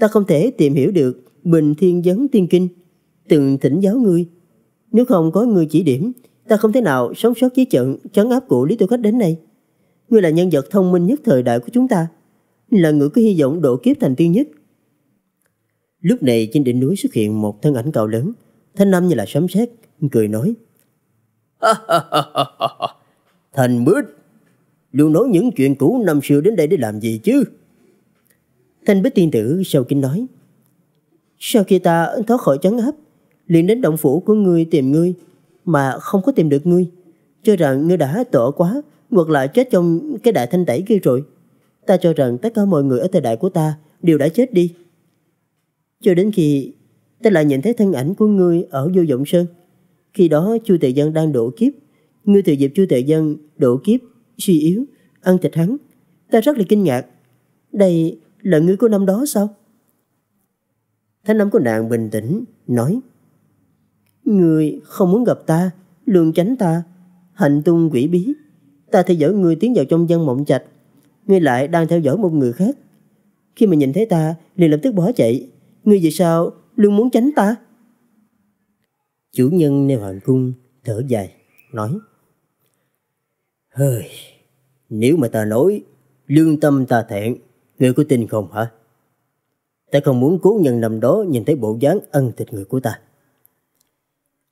Ta không thể tìm hiểu được bình thiên vấn tiên kinh, từng thỉnh giáo ngươi. Nếu không có ngươi chỉ điểm, ta không thể nào sống sót dưới trận trấn áp của Lý Tiêu Khách đến nay. Ngươi là nhân vật thông minh nhất thời đại của chúng ta, là người có hy vọng độ kiếp thành tiên nhất. Lúc này trên đỉnh núi xuất hiện một thân ảnh cao lớn, thanh âm như là sấm sét, cười nói. Thành Bích, luôn nói những chuyện cũ năm xưa đến đây để làm gì chứ? Thanh Bích tiên tử sau kinh nói. Sau khi ta thoát khỏi trấn áp, liền đến động phủ của ngươi tìm ngươi, mà không có tìm được ngươi. Cho rằng ngươi đã tội quá, ngược lại chết trong cái đại thanh tẩy kia rồi. Ta cho rằng tất cả mọi người ở thời đại của ta đều đã chết đi. Cho đến khi ta lại nhìn thấy thân ảnh của ngươi ở vô vọng sơn. Khi đó Chu tệ Dân đang đổ kiếp. Ngươi từ dịp Chu tệ Dân đổ kiếp, suy yếu, ăn thịt hắn. Ta rất là kinh ngạc. Đây là ngươi của năm đó sao? Thanh năm của nàng bình tĩnh, nói Người không muốn gặp ta, lường tránh ta, hành tung quỷ bí. Ta theo dõi người tiến vào trong dân mộng trạch. Ngươi lại đang theo dõi một người khác. Khi mà nhìn thấy ta, liền lập tức bỏ chạy. Ngươi vì sao luôn muốn tránh ta? Chủ nhân nêu hoàng cung thở dài, nói Hơi, nếu mà ta nói lương tâm ta thẹn, ngươi có tin không hả? Ta không muốn cố nhân nằm đó nhìn thấy bộ dáng ân thịt người của ta.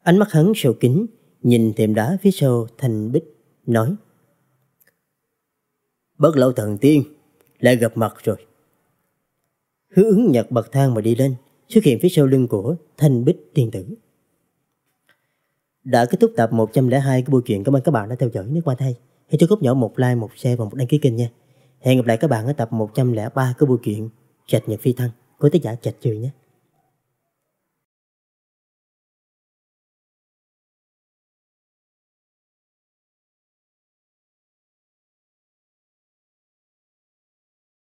Ánh mắt hắn sâu kính, nhìn thềm đá phía sau thành bích, nói Bất lão thần tiên, lại gặp mặt rồi. Hứa ứng nhặt bậc thang mà đi lên, xuất hiện phía sau lưng của Thanh Bích Tiên Tử. Đã kết thúc tập 102 của bộ truyện. Cảm ơn các bạn đã theo dõi. Nếu qua hay, hãy cho Cúc Nhỏ một like, một share và một đăng ký kênh nha. Hẹn gặp lại các bạn ở tập 103 của bộ truyện Trạch Nhật Phi Thăng của tác giả Trạch Trường nhé.